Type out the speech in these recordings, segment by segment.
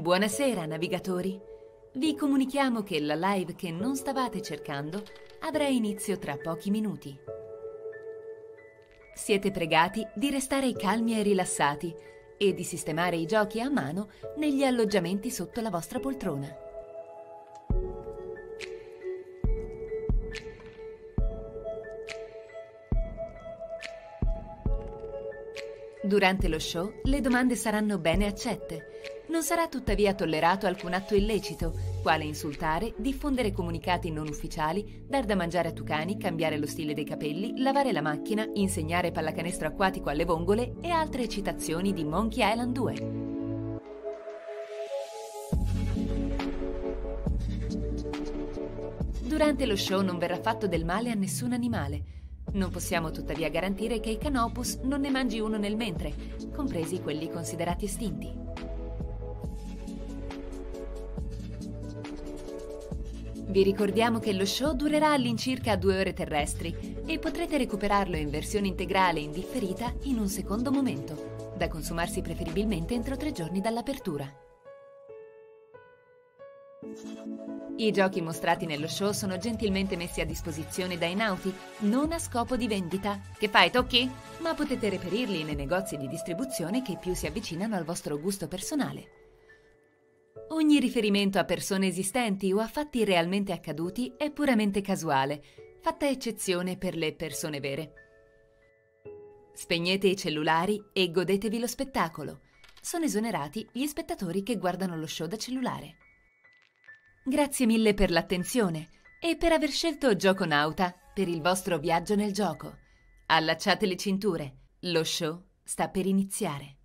Buonasera, navigatori. Vi comunichiamo che la live che non stavate cercando avrà inizio tra pochi minuti. Siete pregati di restare calmi e rilassati e di sistemare i giochi a mano negli alloggiamenti sotto la vostra poltrona. Durante lo show le domande saranno bene accette. Non sarà tuttavia tollerato alcun atto illecito, quale insultare, diffondere comunicati non ufficiali, dar da mangiare a tucani, cambiare lo stile dei capelli, lavare la macchina, insegnare pallacanestro acquatico alle vongole e altre citazioni di Monkey Island 2. Durante lo show non verrà fatto del male a nessun animale. Non possiamo tuttavia garantire che i canopus non ne mangi uno nel mentre, compresi quelli considerati estinti. Vi ricordiamo che lo show durerà all'incirca due ore terrestri e potrete recuperarlo in versione integrale e indifferita in un secondo momento, da consumarsi preferibilmente entro tre giorni dall'apertura. I giochi mostrati nello show sono gentilmente messi a disposizione dai nauti, non a scopo di vendita. Che fai, tocchi? Ma potete reperirli nei negozi di distribuzione che più si avvicinano al vostro gusto personale. Ogni riferimento a persone esistenti o a fatti realmente accaduti è puramente casuale, fatta eccezione per le persone vere. Spegnete i cellulari e godetevi lo spettacolo. Sono esonerati gli spettatori che guardano lo show da cellulare. Grazie mille per l'attenzione e per aver scelto Gioconauta per il vostro viaggio nel gioco. Allacciate le cinture, lo show sta per iniziare.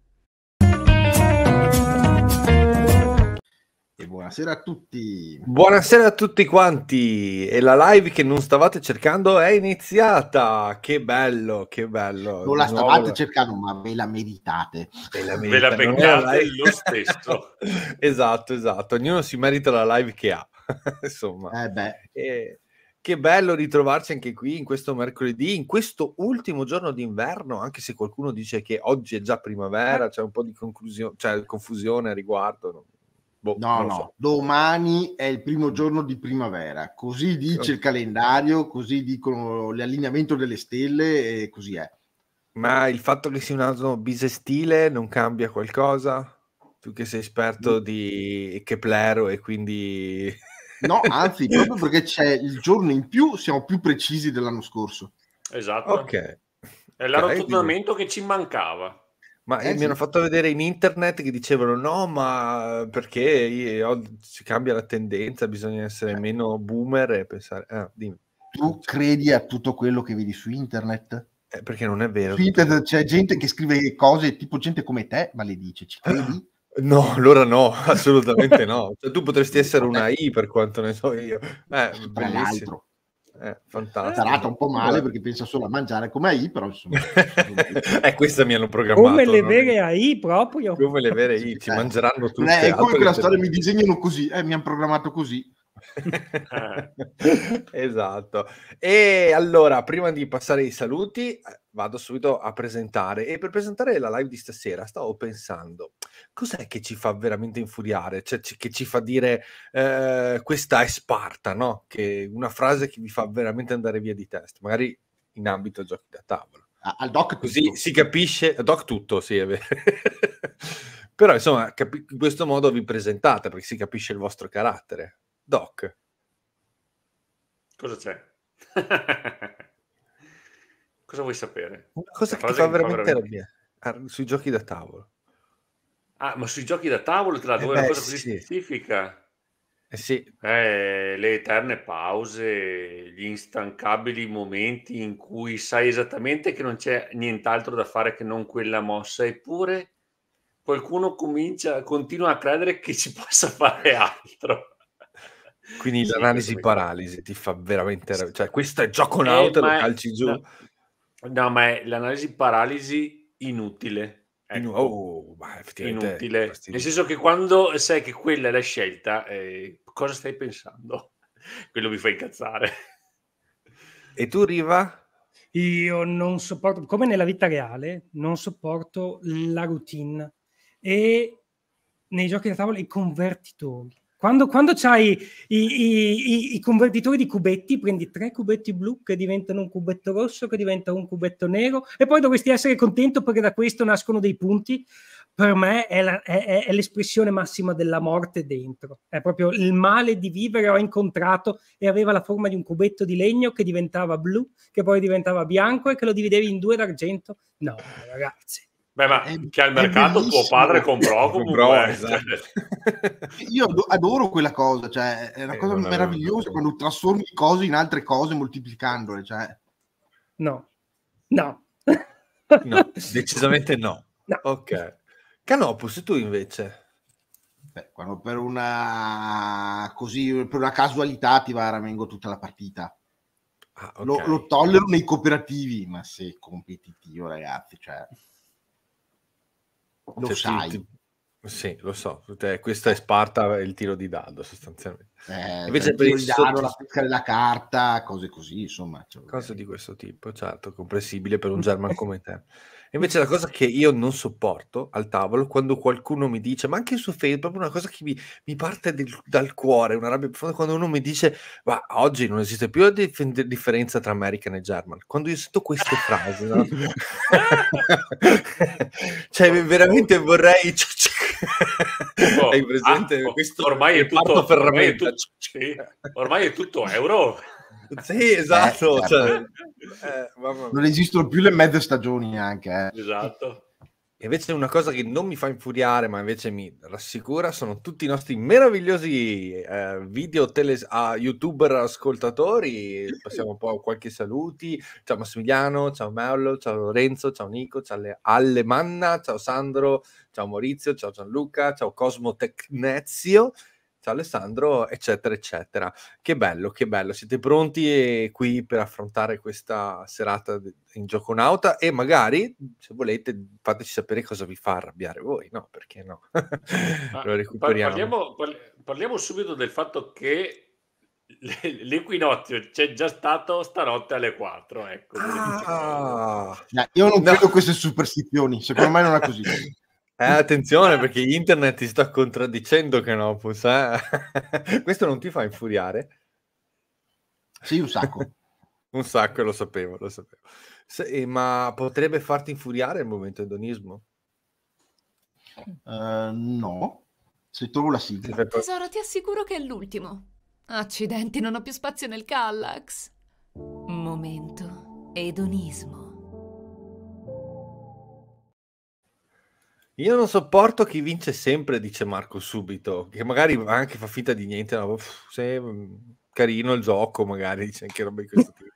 e buonasera a tutti. Buonasera a tutti quanti e la live che non stavate cercando è iniziata. Che bello, che bello. Non la stavate Nuovo... cercando, ma ve la meritate. Ve la, merita, ve la beccate lo stesso. esatto, esatto. Ognuno si merita la live che ha. Insomma. Eh beh. E che bello ritrovarci anche qui in questo mercoledì, in questo ultimo giorno d'inverno, anche se qualcuno dice che oggi è già primavera, c'è un po' di cioè, confusione a riguardo, Non, Boh, no, no, so. domani è il primo giorno di primavera, così dice il calendario, così dicono l'allineamento delle stelle e così è. Ma il fatto che sia un anno bisestile non cambia qualcosa? Tu che sei esperto di Keplero e quindi... No, anzi, proprio perché c'è il giorno in più, siamo più precisi dell'anno scorso. Esatto. Ok. È l'arrotondamento okay, che ci mancava. Ma eh, eh, mi sì. hanno fatto vedere in internet che dicevano no, ma eh, perché io, si cambia la tendenza, bisogna essere eh. meno boomer e pensare... Ah, tu credi a tutto quello che vedi su internet? Eh, perché non è vero. Su internet c'è gente che scrive cose tipo gente come te, ma le dice, ci credi? No, allora no, assolutamente no. Cioè, tu potresti essere una I per quanto ne so io. Eh, Tra l'altro, eh, eh, fantastico. Tarata un po' male perché pensa solo a mangiare come AI, però insomma... e eh, questa mi hanno programmato. Come le vere no? AI proprio. Come le vere AI, ci eh. mangeranno tutte. Eh, è come quella storia mi disegnano così, eh, mi hanno programmato così. esatto. E allora, prima di passare ai saluti, eh, vado subito a presentare. E per presentare la live di stasera stavo pensando, cos'è che ci fa veramente infuriare? Cioè, che ci fa dire eh, questa è Sparta, no? Che una frase che vi fa veramente andare via di testa, magari in ambito giochi da tavola. Al doc così si capisce, doc tutto, sì, è vero. Però insomma, capi- in questo modo vi presentate perché si capisce il vostro carattere. Doc. Cosa c'è? cosa vuoi sapere? Una cosa che ti fa veramente la mia. sui giochi da tavolo. Ah, ma sui giochi da tavolo tra l'altro, dove eh una cosa così sì. specifica? Eh sì. Eh, le eterne pause, gli instancabili momenti in cui sai esattamente che non c'è nient'altro da fare che non quella mossa, eppure qualcuno comincia, continua a credere che ci possa fare altro. Quindi sì, l'analisi paralisi ti fa veramente... Cioè, questo è gioco eh, lo calci giù. No. no, ma è l'analisi paralisi inutile. Ecco. Oh, inutile. Nel senso che quando sai che quella è la scelta, eh, cosa stai pensando? Quello mi fa incazzare. E tu, Riva? Io non sopporto, come nella vita reale, non sopporto la routine e nei giochi da tavola i convertitori. Quando, quando hai i, i, i, i, convertitori di cubetti, prendi tre cubetti blu che diventano un cubetto rosso, che diventa un cubetto nero, e poi dovresti essere contento perché da questo nascono dei punti. Per me è, la, è, è l'espressione massima della morte dentro. È proprio il male di vivere. Ho incontrato e aveva la forma di un cubetto di legno che diventava blu, che poi diventava bianco e che lo dividevi in due d'argento. No, ragazzi Beh, ma è, che al mercato tuo padre comprò comunque. Eh, esatto. Comprò, cioè. Io adoro quella cosa, cioè, è una eh, cosa meravigliosa quando trasformi cose in altre cose moltiplicandole. Cioè. No, no. no, decisamente no. no. Ok. Canopus, tu invece? Beh, quando per una, così, per una casualità ti va a Ramengo tutta la partita. Ah, okay. lo, lo tollero nei cooperativi, ma sei competitivo, ragazzi, cioè lo cioè, sai. Ti, sì, lo so, te, questa è Sparta eh, il tiro di dado sostanzialmente. Eh, cioè, Invece per il, il dado, sotto... la pesca della carta, cose così, insomma. Cioè, cose di questo tipo, certo, comprensibile per un German come te. Invece la cosa che io non sopporto al tavolo, quando qualcuno mi dice, ma anche su Facebook, proprio una cosa che mi, mi parte del, dal cuore, una rabbia profonda, quando uno mi dice, ma oggi non esiste più la dif- differenza tra American e German. Quando io sento queste frasi, no? cioè veramente vorrei... Hai presente ah, questo? Ormai è, tutto, ormai, è tutto, ormai è tutto euro. Sì, esatto. Eh, cioè, eh, non esistono più le mezze stagioni neanche. Eh. Esatto. Invece una cosa che non mi fa infuriare, ma invece mi rassicura, sono tutti i nostri meravigliosi eh, video tele- a ah, youtuber ascoltatori. Passiamo un po' a qualche saluti. Ciao Massimiliano, ciao Merlo, ciao Lorenzo, ciao Nico, ciao Le- Allemanna, ciao Sandro, ciao Maurizio, ciao Gianluca, ciao Cosmo Tecnezio ciao Alessandro, eccetera, eccetera. Che bello, che bello. Siete pronti eh, qui per affrontare questa serata in gioco nauta e magari, se volete, fateci sapere cosa vi fa arrabbiare voi, no? Perché no? Lo recuperiamo. Parliamo, parliamo subito del fatto che L'equinozio c'è già stato stanotte alle 4. Ecco. Ah, io non vedo queste superstizioni, secondo me non è così. Eh, attenzione perché internet ti sta contraddicendo che Canopus, eh? questo non ti fa infuriare? Sì, un sacco. un sacco, lo sapevo, lo sapevo. Se, eh, ma potrebbe farti infuriare il momento edonismo? Uh, eh, no, se trovo la sigla. Tesoro, ti assicuro che è l'ultimo. Accidenti, non ho più spazio nel Kallax. Momento edonismo. Io non sopporto chi vince sempre, dice Marco subito, che magari anche fa finta di niente, no, pff, se mm, carino il gioco, magari dice anche roba di questo tipo.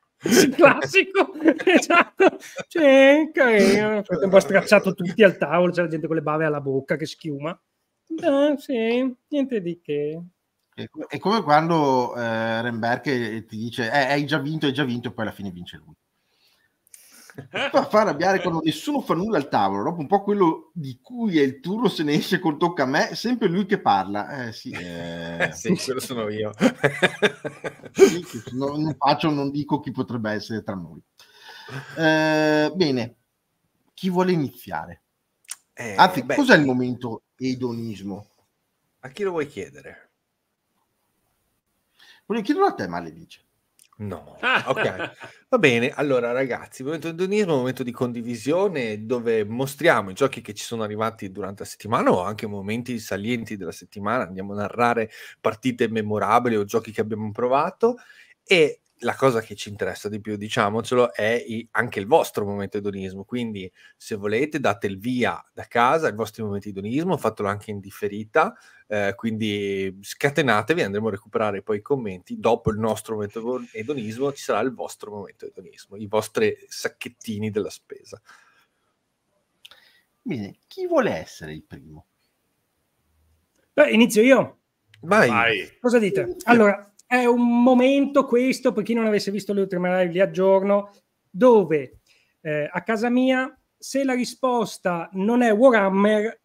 Classico, esatto. Cioè, carino. Un stracciato tutti al tavolo, c'è la gente con le bave alla bocca che schiuma. No, sì, niente di che. È come quando eh, Renberg eh, ti dice eh, hai già vinto, hai già vinto, e poi alla fine vince lui. fa arrabbiare quando nessuno fa nulla al tavolo, dopo un po' quello di cui è il turno se ne esce col tocca a me, sempre lui che parla. Eh, sì, eh... eh sì, quello sono io. sì, no, non faccio, non dico chi potrebbe essere tra noi. Eh, bene, chi vuole iniziare? Eh, Anzi, beh, cos'è il momento edonismo? A chi lo vuoi chiedere? Voglio chiederlo a te, Maledice. No, ah. ok. Va bene, allora ragazzi, momento di edonismo, momento di condivisione dove mostriamo i giochi che ci sono arrivati durante la settimana o anche momenti salienti della settimana, andiamo a narrare partite memorabili o giochi che abbiamo provato e la cosa che ci interessa di più, diciamocelo, è anche il vostro momento edonismo. Quindi, se volete, date il via da casa ai vostri momenti edonismo, fatelo anche in differita. Eh, quindi scatenatevi, andremo a recuperare poi i commenti. Dopo il nostro momento edonismo, ci sarà il vostro momento edonismo, i vostri sacchettini della spesa. Bene, chi vuole essere il primo? Beh, inizio io. Vai. Vai. Cosa dite? Allora, è un momento questo, per chi non avesse visto le ultime live li aggiorno, dove eh, a casa mia, se la risposta non è Warhammer,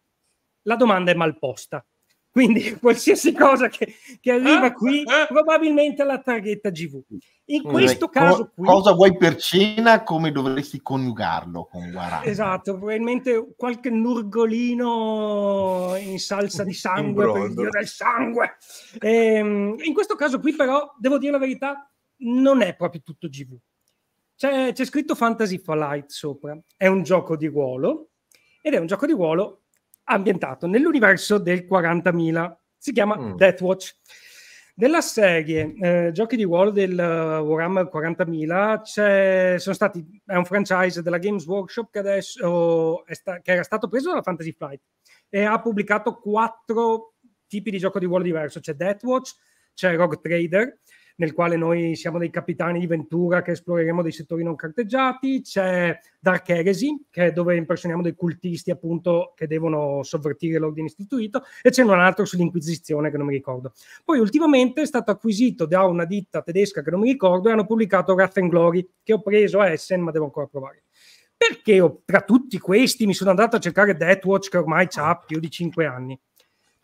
la domanda è mal posta. Quindi qualsiasi cosa che, che arriva eh, qui eh, eh. probabilmente la targhetta GV. In questo caso qui... Cosa vuoi per cena? Come dovresti coniugarlo con guarana? Esatto, probabilmente qualche nurgolino in salsa di sangue, per il dio del sangue. Ehm, in questo caso qui però, devo dire la verità, non è proprio tutto GV. C'è, c'è scritto Fantasy Flight sopra. È un gioco di ruolo ed è un gioco di ruolo ambientato nell'universo del 40.000. Si chiama mm. Watch. Nella serie eh, Giochi di ruolo del eh, Warhammer 40.000 stati, è un franchise della Games Workshop che, adesso, sta, che era stato preso dalla Fantasy Flight e ha pubblicato quattro tipi di gioco di ruolo diverso. C'è Deathwatch, c'è Rogue Trader, nel quale noi siamo dei capitani di Ventura che esploreremo dei settori non carteggiati, c'è Dark Heresy, che è dove impersoniamo dei cultisti appunto che devono sovvertire l'ordine istituito, e c'è un altro sull'Inquisizione che non mi ricordo. Poi ultimamente è stato acquisito da una ditta tedesca che non mi ricordo e hanno pubblicato Wrath and Glory, che ho preso a Essen ma devo ancora provare perché ho, tra tutti questi mi sono andato a cercare Deathwatch che ormai ha più di 5 anni?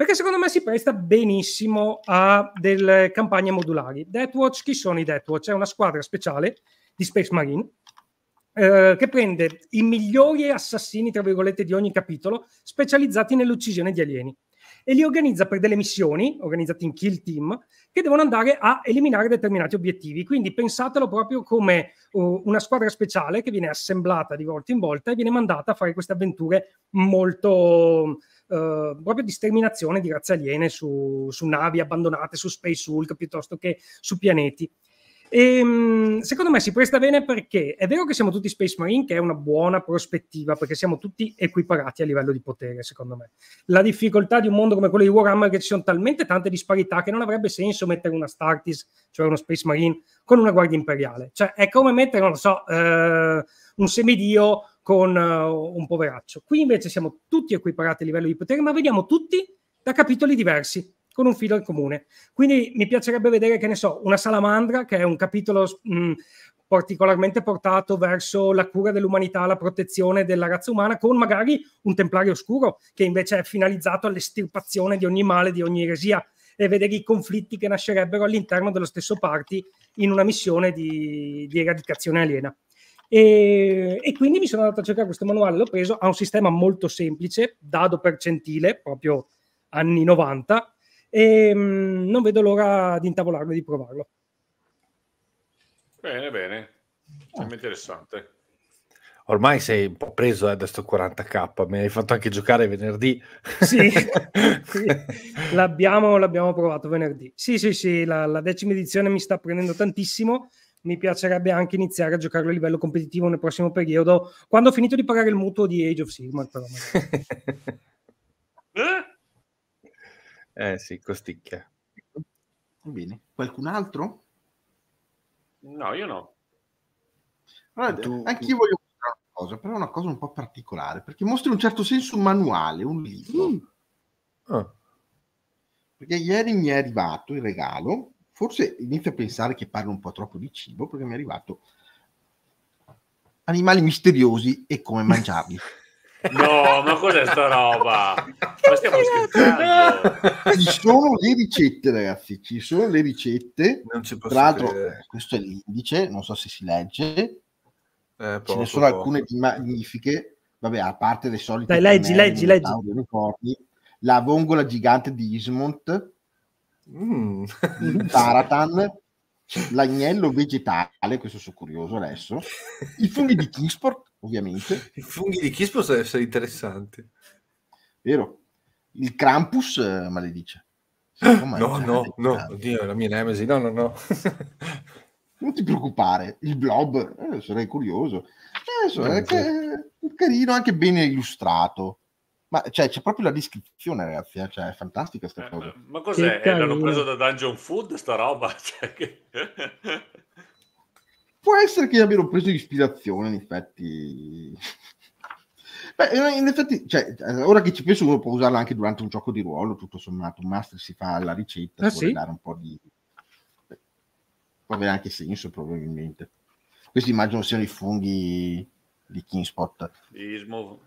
perché secondo me si presta benissimo a delle campagne modulari. Deathwatch, chi sono i Deathwatch? È una squadra speciale di Space Marine eh, che prende i migliori assassini, tra virgolette, di ogni capitolo, specializzati nell'uccisione di alieni e li organizza per delle missioni, organizzate in kill team, che devono andare a eliminare determinati obiettivi. Quindi pensatelo proprio come uh, una squadra speciale che viene assemblata di volta in volta e viene mandata a fare queste avventure molto eh, proprio di sterminazione di razze aliene su, su navi abbandonate, su Space Hulk piuttosto che su pianeti. E, ehm, secondo me si presta bene perché è vero che siamo tutti Space Marine, che è una buona prospettiva, perché siamo tutti equiparati a livello di potere, secondo me. La difficoltà di un mondo come quello di Warhammer è che ci sono talmente tante disparità che non avrebbe senso mettere una Startis, cioè uno Space Marine, con una Guardia Imperiale. Cioè, è come mettere, non lo so, eh, un semidio con uh, un poveraccio. Qui invece siamo tutti equiparati a livello di potere, ma veniamo tutti da capitoli diversi, con un filo in comune. Quindi mi piacerebbe vedere, che ne so, una salamandra, che è un capitolo mh, mm, particolarmente portato verso la cura dell'umanità, la protezione della razza umana, con magari un templario oscuro, che invece è finalizzato all'estirpazione di ogni male, di ogni eresia, e vedere i conflitti che nascerebbero all'interno dello stesso party in una missione di, di eradicazione aliena. E, e, quindi mi sono andato a cercare questo manuale, l'ho preso, ha un sistema molto semplice, dado percentile, proprio anni 90, e mh, mm, non vedo l'ora di intavolarlo e di provarlo. Bene, bene, sembra interessante. Ormai sei un po' preso eh, da sto 40k, mi hai fatto anche giocare venerdì. Sì, sì. L'abbiamo, l'abbiamo, provato venerdì. Sì, sì, sì, la, la decima edizione mi sta prendendo tantissimo mi piacerebbe anche iniziare a giocarlo a livello competitivo nel prossimo periodo, quando ho finito di pagare il mutuo di Age of Sigmar. Però, eh? eh sì, costicchia. Bene, qualcun altro? No, io no. Allora, ah, tu... Anche io voglio mostrare una cosa, però è una cosa un po' particolare, perché mostra in un certo senso un manuale, un libro. Mm. Oh. Perché ieri mi è arrivato il regalo forse inizio a pensare che parlo un po' troppo di cibo perché mi è arrivato animali misteriosi e come mangiarli. No, ma cos'è sta roba? ma stiamo scherzando. Ci sono le ricette, ragazzi. Ci sono le ricette. Tra l'altro, credere. Eh, questo è l'indice, non so se si legge. Eh, poco, Ce ne sono alcune di magnifiche. Vabbè, a parte le solite. Dai, leggi, leggi, leggi. La vongola gigante di Ismont Mm. il taratan, l'agnello vegetale, questo sono curioso adesso, i funghi di Kingsport, ovviamente. I funghi di Kingsport sono essere interessanti. Vero. Il Krampus eh, maledice. Come no, no, no, oddio, la mia nemesi, no, no, no. non ti preoccupare, il blob, eh, sarei curioso. Eh, so, è, è carino, anche bene illustrato. Ma cioè, c'è proprio la descrizione, ragazzi. Eh? Cioè, è fantastica questa eh, cosa. Eh, ma cos'è? Eh, l'hanno preso da Dungeon Food sta roba? Cioè, che... Può essere che abbiano preso ispirazione, in effetti. Beh, in effetti, cioè, eh, ora che ci penso, uno può usarla anche durante un gioco di ruolo. Tutto sommato, un master si fa alla ricetta, ah, sì? dare un po' di. Può avere anche senso, probabilmente. Questi immagino siano i funghi di Kingspot. Ismo.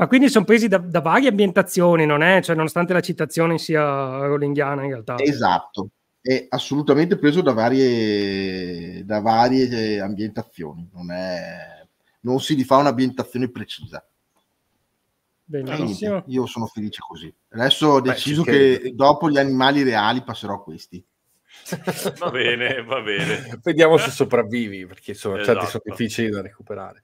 Ma quindi sono presi da, da varie ambientazioni, non è? Cioè, nonostante la citazione sia rolinghiana in realtà. Esatto, è assolutamente preso da varie, da varie eh, ambientazioni, non, è, non si rifà un'ambientazione precisa. Benissimo. io sono felice così. Adesso ho deciso Beh, che dopo gli animali reali passerò a questi. va bene, va bene. Vediamo se sopravvivi, perché sono, esatto. certi sono difficili da recuperare.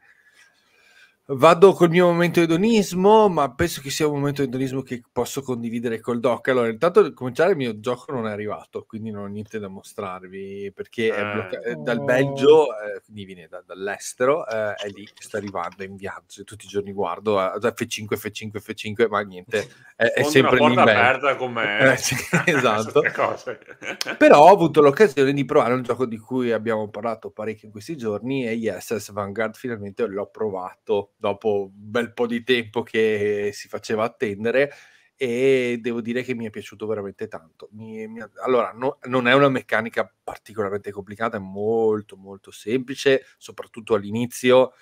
Vado col mio momento edonismo, ma penso che sia un momento edonismo che posso condividere col doc. Allora, intanto per cominciare il mio gioco non è arrivato, quindi non ho niente da mostrarvi, perché eh. blocca- eh, dal oh. Belgio, eh, quindi viene da, dall'estero, eh, è lì che sta arrivando, è in viaggio, tutti i giorni guardo, F5, F5, F5, ma niente, è, è sempre lì in Belgio. aperta come... Eh, sì, esatto. Però ho avuto l'occasione di provare un gioco di cui abbiamo parlato parecchio in questi giorni, e ISS Vanguard finalmente l'ho provato dopo un bel po' di tempo che si faceva attendere e devo dire che mi è piaciuto veramente tanto. Mi, mi, allora, no, non è una meccanica particolarmente complicata, è molto molto semplice, soprattutto all'inizio,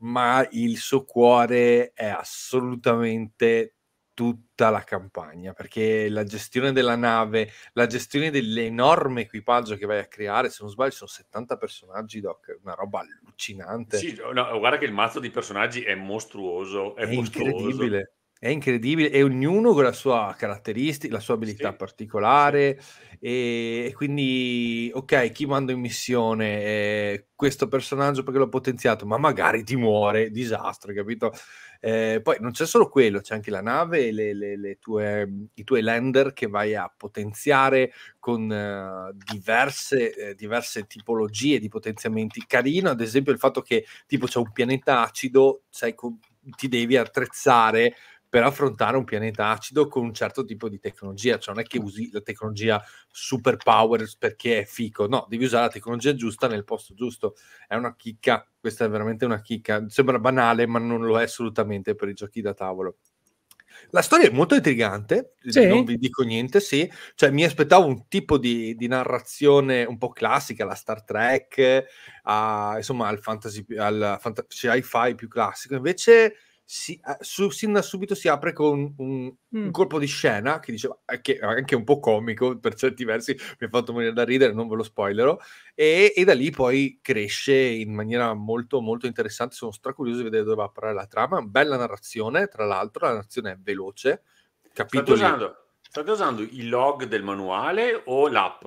ma il suo cuore è assolutamente tutta la campagna, perché la gestione della nave, la gestione dell'enorme equipaggio che vai a creare, se non sbaglio sono 70 personaggi, Doc, una roba allucinante. Sì, no, guarda che il mazzo di personaggi è mostruoso, è, è mostruoso. incredibile. È incredibile, e ognuno con la sua caratteristica, la sua abilità sì. particolare. Sì. E quindi, ok, chi mando in missione eh, questo personaggio perché l'ho potenziato, ma magari ti muore, disastro, capito? Eh, poi non c'è solo quello, c'è anche la nave, le, le, le tue, i tuoi lander che vai a potenziare con eh, diverse, eh, diverse tipologie di potenziamenti. Carino, ad esempio, il fatto che tipo c'è un pianeta acido, sai, con, ti devi attrezzare per affrontare un pianeta acido con un certo tipo di tecnologia, cioè non è che usi la tecnologia superpower perché è fico, no, devi usare la tecnologia giusta nel posto giusto, è una chicca, questa è veramente una chicca, sembra banale ma non lo è assolutamente per i giochi da tavolo. La storia è molto intrigante, sì. non vi dico niente, sì. Cioè, mi aspettavo un tipo di, di narrazione un po' classica, la Star Trek, a, insomma, al fantasy, al fantasy sci-fi più classico. Invece si, eh, su, sin da subito si apre con un, mm. un colpo di scena che diceva eh, che anche un po' comico per certi versi mi ha fatto morire da ridere non ve lo spoilerò e, e, da lì poi cresce in maniera molto molto interessante sono stracurioso di vedere dove va a parare la trama bella narrazione tra l'altro la narrazione è veloce capitoli state usando, state usando i log del manuale o l'app?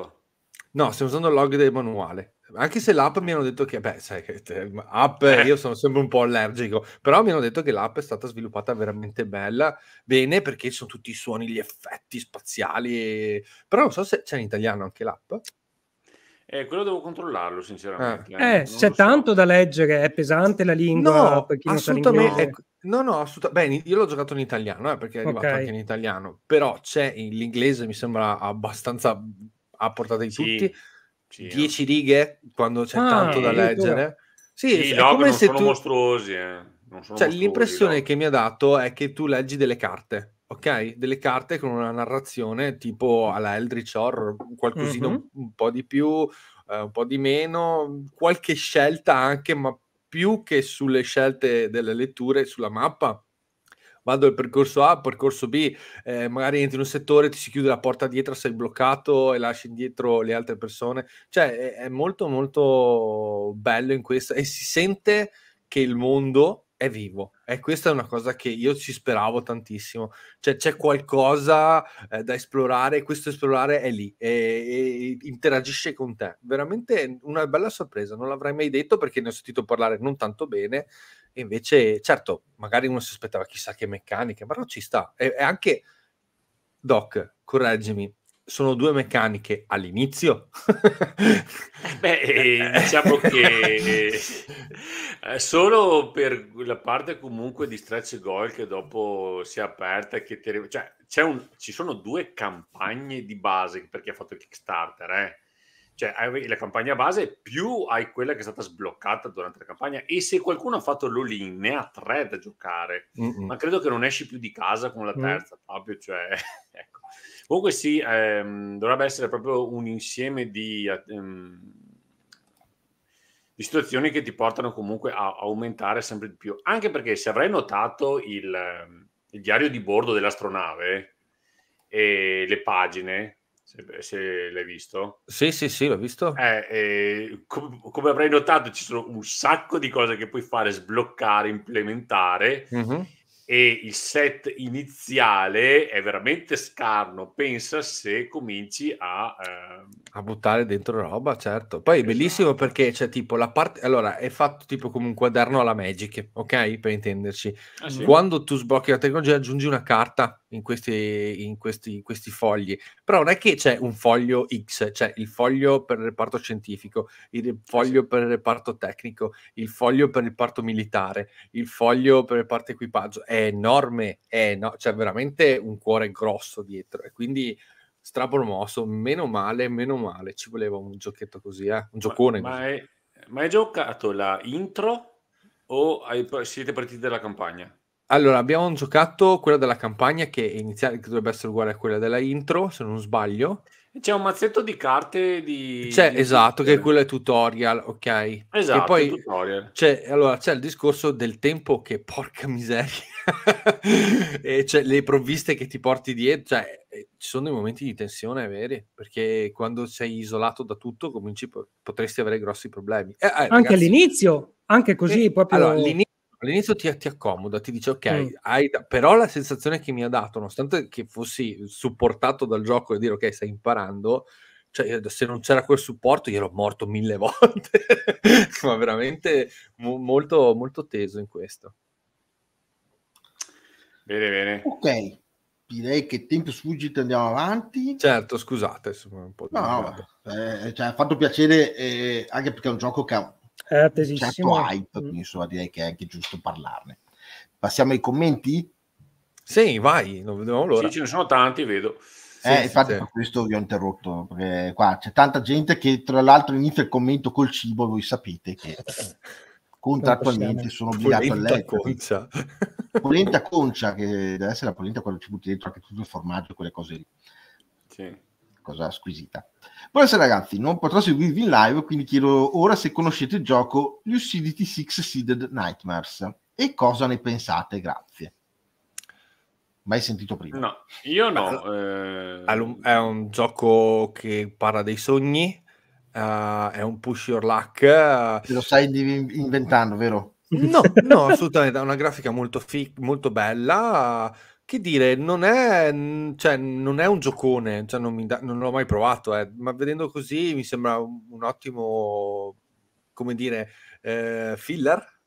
No, stiamo usando il log del manuale. Anche se l'app mi hanno detto che, beh, sai che app eh. io sono sempre un po' allergico, però mi hanno detto che l'app è stata sviluppata veramente bella, bene perché ci sono tutti i suoni, gli effetti spaziali. E... Però non so se c'è in italiano anche l'app. Eh, quello devo controllarlo, sinceramente. Eh, eh, eh c'è tanto so. da leggere, è pesante la lingua. No, per chi assolutamente. Ecco, no, no, assolutamente. Beh, io l'ho giocato in italiano, eh, perché è arrivato okay. anche in italiano, però c'è in, inglese, mi sembra abbastanza a portata di tutti. Sì, Dieci righe quando c'è ah, tanto da leggere. Sì, sì no, come se sono tu... mostruosi. Eh. Cioè, l'impressione no. che mi ha dato è che tu leggi delle carte, ok? Delle carte con una narrazione tipo alla Eldritch Horror, qualcosina mm-hmm. un po' di più, eh, un po' di meno, qualche scelta anche, ma più che sulle scelte delle letture sulla mappa, vado al percorso A, percorso B, eh, magari entri in un settore, ti si chiude la porta dietro, sei bloccato e lasci indietro le altre persone. Cioè è, è molto molto bello in questo e si sente che il mondo è vivo e questa è una cosa che io ci speravo tantissimo cioè c'è qualcosa eh, da esplorare e questo esplorare è lì e, e, interagisce con te veramente una bella sorpresa non l'avrei mai detto perché ne ho sentito parlare non tanto bene e invece, certo, magari uno si aspettava chissà che meccaniche, però ci sta. E, e anche, Doc, correggimi, sono due meccaniche all'inizio? Eh beh, eh, diciamo che eh, solo per la parte comunque di stretch goal che dopo si è aperta, che te... cioè, un... ci sono due campagne di base perché ha fatto il Kickstarter, eh? Cioè, hai la campagna base più hai quella che è stata sbloccata durante la campagna. E se qualcuno ha fatto l'all-in, ne ha tre da giocare. Mm-mm. Ma credo che non esci più di casa con la mm. terza, mm. proprio. Cioè, ecco. Comunque sì, ehm, dovrebbe essere proprio un insieme di... Ehm, di situazioni che ti portano comunque a aumentare sempre di più. Anche perché se avrai notato il, ehm, il diario di bordo dell'astronave e le pagine, se, l'hai visto. Sì, sì, sì, l'ho visto. Eh, eh, com- come avrai notato, ci sono un sacco di cose che puoi fare, sbloccare, implementare. Mm-hmm e il set iniziale è veramente scarno. Pensa se cominci a, ehm... a buttare dentro roba, certo. Poi esatto. è bellissimo esatto. perché c'è tipo la parte. Allora è fatto tipo come un quaderno alla Magic, ok? Per intenderci, ah, sì. quando tu sblocchi la tecnologia, aggiungi una carta in questi, in questi, in questi fogli. Però non è che c'è un foglio X, c'è il foglio per il reparto scientifico, il foglio sì. per il reparto tecnico, il foglio per il reparto militare, il foglio per il reparto equipaggio. È enorme, è no- cioè veramente un cuore grosso dietro e quindi strapromosso, meno male, meno male, ci voleva un giochetto così, eh? un giocone. Ma, ma, hai, ma hai giocato la intro o hai, siete partiti dalla campagna? Allora, abbiamo giocato quella della campagna che, iniziale, che dovrebbe essere uguale a quella della intro, se non sbaglio. C'è un mazzetto di carte di... C'è, cioè, di esatto, che quello è tutorial, ok? Esatto, e poi tutorial. C'è, allora, c'è il discorso del tempo che, porca miseria, e c'è cioè, le provviste che ti porti dietro, cioè eh, ci sono dei momenti di tensione veri, perché quando sei isolato da tutto cominci, potresti avere grossi problemi. Eh, eh, anche all'inizio, anche eh, così, e, proprio... Allora, All'inizio ti, ti, accomoda, ti dice ok, mm. hai, però la sensazione che mi ha dato, nonostante che fossi supportato dal gioco e dire ok, stai imparando, cioè, se non c'era quel supporto io ero morto mille volte, ma veramente mo- molto, molto teso in questo. Bene, bene. Ok, direi che tempo sfuggito andiamo avanti. Certo, scusate, insomma, un po' di... No, no eh, cioè, ha fatto piacere eh, anche perché è un gioco che ha è attesissimo. Certo, certo hype, mm. insomma, direi che è anche giusto parlarne. Passiamo ai commenti? Sì, vai, non vedo l'ora. Sì, ce ne sono tanti, vedo. Eh, sì, infatti per questo vi ho interrotto, perché qua c'è tanta gente che tra l'altro inizia il commento col cibo, voi sapete che contrattualmente sono obbligato a leggere. Concia. polenta concia, che deve essere la polenta quando ci butti dentro anche tutto il formaggio, e quelle cose lì. Sì cosa squisita. Buonasera ragazzi, non potrò seguirvi in live, quindi chiedo ora se conoscete il gioco Lucidity Six Seeded Nightmares e cosa ne pensate, grazie. Mai sentito prima? No, io no. Eh... È un gioco che parla dei sogni, Uh, è un push your luck. Eh. Te lo stai inventando, vero? No, no, assolutamente. Ha una grafica molto, fi- molto bella, che dire, non è, cioè, non è un giocone, cioè, non, da, non, l'ho mai provato, eh, ma vedendo così mi sembra un, un ottimo, come dire, eh, filler.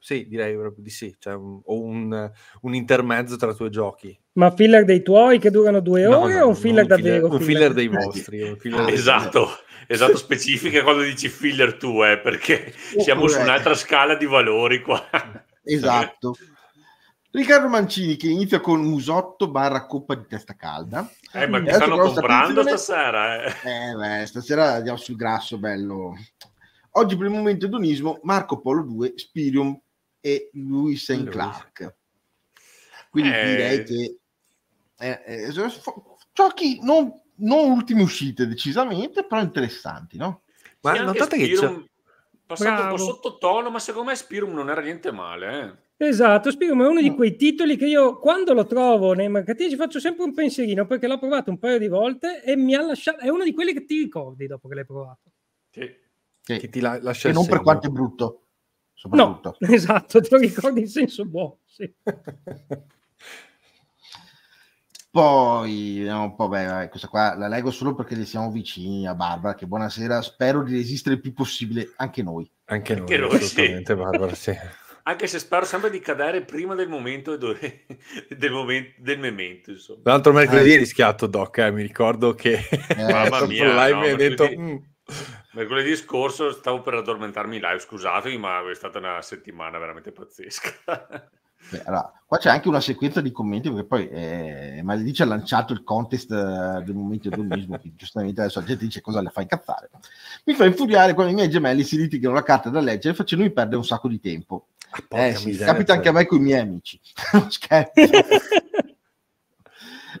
Sì, direi proprio di sì, cioè, un, o un, un, intermezzo tra i tuoi giochi. Ma filler dei tuoi che durano due ore no, o un filler davvero? un filler, dei vostri. Filler dei esatto. Filler esatto, specifica quando dici filler tu, eh, perché siamo su un'altra scala di valori qua. Esatto. Riccardo Mancini che inizia con musotto barra coppa di testa calda. Eh, ma mm. che stanno comprando stasera? Eh. eh, beh, stasera andiamo sul grasso, bello. Oggi per il momento edonismo, Marco Polo 2, Spirium e Louis and Clark. Quindi eh... direi che... Eh, eh, giochi non, non, ultime uscite decisamente, però interessanti, no? Ma notate Spirum, che... C'è... Passato Bravo. un po' sottotono, ma secondo me Spirum non era niente male, eh. Esatto, spiego, ma è uno di quei titoli che io quando lo trovo nei mercatini ci faccio sempre un pensierino perché l'ho provato un paio di volte e mi ha lasciato, è uno di quelli che ti ricordi dopo che l'hai provato. Sì, sì. che ti lascia E non per quanto è brutto, soprattutto. No, esatto, te lo ricordi in senso buono, sì. Poi, no, vabbè, vabbè, questa qua la leggo solo perché le siamo vicini a Barbara, che buonasera, spero di resistere il più possibile anche noi. Anche noi, anche noi sì. Barbara, sì. anche se spero sempre di cadere prima del momento, dove, del, momento del memento. Insomma. L'altro mercoledì ah, rischiato Doc, eh, mi ricordo che eh, mamma mia, no, mi detto... Mm. Mercoledì scorso stavo per addormentarmi live, scusatemi, ma è stata una settimana veramente pazzesca. Beh, allora, qua c'è anche una sequenza di commenti perché poi eh, Maledice ha lanciato il contest eh, del momento edonismo che giustamente adesso la gente dice cosa le fa incazzare mi fa infuriare quando i miei gemelli si litigano la carta da leggere facendomi perdere un sacco di tempo Ah, eh, sì, capita anche a cioè. me con i miei amici.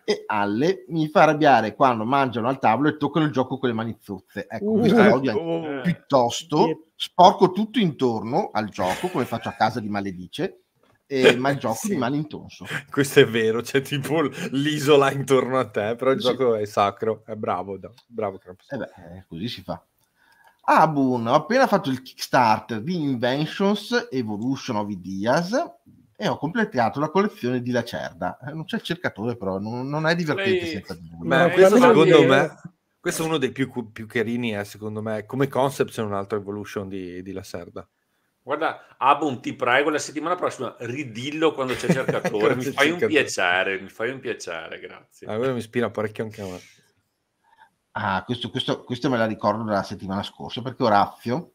e alle mi fa arrabbiare quando mangiano al tavolo e toccano il gioco con le mani zozze. Ecco, uh, questo odio eh, oh, eh. piuttosto sporco tutto intorno al gioco, come faccio a casa di maledice. E, ma il gioco sì. rimane intonso. Questo è vero, c'è tipo l'isola intorno a te, però il sì. gioco è sacro, è bravo, bravo eh beh, eh, così si fa. Abun Boon, ho appena fatto il Kickstarter di Inventions Evolution of Ideas e ho completato la collezione di Lacerda. Eh, non c'è il cercatore, però non, non è divertente Lei... senza di lui. Ma eh, questo secondo me questo è uno dei più, più carini, eh, secondo me, come concept c'è un'altra Evolution di, di Lacerda. Guarda, Abun, ti prego, la settimana prossima ridillo quando c'è cercatore, mi fai cercatore. un piacere, mi fai un piacere, grazie. Ah, quello mi ispira parecchio anche a me. Ah, questo, questo, questo, me la ricordo dalla settimana scorsa, perché Orazio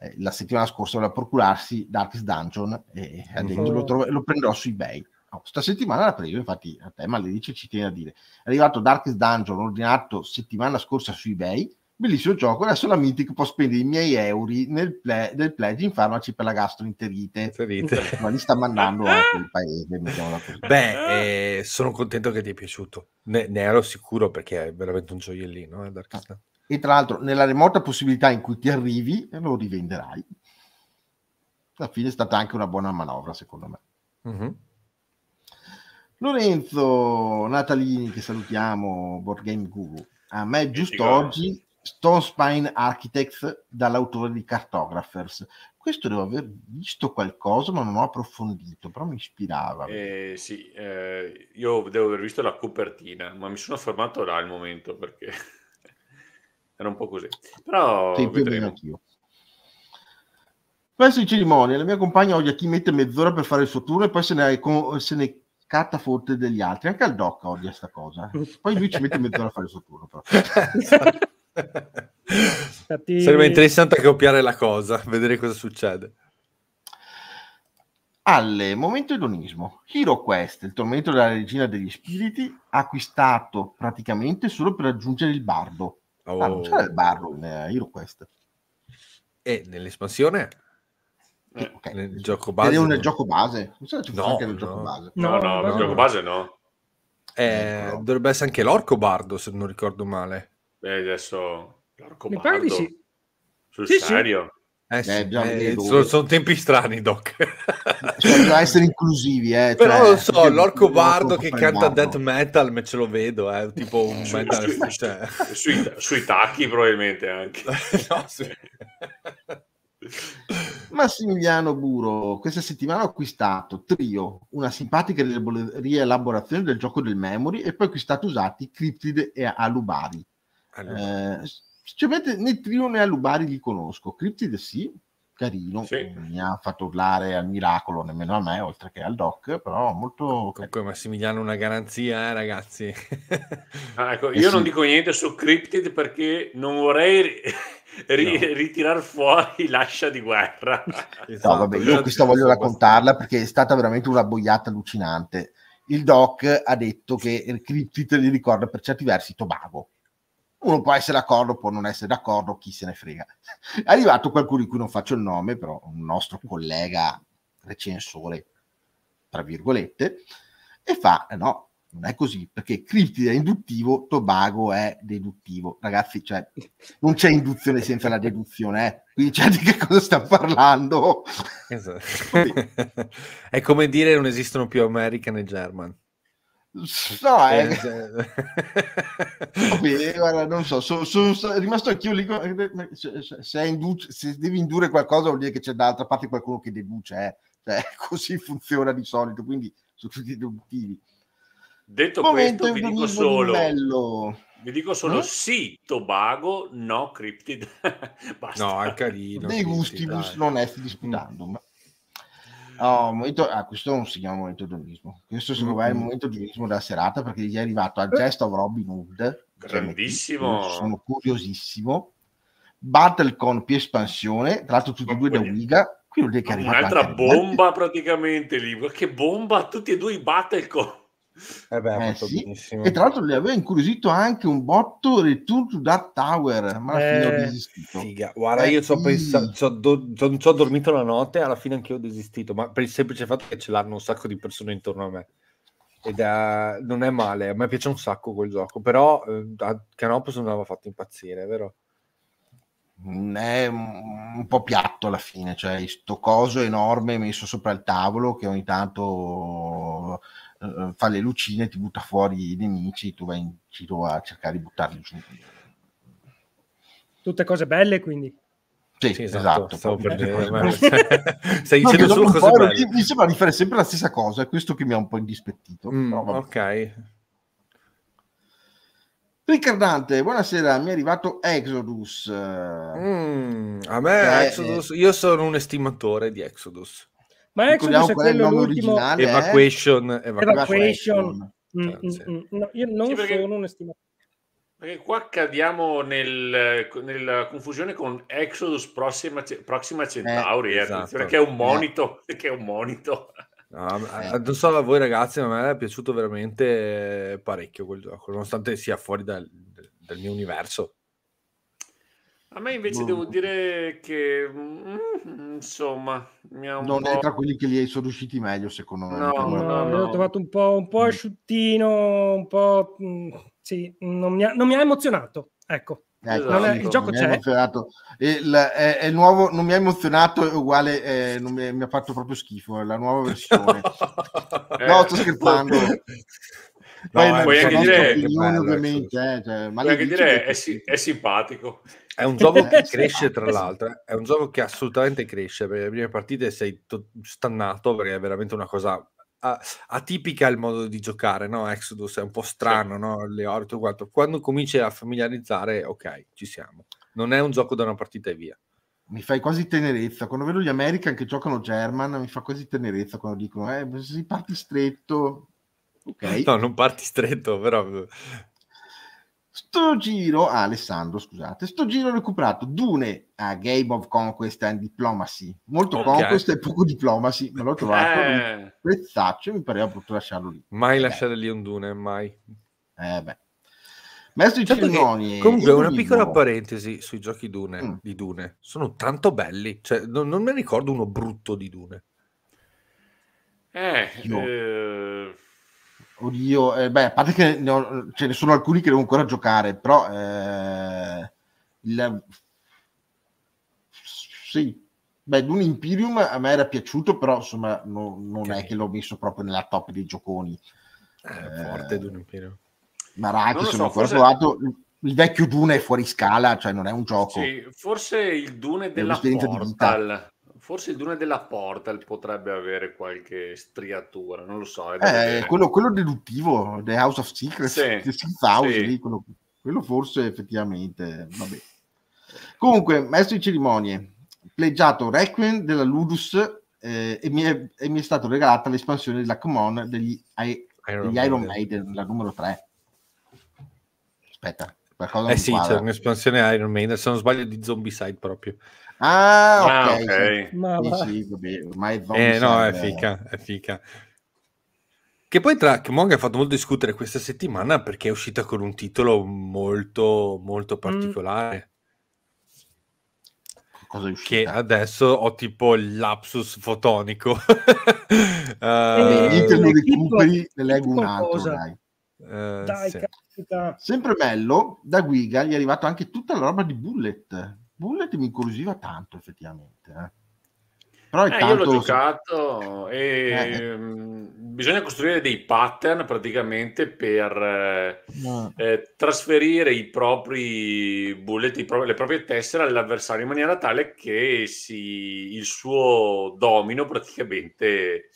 eh, la settimana scorsa voleva procurarsi Darkest Dungeon e ha detto mm-hmm. lo, tro- lo, prenderò su eBay. No, sta settimana l'ha preso, infatti a te ma le dice ci tiene a dire. È arrivato Darkest Dungeon ordinato settimana scorsa su eBay, bellissimo gioco. Adesso la Mythic può spendere i miei euro nel, ple- nel pledge in farmaci per la gastroenterite. Ma li sta mandando anche il paese. Beh, eh, sono contento che ti è piaciuto. Ne, ne ero sicuro perché è veramente un gioiellino. Eh, ah. E tra l'altro, nella remota possibilità in cui ti arrivi, eh, lo rivenderai. Alla fine è stata anche una buona manovra, secondo me. Mm-hmm. Lorenzo Natalini, che salutiamo, Board Game Guru. A me giusto oggi Stone Spine Architects dall'autore di Cartographers. Questo devo aver visto qualcosa, ma non ho approfondito, però mi ispirava. Eh, sì, eh, io devo aver visto la copertina, ma mi sono fermato là al momento perché era un po' così. Però sì, vedremo. Anch'io. Questo in cerimonia, la mia compagna odia chi mette mezz'ora per fare il suo turno e poi se ne, se ne catta forte degli altri. Anche al doc odia sta cosa. Poi lui ci mette mezz'ora a fare il suo turno. Però. Cattivi. Sarebbe interessante copiare la cosa, vedere cosa succede. Al momento edonismo, Hero Quest, il tormento della regina degli spiriti, acquistato praticamente solo per raggiungere il bardo. Oh. Ah, non oh. c'era il bardo in eh, Hero Quest. E nell'espansione? Eh, okay. Nel gioco base? Ed è un no? gioco base? Non so se no, anche nel no. gioco base. No, no, no, no. gioco base no. Eh, dovrebbe essere anche l'orco bardo, se non ricordo male. E adesso Mi parli di... Sul sì, serio? Sì. Eh sì, eh, sono, eh, sono, tempi strani, Doc. Bisogna eh, cioè, essere inclusivi, eh, però cioè, non so. L'orco bardo che canta death metal, me ce lo vedo, eh, tipo un eh, su, metal su, cioè. sui, sui, tacchi, probabilmente anche. no, sì. Massimiliano Buro, questa settimana ho acquistato Trio, una simpatica rielaborazione del gioco del memory, e poi acquistato usati Cryptid e Alubari allora. Eh, sinceramente né Trio né Alubari li conosco. Cryptid sì, carino, sì. Eh, mi ha fatto urlare al miracolo, nemmeno a me, oltre che al doc, però molto... Ecco, Massimiliano una garanzia, eh, ragazzi. ah, ecco, eh io eh sì. non dico niente su Cryptid perché non vorrei ri- no. ritirare fuori l'ascia di guerra. esatto, no, vabbè, io questa voglio raccontarla perché è stata veramente una boiata allucinante. Il doc ha detto che Cryptid gli ricorda per certi versi Tobago uno può essere d'accordo, può non essere d'accordo, chi se ne frega. È arrivato qualcuno di cui non faccio il nome, però un nostro collega recensore, tra virgolette, e fa, eh no, non è così, perché criptide è induttivo, Tobago è deduttivo. Ragazzi, cioè, non c'è induzione senza la deduzione, eh? quindi c'è di che cosa sta parlando? Esatto. è come dire non esistono più American e German. No, eh. Quindi, eh. guarda, non so, sono, sono, sono rimasto anch'io lì. Eh, eh, se, induce, se, devi indurre qualcosa, vuol dire che c'è dall'altra parte qualcuno che deduce, eh. cioè, così funziona di solito. Quindi sono tutti deduttivi. Detto Momento questo, vi dico solo. Vi dico solo eh? sì, Tobago, no, Cryptid. Basta. No, è carino. Dei gusti non è disputando. Mm. No, momento, ah, questo non si chiama momento giornismo. Questo secondo me è il momento giornismo della serata perché gli è arrivato al gesto of Robin Hood. Cioè, Grandissimo. Cioè, sono curiosissimo. Battle con più espansione, tra l'altro tutti e due da Wiga. Qui non è che Un'altra bomba praticamente lì. Che bomba, tutti e due i battle con... Eh beh, eh sì. E tra l'altro le aveva incuriosito anche un botto Return to Dark Tower, ma alla eh, ho desistito. Figa. Guarda, eh, io ci ho, pensato, ci, ho dormito la notte e alla fine anche io ho desistito, ma per il semplice fatto che ce l'hanno un sacco di persone intorno a me. Ed è, non è male, a me piace un sacco quel gioco, però eh, a Canopus non l'aveva fatto impazzire, vero? Mm, è un po' piatto alla fine, cioè sto coso enorme messo sopra il tavolo che ogni tanto eh, eh, fa le lucine, ti butta fuori i nemici, tu vai in giro a cercare di buttarli giù. Tutte cose belle quindi. Sì, sì, esatto. esatto per dire, ma... Stai no, dicendo solo cose belle. Mi di fare sempre la stessa cosa, è questo che mi ha un po' indispettito. Mm, ok. Riccardante, buonasera, mi è arrivato Exodus. Mm, a me eh, Exodus, io sono un estimatore di Exodus. Ma Exodus è quello l'ultimo... Evacuation. Eh? Evacuation. Evacuation. Mm, mm, cioè, mm, no, io non sì, perché... sono un estimatore. Perché qua cadiamo nel, nella confusione con Exodus Prossima, prossima eh, Centauri, eh, esatto. perché è un eh. monito. Eh. È un monito. No, eh, non so a voi ragazzi, ma a me è piaciuto veramente parecchio quel gioco, nonostante sia fuori dal, dal mio universo. A me invece no. Boh. devo dire che, mm, insomma, mi ha un non po'... è tra quelli che li sono riusciti meglio, secondo me. No, no, eh. no, no. l'ho trovato un po', un po' asciuttino, un po'... Mm, sì, non mi ha, non mi ha emozionato, ecco. Ecco, non il gioco non c'è. Il, è, è, nuovo, non mi ha emozionato, è uguale, è, non mi, mi, ha fatto proprio schifo È la nuova versione. no, sto scherzando. No, puoi anche dire, puoi anche dire è simpatico. È un gioco che cresce, tra l'altro, è un gioco che assolutamente cresce, perché le prime partite sei to- stannato, perché è veramente una cosa atipica il modo di giocare, no? Exodus è un po' strano, sì. no? Le ore, tutto quanto. Quando cominci a familiarizzare, ok, ci siamo. Non è un gioco da una partita e via. Mi fai quasi tenerezza. Quando vedo gli American che giocano German, mi fa quasi tenerezza quando dicono, eh, si parti stretto. Ok. No, non parti stretto, però Sto giro, ah, Alessandro, scusate, sto giro recuperato Dune a ah, Game of Conquest and Diplomacy. Molto okay. Conquest e poco Diplomacy, ma l'ho trovato eh. un pezzaccio, mi pareva potuto lasciarlo lì. Mai eh. lasciare lì un Dune, mai. Eh beh. Maestro di cerimonie. Comunque, una piccola parentesi sui giochi Dune, mm. di Dune. Sono tanto belli, cioè, non, non, mi ricordo uno brutto di Dune. Eh, Io. eh Oddio, eh, beh, a parte che ne ho, ce cioè, ne sono alcuni che devo ancora giocare, però eh, il, sì, beh, Dune Imperium a me era piaciuto, però insomma no, non okay. è che l'ho messo proprio nella top dei gioconi. Eh, eh forte Dune Imperium. Ma raga, sono ancora forse... provato, il vecchio Dune è fuori scala, cioè non è un gioco. Sì, forse il Dune della Portal. Forse il Dune della Portal potrebbe avere qualche striatura, non lo so. Eh, quello, quello, deduttivo, The House of Secrets, sì, sì. Lì, quello, quello, forse effettivamente, vabbè. Comunque, maestro di cerimonie, pleggiato Requiem della Ludus eh, e, mi è, e, mi è, stata regalata l'espansione della Common degli, I, Iron, degli Iron Maiden. Maiden, la numero 3. Aspetta, qualcosa Eh sì, c'è un'espansione Iron Maiden, se non sbaglio di Zombicide proprio. Ah, ah, ok. Ah, okay. Ma, Dici, vabbè, eh, no, è fica, è fica. Che poi tra Mong ha fatto molto discutere questa settimana perché è uscita con un titolo molto, molto mm. particolare. Cosa è uscita? Che adesso ho tipo il lapsus fotonico. uh, Venite, lo recuperi, ne leggo un altro, dai. Uh, dai sì. Sempre bello, da Guiga gli è arrivato anche tutta la roba di Bullet. Bullet mi incuriosiva tanto effettivamente. Eh. Però eh, tanto... Io l'ho giocato e eh. eh. Mm, bisogna costruire dei pattern praticamente per no. Eh, eh, trasferire i propri bullet, i pro- le proprie tessere all'avversario in maniera tale che si, il suo domino praticamente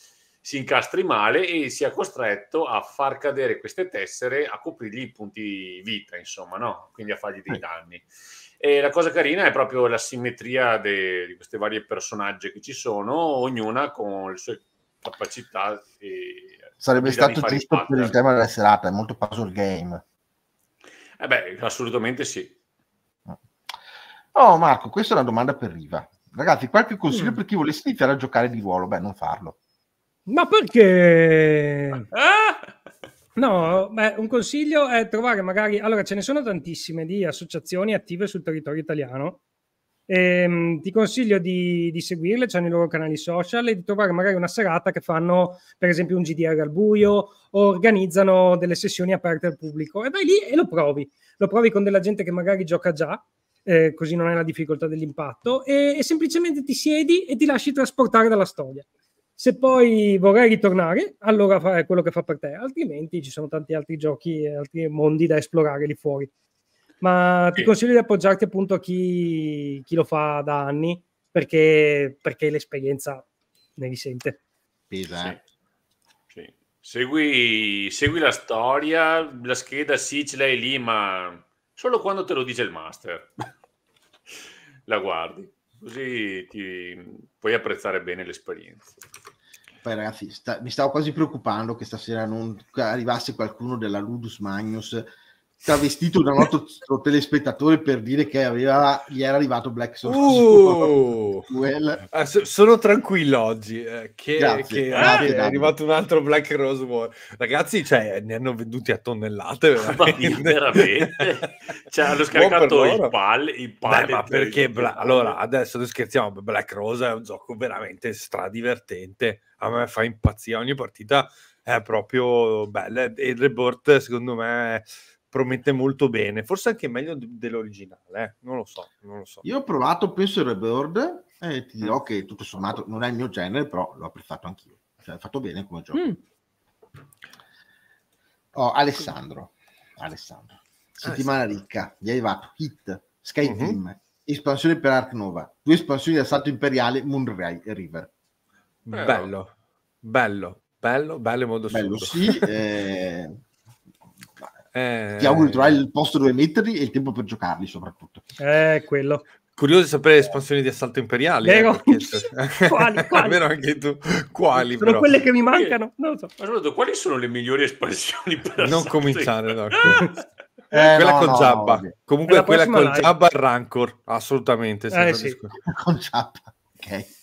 si incastri male e sia costretto a far cadere queste tessere a coprirgli i punti vita, insomma, no? quindi a fargli dei eh. danni. E la cosa carina è proprio la simmetria de, di queste varie personaggi che ci sono, ognuna con le sue capacità. Sarebbe stato giusto per il tema della serata, è molto puzzle game. Eh beh, assolutamente sì. Oh Marco, questa è una domanda per Riva. Ragazzi, qualche consiglio mm. per chi volesse iniziare a giocare di ruolo? Beh, non farlo. Ma perché? Ah! No, beh, un consiglio è trovare magari, allora ce ne sono tantissime di associazioni attive sul territorio italiano, ehm, ti consiglio di, di seguirle, hanno i loro canali social e di trovare magari una serata che fanno per esempio un GDR al buio o organizzano delle sessioni aperte al pubblico e vai lì e lo provi, lo provi con della gente che magari gioca già. Eh, così non hai la difficoltà dell'impatto e, e semplicemente ti siedi e ti lasci trasportare dalla storia. Se poi vorrai ritornare, allora fa, quello che fa per te, altrimenti ci sono tanti altri giochi e altri mondi da esplorare lì fuori. Ma ti consiglio di appoggiarti appunto a chi, chi lo fa da anni, perché, perché l'esperienza ne risente. Pesa, sì. Eh. Sì. Segui, segui la storia, la scheda sì ce l'hai lì, ma solo quando te lo dice il master. la guardi, così ti puoi apprezzare bene l'esperienza. Poi ragazzi, sta, mi stavo quasi preoccupando che stasera non arrivasse qualcuno della Ludus Magnus travestito da un altro telespettatore per dire che aveva, gli era arrivato Black Source. Uh, well. Ah, sono tranquillo oggi eh, che, grazie, che grazie, è Davide. arrivato un altro Black Rose War. Ragazzi, cioè, ne hanno venduti a tonnellate veramente. veramente. cioè, hanno scaricato i pal, ma perché Bla- allora adesso non scherziamo, Black Rose è un gioco veramente stradivertente. A me fa impazzire ogni partita è proprio bella e il report secondo me promette molto bene, forse anche meglio dell'originale, eh? non, lo so, non lo so. Io ho provato, penso, il Rebird e ti mm. dirò mm. che tutto sommato non è il mio genere, però l'ho apprezzato anch'io. Cioè, è fatto bene come gioco. Mm. Oh, Alessandro. Alessandro. Settimana ricca, gli è arrivato Hit, Sky mm-hmm. Team, mhm. espansione per Ark Nova, due espansioni di assalto imperiale, Moonray e River. Bello, bello, bello, bello in modo bello, sì, eh... Eh, Ti auguro di eh. trovare il posto dove metterli e il tempo per giocarli, soprattutto. Eh, quello. Curioso di sapere le eh. espansioni di assalto imperiale. Vero? Eh, perché... quali? quali? anche tu. Quali? Sono però? quelle che mi mancano. Eh, non so. Ma soprattutto, quali sono le migliori espansioni per assalto Non cominciare, no. Eh, quella no, con no, Jabba. Okay. Comunque quella con live. Jabba e Rancor, assolutamente. Eh, sì. con Jabba, ok.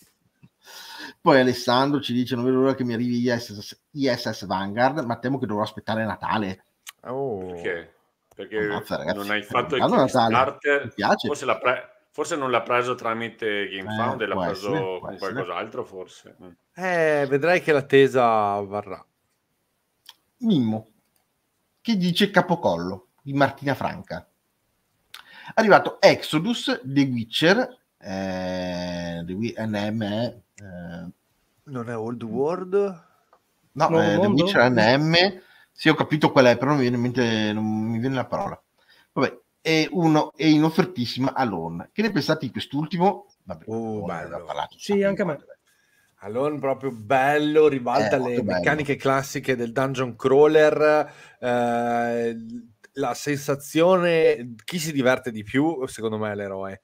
Poi Alessandro ci dice, non vedo l'ora che mi arrivi ISS, ISS Vanguard, ma temo che dovrò aspettare Natale. Oh. Perché? Perché cioè, Ammazza, non hai fatto il Kickstarter, forse, l'ha pre- forse non l'ha preso tramite GameFound, eh, l'ha preso essere, con qualcos'altro forse. Mm. Eh, vedrai che l'attesa varrà. Mimmo, che dice Capocollo di Martina Franca. Arrivato Exodus, The Witcher, eh, The NM eh, non è Old World? No, eh, The Witcher NM sì, ho capito qual è, però non mi viene, in mente, non mi viene la parola. Vabbè, è, uno, è in offertissima Alone. Che ne pensate di quest'ultimo? Vabbè, oh, bello. Parlato, sì, anche a me. Alone proprio bello, ribalta eh, le meccaniche classiche del dungeon crawler. Eh, la sensazione, chi si diverte di più, secondo me, è l'eroe.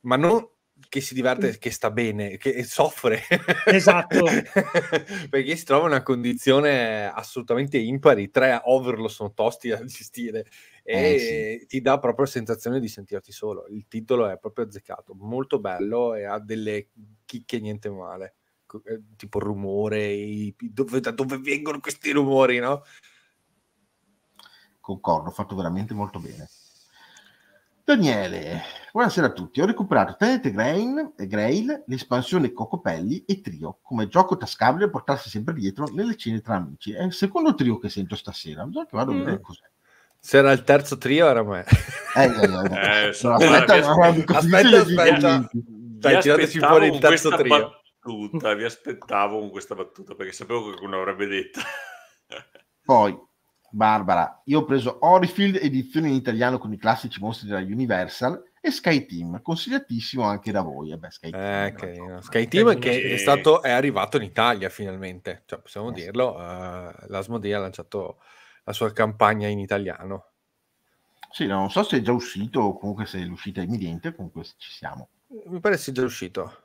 Ma non, che si diverte, che sta bene, che soffre. Esatto. Perché si trova in una condizione assolutamente impari, tre overlo sono tosti da gestire e eh, sì. ti dà proprio la sensazione di sentirti solo. Il titolo è proprio azzeccato, molto bello e ha delle chicche niente male, eh, tipo rumore, i, dove, da dove vengono questi rumori, no? Concordo, fatto veramente molto bene. Daniele, buonasera a tutti. Ho recuperato Tenete Grain Grail, l'espansione Cocopelli e Trio come gioco tascabile da portarsi sempre dietro nelle cene tra amici. È il secondo trio che sento stasera. Bisogna che vado a vedere mm. cos'è. Se era il terzo trio era me. Eh, eh, eh. eh, eh no, aspetta, aspetta, aspetta, aspetta. Dai, tirateci fuori il terzo trio. Battuta, vi aspettavo con questa battuta perché sapevo che qualcuno avrebbe detto. Poi, Barbara, io ho preso Orifield edizione in italiano con i classici mostri della Universal e Sky Team, consigliatissimo anche da voi. Eh beh, Sky Team, eh, che, no. Sky Team che è, stato, è, arrivato in Italia finalmente, cioè, possiamo eh, dirlo, sì. uh, eh, l'Asmodea ha lanciato la sua campagna in italiano. Sì, non so se è già uscito o comunque se l'uscita è imminente, comunque ci siamo. Mi pare sia già uscito.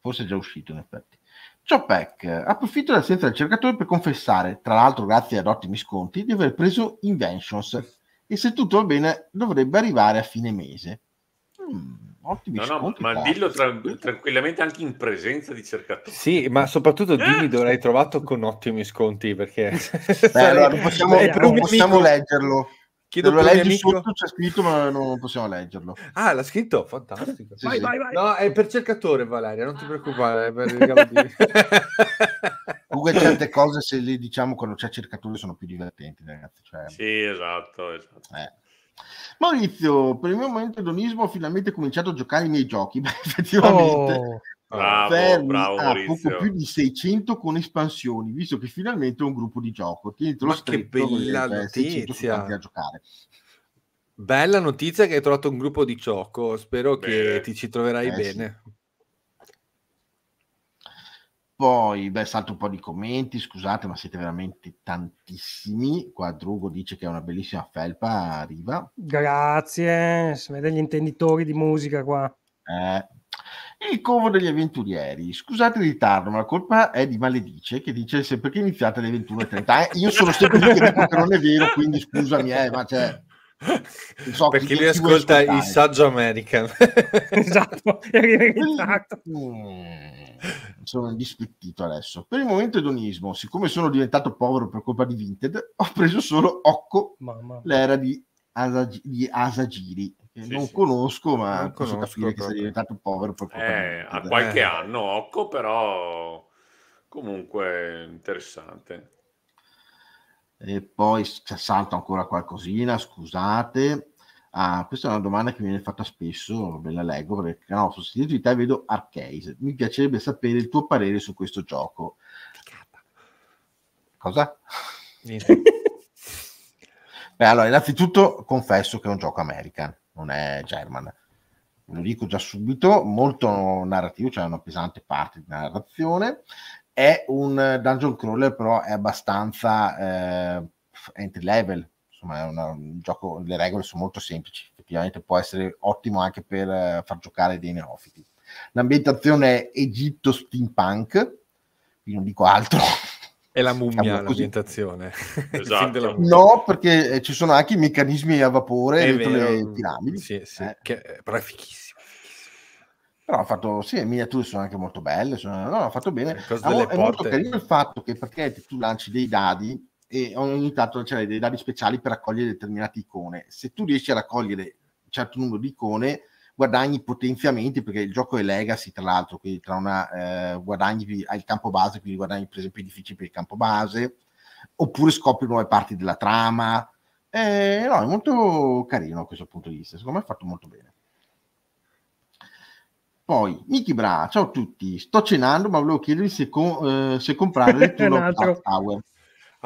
Forse è già uscito in effetti. Ciopec approfitto dell'assenza del cercatore per confessare, tra l'altro grazie ad ottimi sconti, di aver preso Inventions e se tutto va bene dovrebbe arrivare a fine mese. Mm, ottimi no, sconti. No, ma tanti. dillo tra- tranquillamente anche in presenza di cercatori. Sì, ma soprattutto dimmi eh, dove l'hai trovato con ottimi sconti perché... Beh, allora, possiamo, non possiamo leggerlo. Chiedo Se lo leggi amico... sotto c'è scritto, ma non possiamo leggerlo. Ah, l'ha scritto? Fantastico. Sì, vai, sì. vai, vai. No, è per cercatore, Valeria, non ti ah. preoccupare. Comunque, certe cose, se le diciamo quando c'è cercatore, sono più divertenti, ragazzi. Cioè... Sì, esatto. esatto. Eh. Maurizio, per il mio momento edonismo ho finalmente cominciato a giocare i miei giochi. Beh, effettivamente, oh. Bravo, bravo, a poco più di 600 con espansioni, visto che finalmente è un gruppo di gioco. ti Tienitelo Ma che bella cioè, notizia! A giocare. Bella notizia che hai trovato un gruppo di gioco, spero bene. che ti ci troverai eh, bene. Sì. Poi, beh, salto un po' di commenti, scusate, ma siete veramente tantissimi. Qua Drugo dice che è una bellissima felpa, arriva. Grazie, si vede gli intenditori di musica qua. Eh, il covo degli avventurieri. Scusate di ritardo, ma la colpa è di Maledice che dice sempre che iniziate alle 21.30. Eh, io sono sempre lì che dico che non è vero, quindi scusami, eh, ma c'è. Cioè, so Perché lui ascolta il saggio American. esatto. Mm, sono indispettito adesso. Per il momento edonismo, siccome sono diventato povero per colpa di Vinted, ho preso solo Occo, Mamma. l'era di, Asag- di Asagiri eh, sì, non sì. conosco, ma non posso conosco capire che sei diventato povero per eh, a qualche eh. anno, Occo, però comunque interessante. E poi ci salto ancora qualcosina, scusate. Ah, questa è una domanda che mi viene fatta spesso, ve la leggo perché no, sono sentito di te vedo Arcade. Mi piacerebbe sapere il tuo parere su questo gioco. Cosa? Niente. Beh, allora, innanzitutto confesso che è un gioco American non è German. lo dico già subito, molto narrativo, cioè una pesante parte di narrazione. È un dungeon crawler, però è abbastanza eh, entry level, insomma è una, un gioco, le regole sono molto semplici, effettivamente può essere ottimo anche per eh, far giocare dei neofiti. L'ambientazione è Egitto steampunk, quindi non dico altro, È la mummia l'ambientazione. Esatto. no, perché eh, ci sono anche i meccanismi a vapore e dentro vero. le piramidi. Sì, sì, eh. che, eh, però è fichissimo. Però ha fatto, sì, le miniature sono anche molto belle, sono, no, ha fatto bene. Ah, è porte... molto carino il fatto che perché tu lanci dei dadi e ogni tanto c'è dei dadi speciali per raccogliere determinate icone. Se tu riesci a raccogliere un certo numero di icone, guadagni potenziamenti, perché il gioco è legacy tra l'altro, quindi tra una, eh, guadagni al campo base, quindi guadagni per esempio edifici per il campo base, oppure scopri nuove parti della trama. Eh, no, è molto carino a questo punto di vista, secondo me è fatto molto bene. Poi, Miki Bra, ciao a tutti, sto cenando ma volevo chiedervi se, co- eh, se comprare il Tower.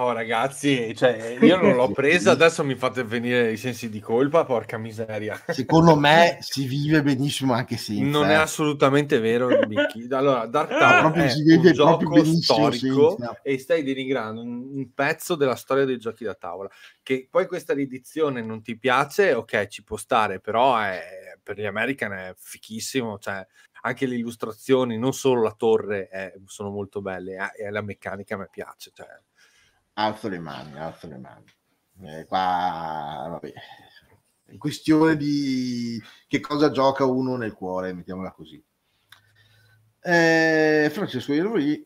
Oh ragazzi, cioè, io non l'ho presa, adesso mi fate venire i sensi di colpa, porca miseria. Secondo me si vive benissimo anche se Non è eh. assolutamente vero, Michi. Allora, Dark eh, Tower è si vive un gioco storico senza. e stai denigrando un, un, pezzo della storia dei giochi da tavola. Che poi questa ridizione non ti piace, ok, ci può stare, però è, per gli American è fichissimo, cioè anche le illustrazioni, non solo la torre, è, sono molto belle, eh, e la meccanica mi piace, cioè alzo le mani, alzo le mani. Eh, qua, vabbè, è questione di che cosa gioca uno nel cuore, mettiamola così. Eh, Francesco, Iervolino,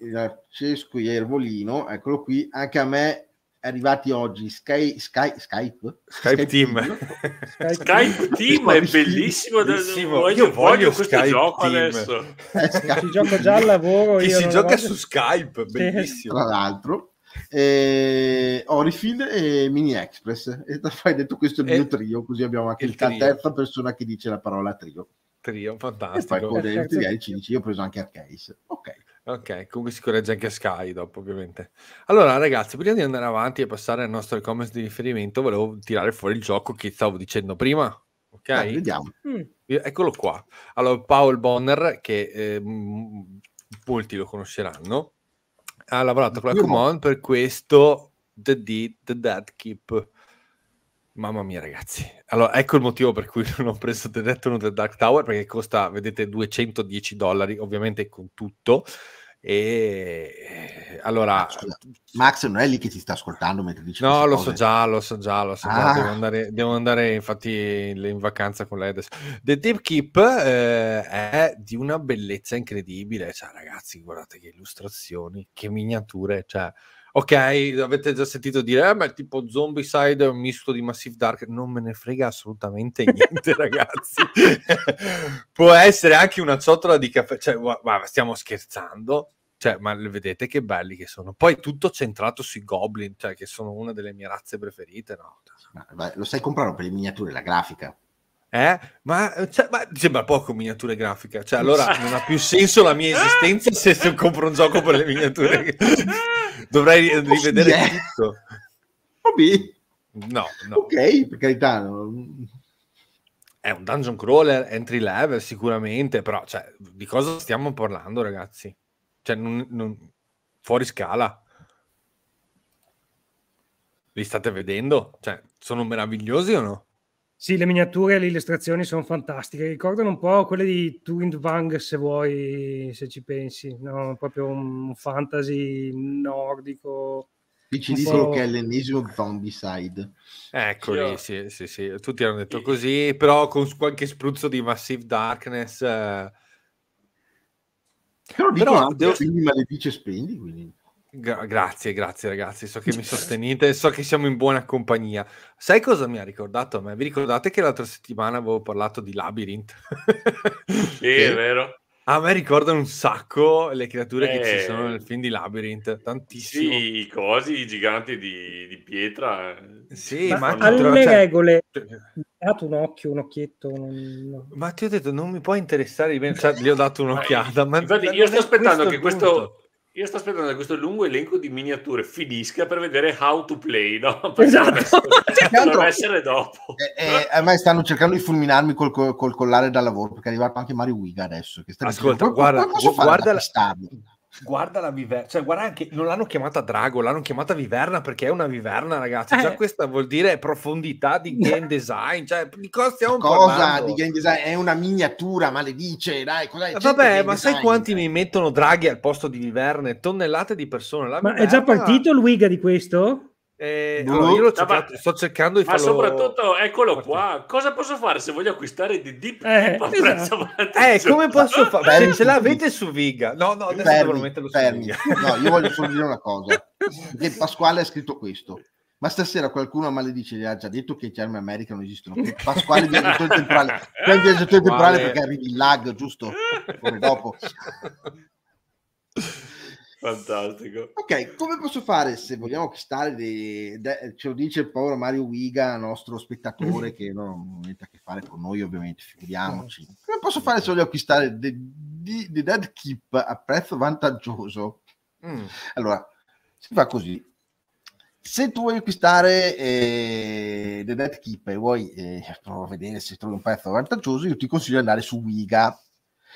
Francesco Iervolino, eccolo qui, anche a me è arrivati oggi Sky, Sky, Skype? Skype, Skype Team. Team. Skype, Team è bellissimo, bellissimo. Voglio, io voglio, voglio questo gioco Team. adesso. Eh, si gioca già al lavoro. Che si gioca voglio... su Skype, bellissimo. Tra l'altro e Orifield e Mini Express. E fai detto questo è il mio trio, così abbiamo anche la terza persona che dice la parola trio. Trio, fantastico. E poi con ci dici, io ho preso anche Arcase. Ok. Ok, comunque si corregge anche Sky dopo, ovviamente. Allora, ragazzi, prima di andare avanti e passare al nostro e-commerce di riferimento, volevo tirare fuori il gioco che stavo dicendo prima. Ok, ah, vediamo. Mm. Eccolo qua. Allora, Paul Bonner, che eh, molti lo conosceranno, ha lavorato con la Kumon per questo The Deed, The Dead Keep. Mamma mia, ragazzi. Allora, ecco il motivo per cui non ho preso The Death of the Dark Tower, perché costa, vedete, 210 dollari, ovviamente con tutto. E allora, Scusa, Max non è lì che ti sta ascoltando mentre dice no, lo cose. so già, lo so già, lo so ah. già. Devo andare, devo andare infatti in, in, vacanza con lei adesso. The Deep Keep eh, è di una bellezza incredibile, cioè ragazzi, guardate che illustrazioni, che miniature, cioè ok, avete già sentito dire, eh, ma è tipo Zombicide è un misto di Massive Dark, non me ne frega assolutamente niente, ragazzi. Può essere anche una ciotola di caffè, cioè, guarda, stiamo scherzando. Cioè, ma vedete che belli che sono. Poi tutto centrato sui Goblin, cioè, che sono una delle mie razze preferite, no? Ma lo sai comprare per le miniature, la grafica? Eh? Ma, cioè, ma, sembra poco miniature grafica. Cioè, allora non ha più senso la mia esistenza se, se compro un gioco per le miniature dovrei oh, rivedere oh, tutto. Vabbè. No, no. Ok, per carità. No. È un dungeon crawler entry level sicuramente, però cioè, di cosa stiamo parlando, ragazzi? Cioè, non, non... fuori scala. Li state vedendo? Cioè, sono meravigliosi o no? Sì, le miniature e le illustrazioni sono fantastiche, ricordano un po' quelle di Vang, se vuoi, se ci pensi, no? proprio un fantasy nordico. Qui ci dicono che è l'ennesimo Zombicide. Eccoli, Io... sì, sì, sì, tutti hanno detto così, però con qualche spruzzo di Massive Darkness. Eh... Però, dico anche, devo... quindi maledice spendi, quindi... Gra- grazie, grazie ragazzi, so che mi sostenete, so che siamo in buona compagnia. Sai cosa mi ha ricordato a me? Vi ricordate che l'altra settimana avevo parlato di Labyrinth? sì, è vero. A me ricordano un sacco le creature eh, che ci sono eh. nel film di Labyrinth, tantissimo. Sì, cosi giganti di, di pietra. Sì, ma, ma alle tro- cioè, cioè... regole dato un occhio, un occhietto. Un... Ma ti ho detto, non mi può interessare cioè, gli ho dato un'occhiata. ma infatti, io sto aspettando questo che punto. questo io sto aspettando che questo lungo elenco di miniature finisca per vedere how to play, no? Per esatto. Essere, per cioè, essere dopo. Eh, eh, a stanno cercando di fulminarmi col, col, col collare da lavoro perché è arrivato anche Mario Wiga adesso. Ascolta, dicendo, guarda, guarda, guarda, la, Guarda la viverna, cioè guarda anche, non l'hanno chiamata drago, l'hanno chiamata viverna perché è una viverna ragazzi, eh. questa vuol dire profondità di game design, cioè di cosa stiamo cosa parlando? di game design? È una miniatura, maledice, dai, cos'è? Eh, vabbè, ma design, sai quanti eh. mi mettono draghi al posto di viverne? Tonnellate di persone. La ma viverna... è già partito il Wiga di questo? Eh, boh, allora, io cercato, ma, sto cercando di farlo. Ma soprattutto, eccolo qua. Cosa posso fare se voglio acquistare di Deep eh, Deep esatto. eh come posso fare? Se l'avete su Viga, no, no, adesso fermi, devo metterlo fermi. su Viga. No, io voglio solo dire una cosa. Che Pasquale ha scritto questo. Ma stasera qualcuno a maledice gli ha già detto che i Germi America non esistono. Pasquale è viaggiatore temporale. Poi viaggiatore temporale perché arrivi il lag, giusto? Come dopo. Fantastico. Ok, come posso fare se vogliamo stare di... De... ce lo dice il povero Mario Wiga, nostro spettatore che non ha niente a che fare con noi ovviamente, figuriamoci. Certo. Come posso fare se voglio acquistare di Dead Keep a prezzo vantaggioso? Mm. Allora, si fa così. Se tu vuoi acquistare eh, The Dead Keep e vuoi eh, vedere se trovi un prezzo vantaggioso, io ti consiglio di andare su Wiga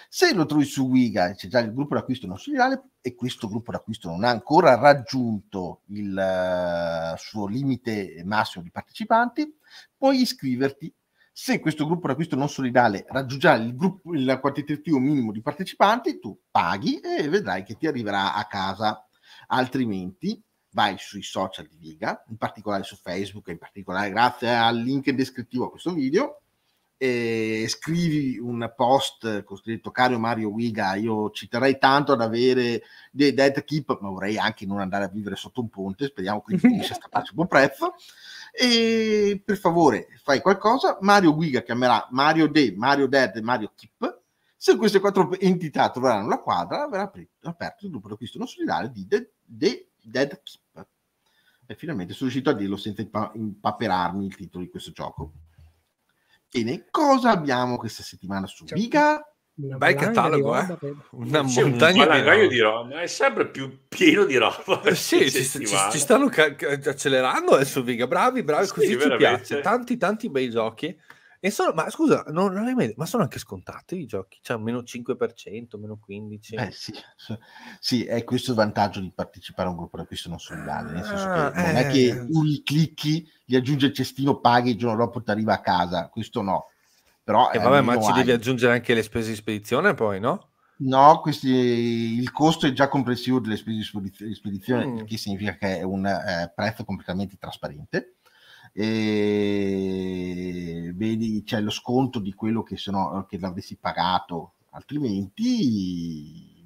se lo trovi su Wiga, c'è già il gruppo d'acquisto non solidale e questo gruppo d'acquisto non ha ancora raggiunto il eh, suo limite massimo di partecipanti, puoi iscriverti. Se questo gruppo d'acquisto non solidale raggiungerà il, gruppo, il quantitativo minimo di partecipanti, tu paghi e vedrai che ti arriverà a casa. Altrimenti vai sui social di Liga, in particolare su Facebook, in particolare grazie al link descrittivo a questo video, e scrivi un post con scritto caro Mario Wiga io ci terrei tanto ad avere dei dead keep ma vorrei anche non andare a vivere sotto un ponte speriamo che finisce sta pace a buon prezzo e per favore fai qualcosa Mario Wiga chiamerà Mario De Mario Dead e Mario Keep se queste quattro entità troveranno la quadra verrà aperto il gruppo d'acquisto non solidale di The De- Dead Keep e finalmente sono riuscito a dirlo senza impaperarmi il titolo di questo gioco Bene, cosa abbiamo questa settimana su C'è cioè, Biga? Un bel catalogo, eh? Una sì, montagna un di di roba. È sempre più pieno di roba. Eh, sì, ci, ci, ci, stanno ca- accelerando adesso, Biga. Bravi, bravi, sì, così veramente. ci piace. Tanti, tanti bei giochi. E sono, ma scusa, non, non mai, ma sono anche scontati i giochi, cioè meno 5%, meno 15%. Eh sì, sì, è questo il vantaggio di partecipare a un gruppo d'acquisto non solidale, nel senso che ah, non è eh, che tu eh. clicchi, gli aggiungi il cestino, paghi, il giorno dopo ti arriva a casa, questo no. Però, e vabbè, ma ci hai. devi aggiungere anche le spese di spedizione poi, no? No, questi, il costo è già complessivo delle spese di spedizione, mm. che significa che è un eh, prezzo completamente trasparente vedi c'è lo sconto di quello che, se no, che l'avresti pagato altrimenti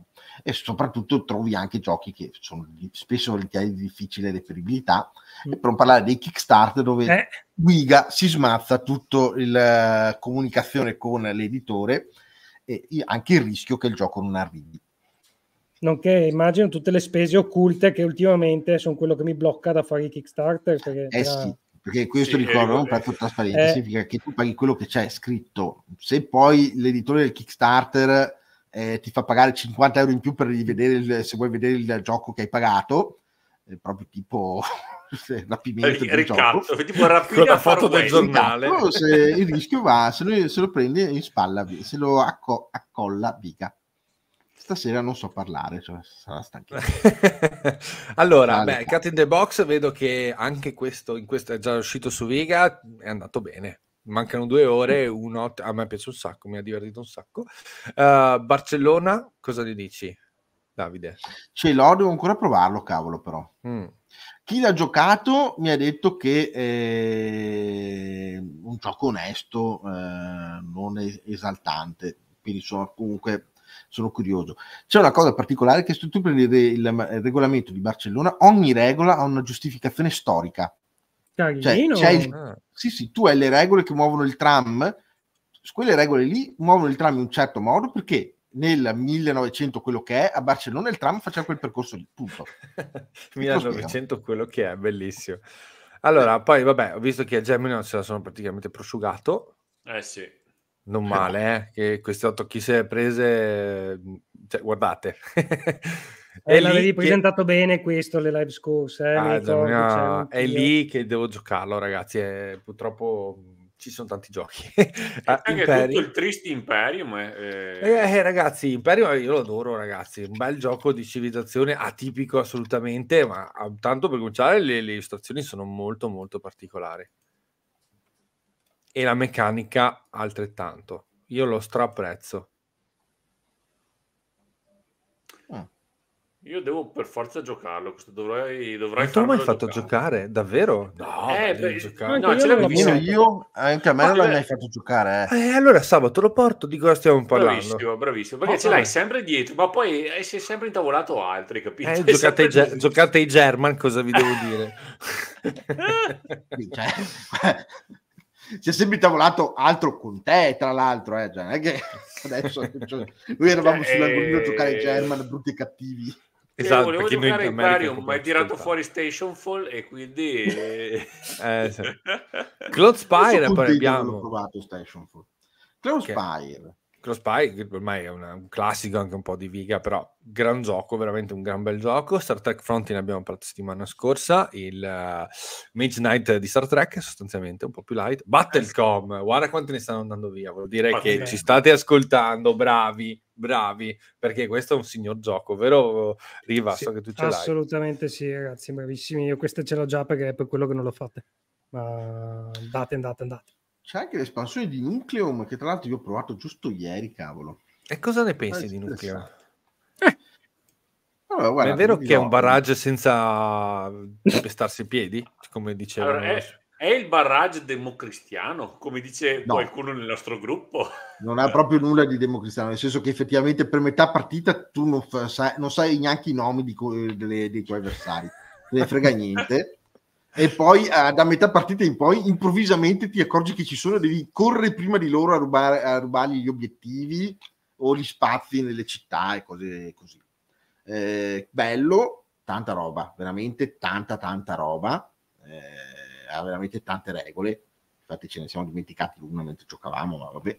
e soprattutto trovi anche giochi che sono spesso di difficile reperibilità mm. per non parlare dei Kickstarter dove eh. Wiga si smazza tutta la eh, comunicazione con l'editore e anche il rischio che il gioco non arrivi nonché immagino tutte le spese occulte che ultimamente sono quello che mi blocca da fare i Kickstarter perché eh, sì perché questo sì, ricordo è un prezzo trasparente, eh. significa che tu paghi quello che c'è scritto. Se poi l'editore del Kickstarter eh, ti fa pagare 50 euro in più per rivedere il, se vuoi vedere il gioco che hai pagato, è eh, proprio tipo rapimento del ricatto, gioco. tipo rapimento la foto del giornale. Esatto, se il rischio va, se, lui, se, lo prende in spalla, se lo acco- accolla, viga stasera non so parlare, cioè sarà stanchissimo. allora, Sale. beh, Cat in the Box vedo che anche questo, in questo è già uscito su Vega, è andato bene. Mancano due ore, mm. uno, a me piace un sacco, mi ha divertito un sacco. Uh, Barcellona, cosa ne dici, Davide? Ce l'ho, devo ancora provarlo, cavolo però. Mm. Chi l'ha giocato mi ha detto che è eh, un gioco onesto, eh, non esaltante, quindi sono comunque sono curioso. C'è una cosa particolare che se tu prendi il, regolamento di Barcellona, ogni regola ha una giustificazione storica. Carino. Cioè, il, ah. sì, sì, tu hai le regole che muovono il tram, quelle regole lì muovono il tram in un certo modo perché nel 1900 quello che è, a Barcellona il tram faceva quel percorso lì, punto. 1900 quello che è, bellissimo. Allora, poi vabbè, ho visto che a Gemini non se la sono praticamente prosciugato. Eh sì. Non eh, male, eh? che queste otto chi se le prese, mhmm, cioè, guardate. Eh, l'avevi presentato bene questo le live scorse. Eh? Ah, ricordo, mia... È lì che devo giocarlo, ragazzi. È... Purtroppo mhmm, ci sono tanti giochi. ah, anche tutto il triste Imperium. È... Eh eh. eh, eh, ragazzi, Imperium io lo adoro, ragazzi. Un bel gioco di civilizzazione atipico assolutamente, ma ah, tanto per cominciare le, le illustrazioni sono molto molto particolari e la meccanica altrettanto. Io lo strapprezzo. Ah. Io devo per forza giocarlo. Questo dovrei, dovrei tu mi fatto giocare. giocare? Davvero? Eh, no, eh, beh, giocare. no ce l'avevo visto io. Anche a me ah, non l'hai mai fatto giocare. Eh. eh. allora sabato lo porto. Di cosa stiamo parlando? Bravissimo, bravissimo. Perché oh, ce l'hai sempre dietro, ma poi eh, si è sempre intavolato altri. Capito? Eh, giocate, sempre... i, giocate i German, cosa vi devo dire? cioè... Eh, si è sempre tavolato altro con te, tra l'altro, eh, cioè, non è che adesso cioè, noi eravamo sulla sull'angolino eh, a giocare German, brutti e cattivi. Eh, esatto, eh, volevo giocare in Mario, ma è tirato fuori Station Fall e quindi... Eh, eh sì. Eh. Cloud Spire poi abbiamo... Cloud Spire Cross Spy ormai è una, un classico anche un po' di viga, però gran gioco, veramente un gran bel gioco. Star Trek Frontier abbiamo parlato settimana scorsa, il uh, eh, Mage Knight di Star Trek sostanzialmente, un po' più light. Battlecom, eh guarda quanti ne stanno andando via, vuol dire Battle che game. ci state ascoltando, bravi, bravi, perché questo è un signor gioco, vero Riva? Sì, so che tu ce assolutamente l'hai. Assolutamente sì, ragazzi, bravissimi. Io questa ce l'ho già perché è per quello che non l'ho fatta. Ma andate, andate, andate c'è anche l'espansione di Nucleum che tra l'altro io ho provato giusto ieri, cavolo. E cosa ne ah, pensi di Nucleum? Eh. Allora, guarda, è vero che no. è un barrage senza pestarsi i piedi, come diceva. Allora, è, è, il barrage democristiano, come dice no. qualcuno nel nostro gruppo. Non ha proprio nulla di democristiano, nel senso che effettivamente per metà partita tu non, fa, sai, non sai neanche i nomi di, co- eh, delle, dei tuoi avversari, non ne frega niente e poi ah, da metà partita in poi improvvisamente ti accorgi che ci sono, devi correre prima di loro a, rubare, a rubargli gli obiettivi o gli spazi nelle città e cose così. Eh, bello, tanta roba, veramente tanta tanta roba, eh, ha veramente tante regole, infatti ce ne siamo dimenticati una mentre giocavamo, ma vabbè,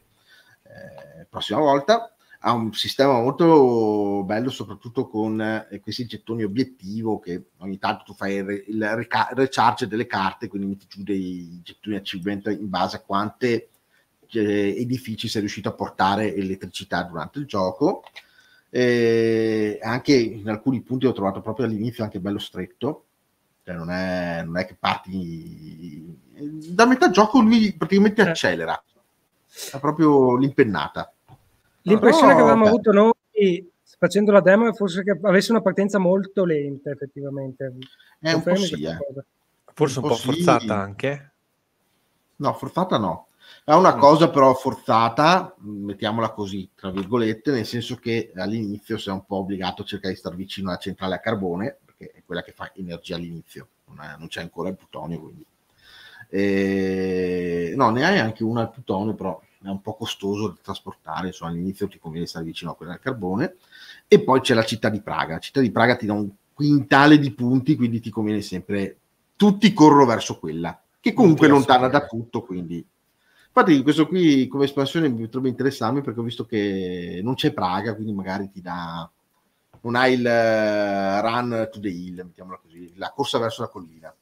eh, prossima volta ha un sistema molto bello, soprattutto con eh, questi gettoni obiettivo che ogni tanto tu fai il, il recharge delle carte, quindi metti giù dei gettoni achievement in base a quante eh, edifici sei riuscito a portare elettricità durante il gioco. E anche in alcuni punti ho trovato proprio all'inizio anche bello stretto, cioè non, è, non è che parti da metà gioco lui praticamente certo. accelera, ha proprio l'impennata. L'impressione oh, che avevamo beh. avuto noi facendo la demo è forse che avesse una partenza molto lenta, effettivamente. È un po sì, eh. Forse un, un po', po forzata anche. No, forzata no. È una mm. cosa però forzata, mm, mettiamola così, tra virgolette, nel senso che all'inizio sei un po' obbligato a cercare di stare vicino alla centrale a carbone, perché è quella che fa energia all'inizio, non, è, non c'è ancora il plutonio, quindi. E... Ehm, no, ne hai anche una al plutonio, però è un po' costoso da trasportare, insomma all'inizio ti conviene stare vicino a quella del carbone, e poi c'è la città di Praga, la città di Praga ti dà un quintale di punti, quindi ti conviene sempre, tutti corro verso quella, che comunque è lontana da tutto, quindi... Infatti questo qui come espansione mi potrebbe interessarmi perché ho visto che non c'è Praga, quindi magari ti dà... Non hai il eh, run to the hill, mettiamola così, la corsa verso la collina.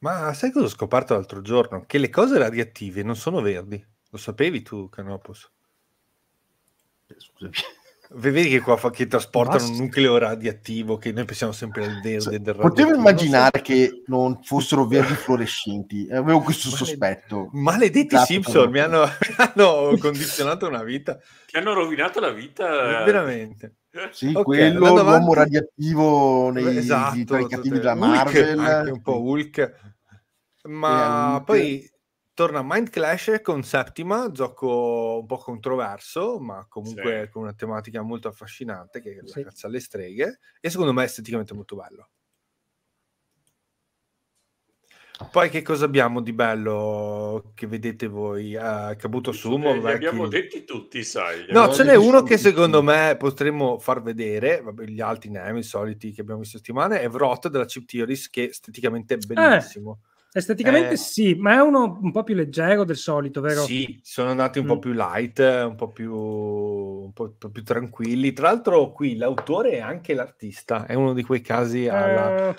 Ma sai cosa ho scoperto l'altro giorno? Che le cose radioattive non sono verdi. Lo sapevi tu, Canopus? Eh, scusami. Vedi che qua fa che trasportano Basta. un nucleo radioattivo che noi pensiamo sempre al verde del radio. Potevo immaginare so. che non fossero verdi fluorescenti, avevo questo Maled- sospetto. Maledetti Capito Simpson mi hanno, hanno, condizionato una vita. Ti hanno rovinato la vita. Eh, eh. Veramente. Sì, okay, quello, l'uomo radioattivo nei, esatto, tra i cattivi della Marvel. Hulk, anche un po' Hulk. Ma poi torna Mind Clash con Septima, gioco un po' controverso, ma comunque sì. con una tematica molto affascinante che è la sì. caccia alle streghe e secondo me è esteticamente molto bello. Poi che cosa abbiamo di bello che vedete voi? Uh, ah, Cabuto Sumo? Li abbiamo detti tutti, sai. No, ce n'è uno che secondo me potremmo far vedere, vabbè, gli altri Nemi, i soliti che abbiamo visto settimane, è Vrot della Chip Theories che esteticamente è eh. bellissimo. Eh. Esteticamente eh, sì, ma è uno un po' più leggero del solito, vero? Sì, sono andati un mm. po' più light, un po' più, un po', più tranquilli. Tra l'altro qui l'autore è anche l'artista, è uno di quei casi alla... Eh...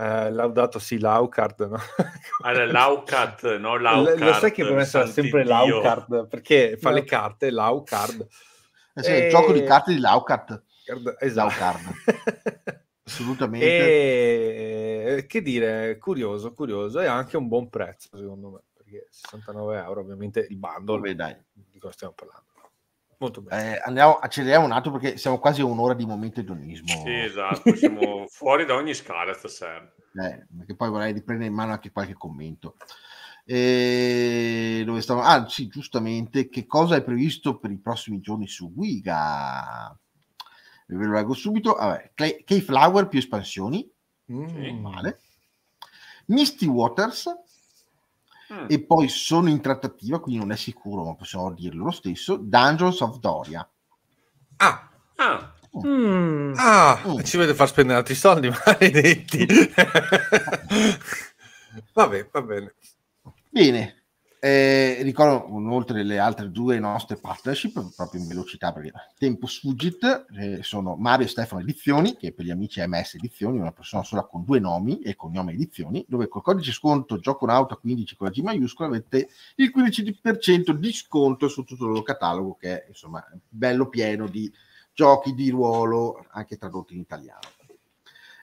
Eh, laudato sì, Laucard, no? Allora, Laucat, no Laucard. Lo, lo sai che per me sarà sempre Dio. Laucard, perché fa no. le carte, Laucard. Eh, sì, e... il gioco di carte di Laucard. Esatto. Laucard. assolutamente. E eh, che dire, curioso, curioso, e anche un buon prezzo secondo me, perché 69 euro ovviamente il bundle, Beh, dai. di cosa stiamo parlando. Molto bene. Eh, andiamo, acceleriamo un attimo perché siamo quasi a un'ora di momento edonismo. Sì, esatto, siamo fuori da ogni scala stasera. Eh, perché poi vorrei riprendere in mano anche qualche commento. Eh, dove stavo? Ah, sì, giustamente, che cosa è previsto per i prossimi giorni su Wiga? ve lo leggo subito. Vabbè, Flower più espansioni, mm. male. Misty Waters, mm. e poi sono in trattativa, quindi non è sicuro, ma possiamo dirlo lo stesso, Dungeons of Doria. Ah, ah. Oh. Mm. ah oh. ci vede far spendere altri soldi, maledetti. va bene, va bene. Bene, eh, ricordo inoltre le altre due nostre partnership, proprio in velocità perché tempo sfuggit, eh, sono Mario e Stefano Edizioni, che per gli amici è MS Edizioni, una persona sola con due nomi e cognome Edizioni, dove col codice sconto gioco un'auto a 15 con la G maiuscola avete il 15% di sconto su tutto il loro catalogo, che è insomma bello pieno di giochi di ruolo anche tradotti in italiano.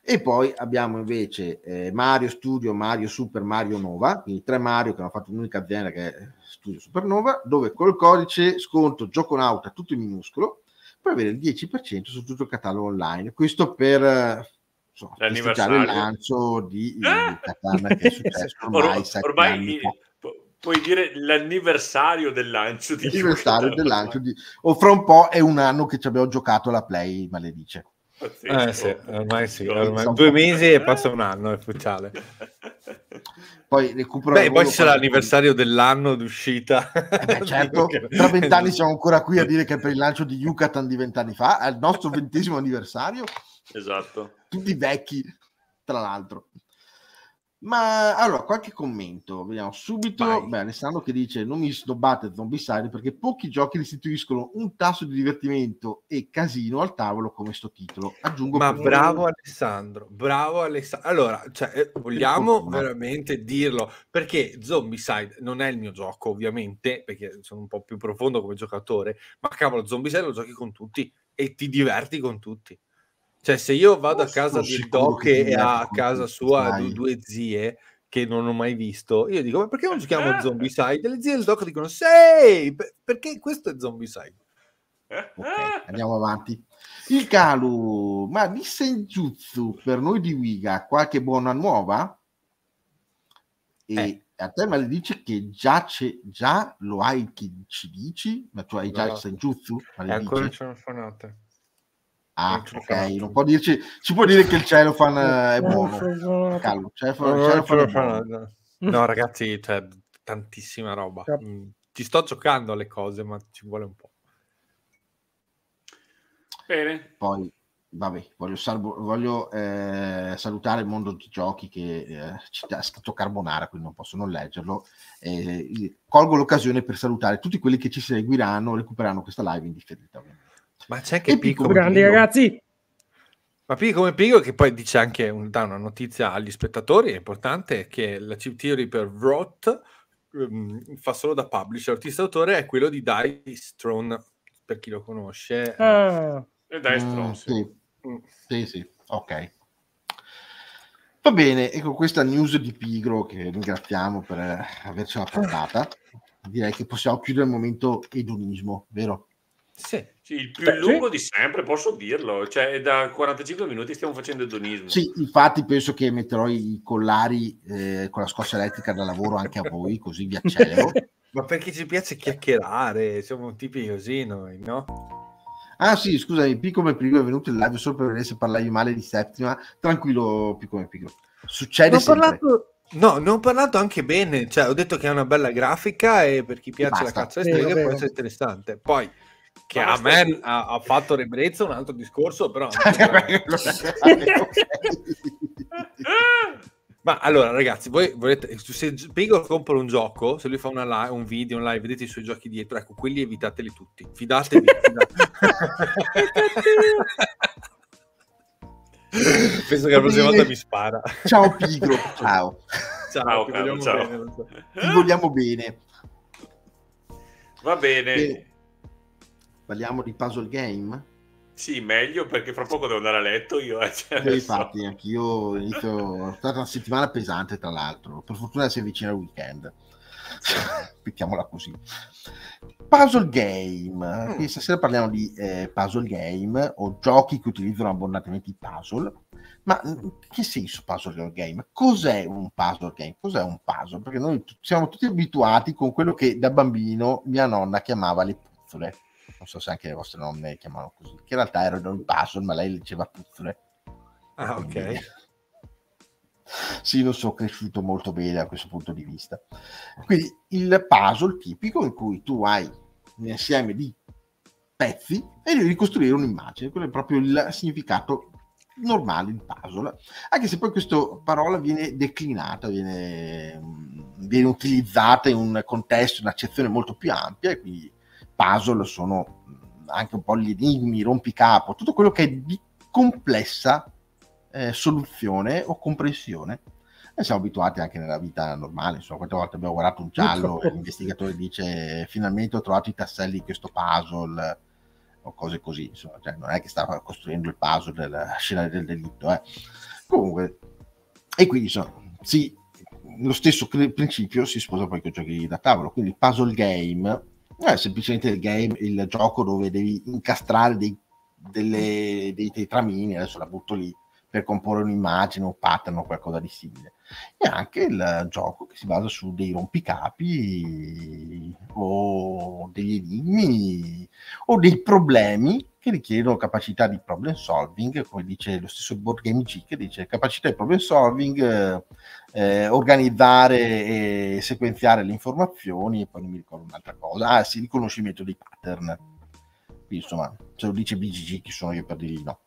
E poi abbiamo invece eh, Mario Studio, Mario Super, Mario Nova, quindi tre Mario che hanno fatto un'unica azienda che è Studio Supernova, dove col codice sconto gioco Gioconauta tutto in minuscolo puoi avere il 10% su tutto il catalogo online. Questo per eh, so, festeggiare il lancio di ah! Eh! Katana che è successo ormai, ormai puoi dire l'anniversario del lancio di l'anniversario del lancio di o fra un po' è un anno che ci abbiamo giocato la play maledice eh sì, ormai sì, ormai due mesi e passa un anno è fuciale. Poi recupero Beh, poi c'è l'anniversario qui. dell'anno d'uscita. Eh beh, certo, tra vent'anni siamo ancora qui a dire che per il lancio di Yucatan di vent'anni fa, al nostro ventesimo anniversario. Esatto. Tutti vecchi, tra l'altro. Ma allora, qualche commento, vediamo subito. Vai. Beh, Alessandro che dice non mi zombie side perché pochi giochi restituiscono un tasso di divertimento e casino al tavolo come sto titolo. Aggiungo Ma bravo un... Alessandro, bravo Alessandro. Allora, cioè, eh, vogliamo veramente dirlo perché zombie side non è il mio gioco, ovviamente, perché sono un po' più profondo come giocatore, ma cavolo, zombie side lo giochi con tutti e ti diverti con tutti. Cioè, se io vado a casa di Doc e a casa sua due, due zie che non ho mai visto, io dico: Ma perché non giochiamo a eh. Zombie Side? le zie del Doc dicono: Sei perché questo è Zombie Side. Eh. Ok, andiamo avanti. Il Kalu, ma di Senjutsu per noi di Wiga, qualche buona nuova? E eh. a te ma dice che già, c'è, già lo hai che ci dici? Ma tu hai già no. il Senjutsu? Eh, ancora c'è sono suonate. Ah, ok, non può dirci, ci può dire che il cellophane è buono. Calmo, cellophane, cellophane buono. No, ragazzi, cioè, tantissima roba. Mm, ci sto giocando alle cose, ma ci vuole un po'. Bene. Poi, vabbè, voglio, salvo, voglio eh, salutare il mondo di giochi che eh, ha scritto Carbonara, quindi non posso non leggerlo. Eh, colgo l'occasione per salutare tutti quelli che ci seguiranno, recupereranno questa live in differita. Ovviamente. Ma c'è anche Pico. Pico grande ragazzi. Ma Pico come Pico che poi dice anche, un, dà una notizia agli spettatori, è importante, che la chip theory per Vrot um, ehm, fa solo da publisher, L'artista autore è quello di Dice Throne, per chi lo conosce. Ah. E Dice Throne, mm, sì. Sì. Mm. sì, sì, ok. Va bene, ecco questa news di Pigro che ringraziamo per avercela portata. Direi che possiamo chiudere il momento edonismo, vero? Sì. sì. il più Beh, lungo sì. di sempre, posso dirlo. Cioè, da 45 minuti stiamo facendo edonismo. Sì, infatti penso che metterò i collari eh, con la scossa elettrica da lavoro anche a voi, così vi accelero. Ma perché ci piace chiacchierare, siamo tipi così noi, no? Ah sì, scusami, P come Pico è venuto in live solo per vedere se parlavi male di Settima. Tranquillo, P come Pico. Succede non parlato... No, ne ho parlato anche bene, cioè ho detto che è una bella grafica e per chi piace Basta. la cazzo estetica può essere interessante. Poi che a me ha, ha, fatto ribrezza un altro discorso, però... Ma allora, ragazzi, voi volete, se Pigo compra un gioco, se lui fa live, un video, un live, vedete i suoi giochi dietro, ecco, quelli evitateli tutti. Fidatevi. fidatevi. Penso che la prossima volta mi spara. Ciao Pigo ciao. Ciao, ti, ciao, vogliamo, ciao. Bene, ti vogliamo bene. Va bene. E... Parliamo di puzzle game? Sì, meglio perché fra poco devo andare a letto io. Eh, cioè, eh, adesso... Infatti, anch'io inizio... è stata una settimana pesante, tra l'altro. Per fortuna si avvicina il weekend. Mettiamola così. Puzzle game. Mm. Stasera parliamo di eh, puzzle game o giochi che utilizzano abbondantemente i puzzle. Ma mm, che senso puzzle game? Cos'è un puzzle game? Cos'è un puzzle? Perché noi siamo tutti abituati con quello che da bambino mia nonna chiamava le puzzle non so se anche le vostre nonne le chiamano così, che in realtà erano il puzzle, ma lei diceva puzzle. Ah, Quindi, ok. sì, non sono cresciuto molto bene a questo punto di vista. Quindi il puzzle tipico in cui tu hai un insieme di pezzi e devi ricostruire un'immagine, quello è proprio il significato normale di puzzle, anche se poi questa parola viene declinata, viene, viene utilizzata in un contesto, in un'accezione molto più ampia, e quindi puzzle sono anche un po' gli enigmi, rompicapo, tutto quello che è di complessa eh, soluzione o comprensione. E siamo abituati anche nella vita normale, insomma, quante volte abbiamo guardato un giallo, e l'investigatore dice finalmente ho trovato i tasselli di questo puzzle o cose così, insomma, cioè, non è che stava costruendo il puzzle della scena del delitto. Eh. Comunque, e quindi insomma, sì, lo stesso principio si sposa poi con i giochi da tavolo, quindi il puzzle game No, eh, è semplicemente il game, il gioco dove devi incastrare dei, delle, dei, dei tramini, adesso la butto lì, per comporre un'immagine, un pattern o qualcosa di simile. E anche il gioco che si basa su dei rompicapi o degli enigmi o dei problemi che richiedono capacità di problem solving, come dice lo stesso Board Game G, che dice capacità di problem solving eh, organizzare e sequenziare le informazioni e poi non mi ricordo un'altra cosa. Ah, sì, riconoscimento dei pattern. Quindi, insomma, se lo dice BGG chi sono io per dirgli no.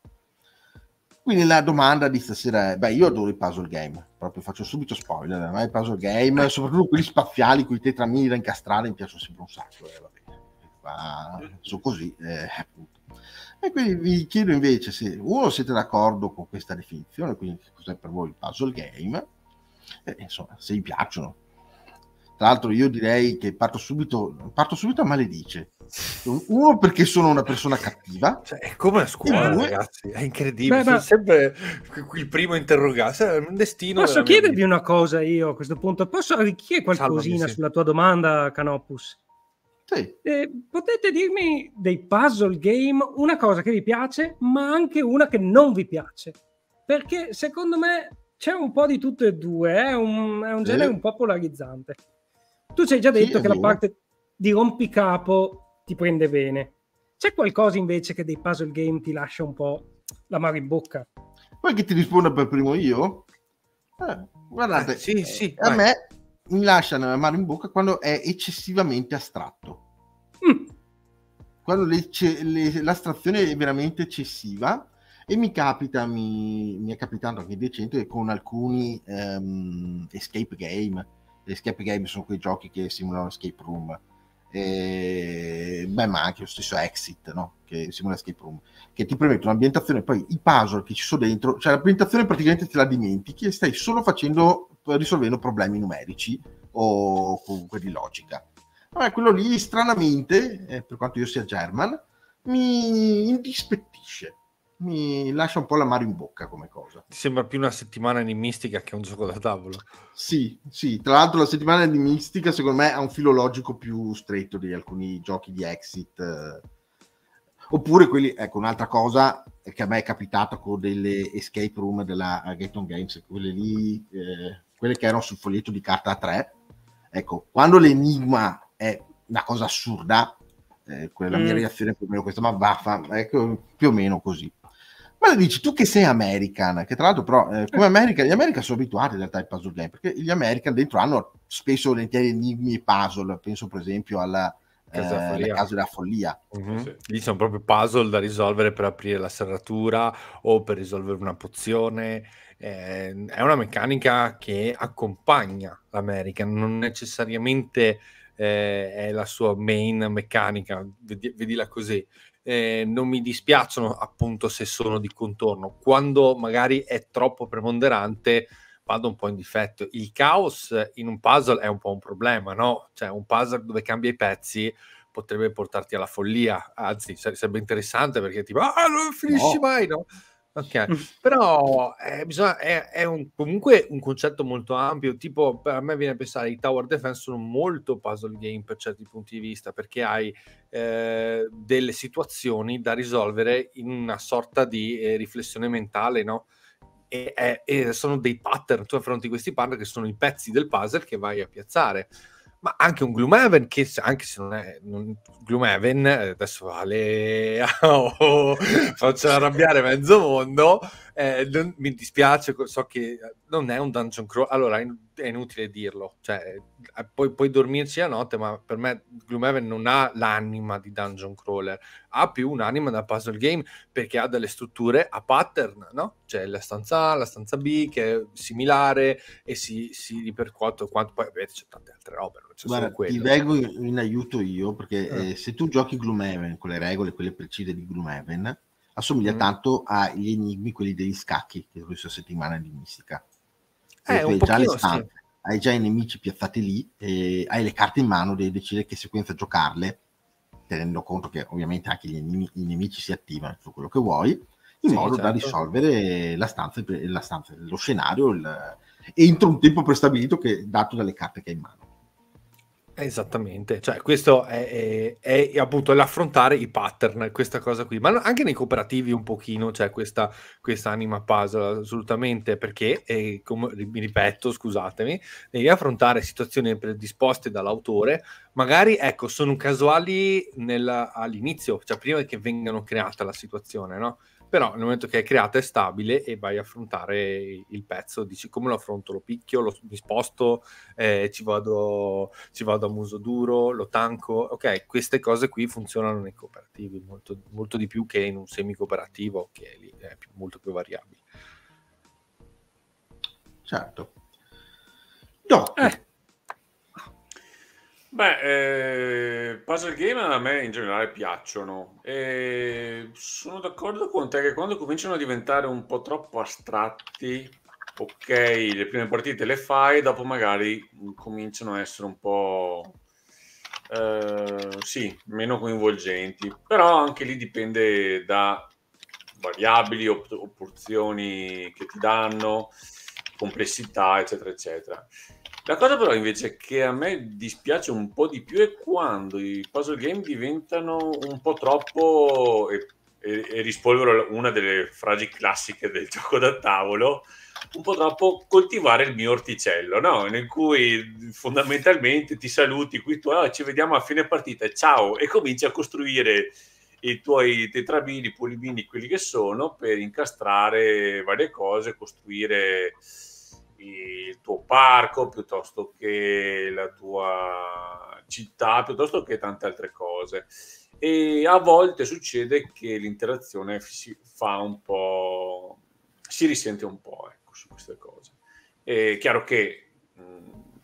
Quindi la domanda di stasera è, beh, io adoro i puzzle game, proprio faccio subito spoiler, ma i puzzle game, soprattutto quelli spaziali, con i tetramini da incastrare, mi piacciono sempre un sacco, eh, vabbè, ma sono così, eh, appunto. E quindi vi chiedo invece se uno siete d'accordo con questa definizione, quindi cos'è per voi il puzzle game, eh, insomma, se gli piacciono. Tra l'altro io direi che parto subito, parto subito a maledice. Uno perché sono una persona cattiva. Cioè, è come a scuola, due... ragazzi, è incredibile. Beh, ma... sempre il primo a interrogarsi, è un destino. Posso chiedervi una cosa io a questo punto? Posso arricchire qualcosina sì. sulla tua domanda, Canopus? Sì. Eh, potete dirmi dei puzzle game una cosa che vi piace, ma anche una che non vi piace. Perché secondo me c'è un po' di tutte e due, eh? un, è un, sì. genere un po' polarizzante. Tu ci hai già detto sì, che la parte di rompicapo ti prende bene. C'è qualcosa invece che dei puzzle game ti lascia un po' la mano in bocca? Vuoi che ti risponda per primo io? Eh, guardate, eh, sì, eh, sì, a me mi lascia la mano in bocca quando è eccessivamente astratto. Mm. Quando le, le, l'astrazione è veramente eccessiva, e mi capita, mi, mi è capitato anche di recente con alcuni um, escape game. Le escape game sono quei giochi che simulano escape room. E, beh, ma anche lo stesso Exit, no? che simula escape room, che ti permettono un'ambientazione, poi i puzzle che ci sono dentro, cioè l'ambientazione praticamente te la dimentichi e stai solo facendo, risolvendo problemi numerici o comunque di logica. Vabbè, quello lì stranamente, eh, per quanto io sia German, mi indispettisce mi lascia un po' la mare in bocca come cosa. Ti sembra più una settimana enigmistica che un gioco da tavolo? Sì, sì, tra l'altro la settimana enigmistica secondo me ha un filo logico più stretto di alcuni giochi di exit. Eh. Oppure quelli, ecco, un'altra cosa che a me è capitata con delle escape room della Gaton Games, quelle lì, eh, quelle che erano sul foglietto di carta 3. Ecco, quando l'enigma è una cosa assurda, eh, quella mm. mia reazione è più o meno questa, ma vaffa, ecco, più o meno così. Ma dici tu che sei American, che tra l'altro però eh, come American, gli American sono abituati in realtà ai puzzle game, perché gli American dentro hanno spesso volentieri enigmi e puzzle, penso per esempio alla Casa eh, Casa della Follia. Mm-hmm. Sì. Lì sono proprio puzzle da risolvere per aprire la serratura o per risolvere una pozione. Eh, è una meccanica che accompagna l'American, non necessariamente eh, è la sua main meccanica, vedi, vedila così eh, non mi dispiacciono appunto se sono di contorno. Quando magari è troppo preponderante vado un po' in difetto. Il caos in un puzzle è un po' un problema, no? Cioè un puzzle dove cambia i pezzi potrebbe portarti alla follia, anzi sarebbe interessante perché tipo ah non finisci no. mai, no? Ok, mm. però è, eh, bisogna, è, è un, comunque un concetto molto ampio, tipo per me viene a pensare i tower defense sono molto puzzle game per certi punti di vista, perché hai eh, delle situazioni da risolvere in una sorta di eh, riflessione mentale, no? E, e, eh, e sono dei pattern, tu affronti questi pattern che sono i pezzi del puzzle che vai a piazzare ma anche un Gloomhaven che anche se non è non, Gloomhaven eh, adesso vale oh, oh, oh, faccio arrabbiare mezzo mondo eh, non, mi dispiace, so che eh, non è un dungeon crawl, allora è inutile dirlo, cioè, eh, puoi, puoi dormirci a notte, ma per me Gloomhaven non ha l'anima di dungeon crawler, ha più un'anima da puzzle game perché ha delle strutture a pattern, no? C'è la stanza A, la stanza B che è similare e si, si ripercuote quanto poi beh, c'è tante altre robe, non c'è Guarda, Ti vengo in, in aiuto io perché eh. Eh, se tu giochi Gloomhaven con le regole, quelle precise di Gloomhaven, assomiglia mm. tanto agli enigmi, quelli degli scacchi, che è questa settimana di Mistica. Eh, cioè, hai, già stanze, sì. hai già i nemici piazzati lì, e hai le carte in mano, devi decidere che sequenza giocarle, tenendo conto che ovviamente anche gli enimi, i nemici si attivano su quello che vuoi, in sì, modo certo. da risolvere la stanza, la stanza lo scenario il, entro un tempo prestabilito che, dato dalle carte che hai in mano. Esattamente, cioè questo è, è, è, appunto l'affrontare i pattern, questa cosa qui, ma anche nei cooperativi un pochino c'è cioè questa, questa anima puzzle assolutamente, perché, eh, come, mi ripeto, scusatemi, devi affrontare situazioni predisposte dall'autore, magari ecco, sono casuali nel, all'inizio, cioè prima che vengano create la situazione, no? però nel momento che è creata è stabile e vai a affrontare il pezzo, dici come lo affronto, lo picchio, lo, mi sposto, eh, ci, vado, ci, vado, a muso duro, lo tanco, ok, queste cose qui funzionano nei cooperativi molto, molto di più che in un semi cooperativo che è, lì, è più, molto più variabile. Certo. Doc, eh. Beh, eh, puzzle game a me in generale piacciono e sono d'accordo con te che quando cominciano a diventare un po' troppo astratti, ok, le prime partite le fai, dopo magari cominciano a essere un po' eh, sì, meno coinvolgenti, però anche lì dipende da variabili, op- opzioni che ti danno, complessità, eccetera, eccetera. La cosa però invece che a me dispiace un po' di più è quando i puzzle game diventano un po' troppo, e, e, e rispolvero una delle frasi classiche del gioco da tavolo, un po' troppo coltivare il mio orticello, no? nel cui fondamentalmente ti saluti qui, tu, oh, ci vediamo a fine partita, ciao, e cominci a costruire i tuoi tetrabini, polibini, quelli che sono, per incastrare varie cose, costruire il tuo parco piuttosto che la tua città, piuttosto che tante altre cose. E a volte succede che l'interazione si fa un po' si risente un po' ecco, su queste cose. È chiaro che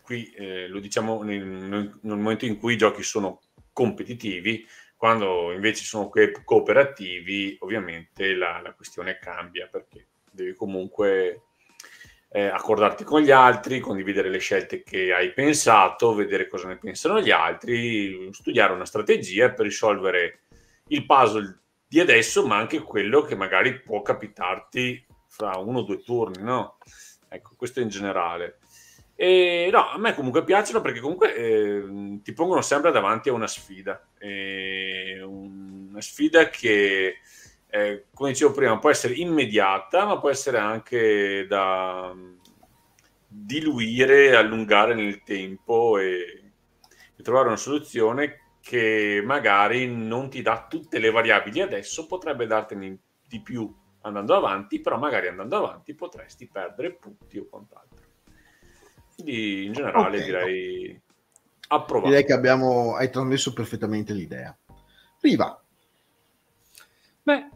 qui eh, lo diciamo nel, nel, momento in cui i giochi sono competitivi, quando invece sono cooperativi, ovviamente la, la questione cambia perché devi comunque eh, accordarti con gli altri, condividere le scelte che hai pensato, vedere cosa ne pensano gli altri, studiare una strategia per risolvere il puzzle di adesso, ma anche quello che magari può capitarti fra uno o due turni, no? Ecco, questo in generale. E no, a me comunque piacciono perché comunque eh, ti pongono sempre davanti a una sfida, e una sfida che eh, come dicevo prima, può essere immediata, ma può essere anche da mm, diluire, allungare nel tempo e, e trovare una soluzione che magari non ti dà tutte le variabili adesso, potrebbe dartene di più andando avanti, però magari andando avanti potresti perdere punti o quant'altro. Quindi in generale okay. direi approvato. Direi che abbiamo, hai trasmesso perfettamente l'idea. Riva. Beh,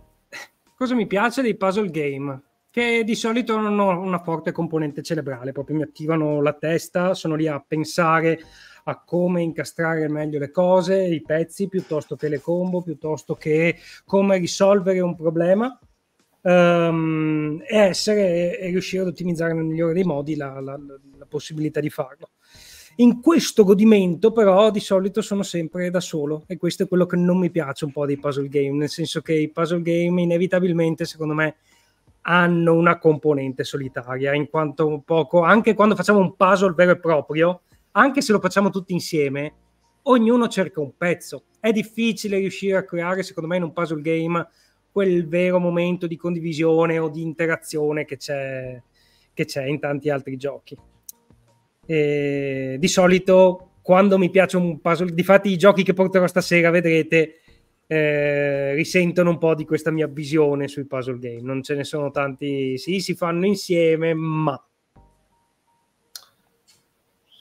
Cosa mi piace dei puzzle game? Che di solito non ho una forte componente cerebrale, proprio mi attivano la testa, sono lì a pensare a come incastrare meglio le cose, i pezzi, piuttosto che le combo, piuttosto che come risolvere un problema. Um, e essere e riuscire ad ottimizzare nel migliore dei modi la, la, la possibilità di farlo. In questo godimento però di solito sono sempre da solo e questo è quello che non mi piace un po' dei puzzle game, nel senso che i puzzle game inevitabilmente secondo me hanno una componente solitaria, in quanto un poco, anche quando facciamo un puzzle vero e proprio, anche se lo facciamo tutti insieme, ognuno cerca un pezzo. È difficile riuscire a creare, secondo me, in un puzzle game quel vero momento di condivisione o di interazione che c'è, che c'è in tanti altri giochi. Eh, di solito quando mi piace un puzzle, difatti i giochi che porterò stasera vedrete eh, risentono un po' di questa mia visione sui puzzle game. Non ce ne sono tanti, sì, si fanno insieme, ma...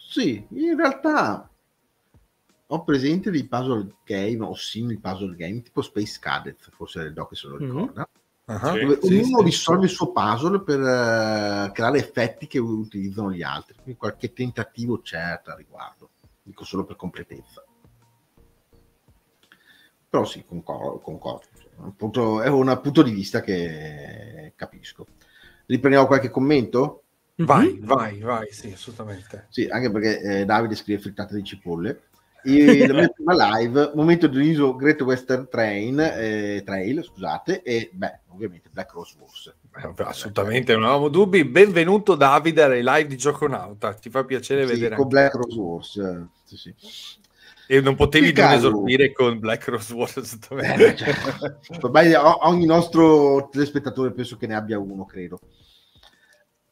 Sì, in realtà ho presente dei puzzle game o simili puzzle game tipo Space Cadet, forse Redo che se lo mhm. ricorda, mm-hmm. Dove sì, ognuno sì, risolve sì. il suo puzzle per eh, creare effetti che utilizzano gli altri. Quindi qualche tentativo c'è certo a riguardo, dico solo per completezza. Però sì, concordo. concordo. Un è un punto di vista che capisco. Riprendiamo qualche commento? Vai, mhm. vai, vai, sì, assolutamente. Sì, anche perché eh, Davide scrive frittate di cipolle la prima live, momento di riso Great Western Train, eh, Trail, scusate, e beh, ovviamente Black Rose Wars. Eh, assolutamente, non avevamo dubbi. Benvenuto Davide alle live di Gioconauta, ti fa piacere sì, vedere. Con Black Rose Wars, sì, sì. E non potevi non esordire con Black Rose Wars, assolutamente. Eh, certo. Ormai ogni nostro telespettatore penso che ne abbia uno, credo.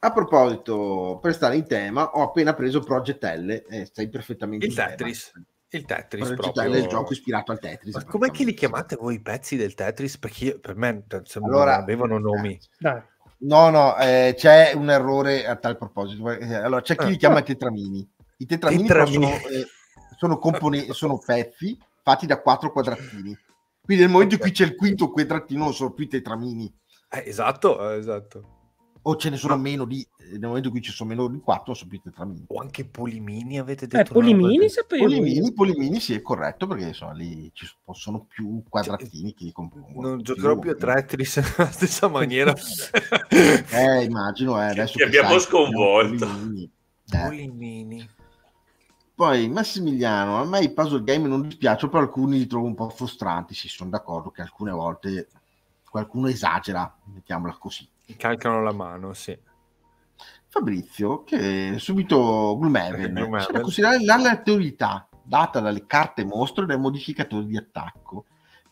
A proposito, per stare in tema, ho appena preso Project L, eh, stai perfettamente il in Tetris. Tema. Il Tetris proprio... del gioco ispirato al Tetris. Ma com'è che li chiamate voi i pezzi del Tetris? Perché io, per me cioè, allora, non avevano eh, nomi. Eh, Dai. No, no, eh, c'è un errore a tal proposito. Eh, allora, c'è chi li ah. chiama tetramini. I tetramini, tetramini. Possono, eh, sono, compone- sono pezzi fatti da quattro quadratini. Quindi nel momento in cui c'è il quinto quadratino non sono più i tetramini. Eh, esatto, esatto o ce ne sono Ma... meno di eh, nel momento in cui ci sono meno di 4 subite 3 minuti o anche Polimini avete eh, detto eh, Polimini sapevo Polimini, Polimini sì è corretto perché insomma lì ci sono più quadratini cioè, che compongono non giocherò più a Tetris nella stessa maniera eh immagino eh, adesso ti abbiamo sconvolto Polimini, eh. Polimini. Poi Massimiliano, a me i puzzle game non dispiace però alcuni li trovo un po' frustranti, sì, sono d'accordo che alcune volte qualcuno esagera, mettiamola così. Calcano la mano, sì. Fabrizio, che subito Gloomhaven, Gloomhaven. c'è cioè, considerare l'aleatorietà data dalle carte mostro e dai modificatori di attacco,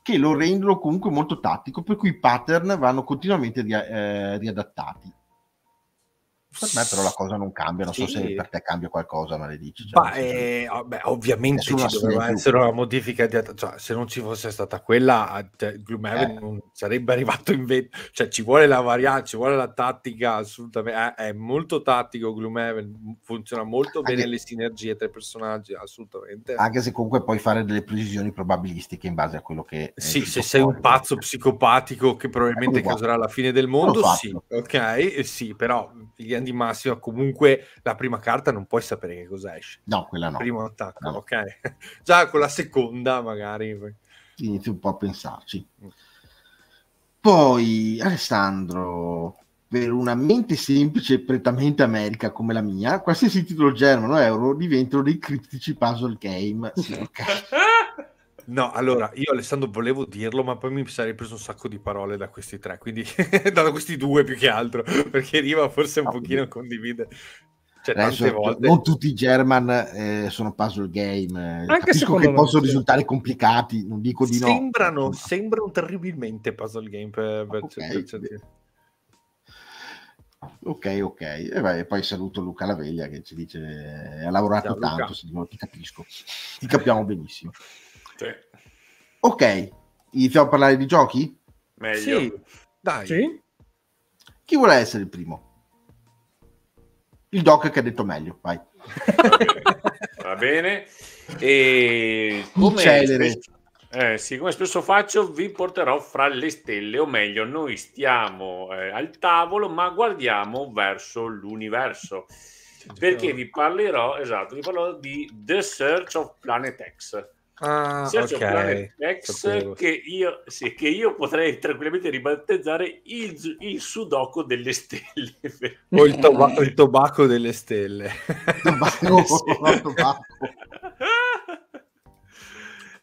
che lo rendono comunque molto tattico, per cui i pattern vanno continuamente ri- eh, riadattati per me però la cosa non cambia, non so se per te cambia qualcosa, ma le dici. Cioè, eh, vabbè, ovviamente ci doveva essere una modifica, di, cioè, se non ci fosse stata quella, Gloomhaven ah, cioè, eh. non sarebbe arrivato in 20, cioè ci vuole la variante, ci vuole la tattica, assolutamente, eh, è molto tattico Gloomhaven, funziona molto anche, bene le sinergie tra i personaggi, assolutamente. Anche se comunque puoi fare delle precisioni probabilistiche in base a quello che... Sì, se sei un pazzo psicopatico che probabilmente esatto. causerà la fine del mondo, sì, ok, eh, sì, però gli di massima, comunque la prima carta non puoi sapere che cosa esce. No, quella no. Primo attacco, no. ok. Già con la seconda magari. Inizi un po' a pensarci. Mm. Poi, Alessandro, per una mente semplice e prettamente america come la mia, qualsiasi titolo germano euro diventano dei criptici puzzle game. Sì, okay. No, allora io Alessandro volevo dirlo, ma poi mi sarei preso un sacco di parole da questi tre, quindi da questi due più che altro, perché Riva forse un pochino condivide. Cioè, Adesso, tante cioè, volte... Non tutti i German eh, sono puzzle game, eh, che se possono risultare complicati, non dico di sembrano, no. Sembrano terribilmente puzzle game per, ah, per okay. certi, certi. Ok, ok. E, vai, e, poi saluto Luca Laveglia che ci dice ha lavorato Ciao, tanto, se ti capisco. Ti capiamo benissimo. Sì. Ok, iniziamo a parlare di giochi? Meglio. Sì. Dai. Sì. Chi vuole essere il primo? Il doc che ha detto meglio, vai. Va bene. E come Celere. eh, sì, come spesso faccio, vi porterò fra le stelle, o meglio, noi stiamo eh, al tavolo, ma guardiamo verso l'universo. Perché vi parlerò, esatto, vi parlerò di The Search of Planet X Ah, Sergio okay. Planet X che io, sì, che io, potrei tranquillamente ribattezzare il, il sudoku delle stelle o il, toba- il, tobacco delle stelle tobacco, sì. tobacco.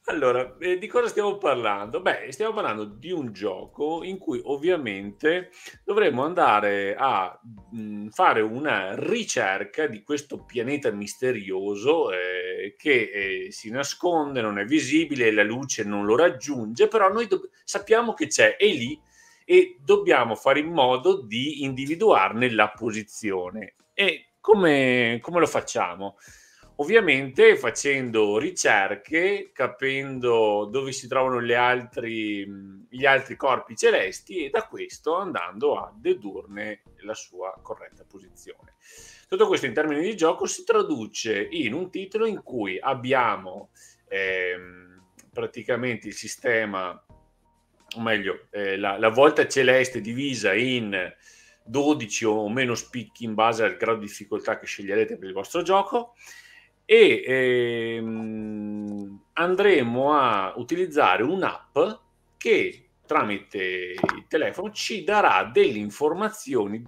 Allora, eh, di cosa stiamo parlando? Beh, stiamo parlando di un gioco in cui ovviamente dovremmo andare a mh, mm, fare una ricerca di questo pianeta misterioso eh, che eh, si nasconde, non è visibile, la luce non lo raggiunge, però noi do- sappiamo che c'è, è lì e dobbiamo fare in modo di individuarne la posizione. E come, come lo facciamo? Ovviamente facendo ricerche, capendo dove si trovano altri, gli altri corpi celesti e da questo andando a dedurne la sua corretta posizione. Tutto questo in termini di gioco si traduce in un titolo in cui abbiamo ehm, praticamente il sistema, o meglio, eh, la, la volta celeste divisa in 12 o meno spicchi in base al grado di difficoltà che sceglierete per il vostro gioco e ehm, andremo a utilizzare un'app che tramite il telefono ci darà delle informazioni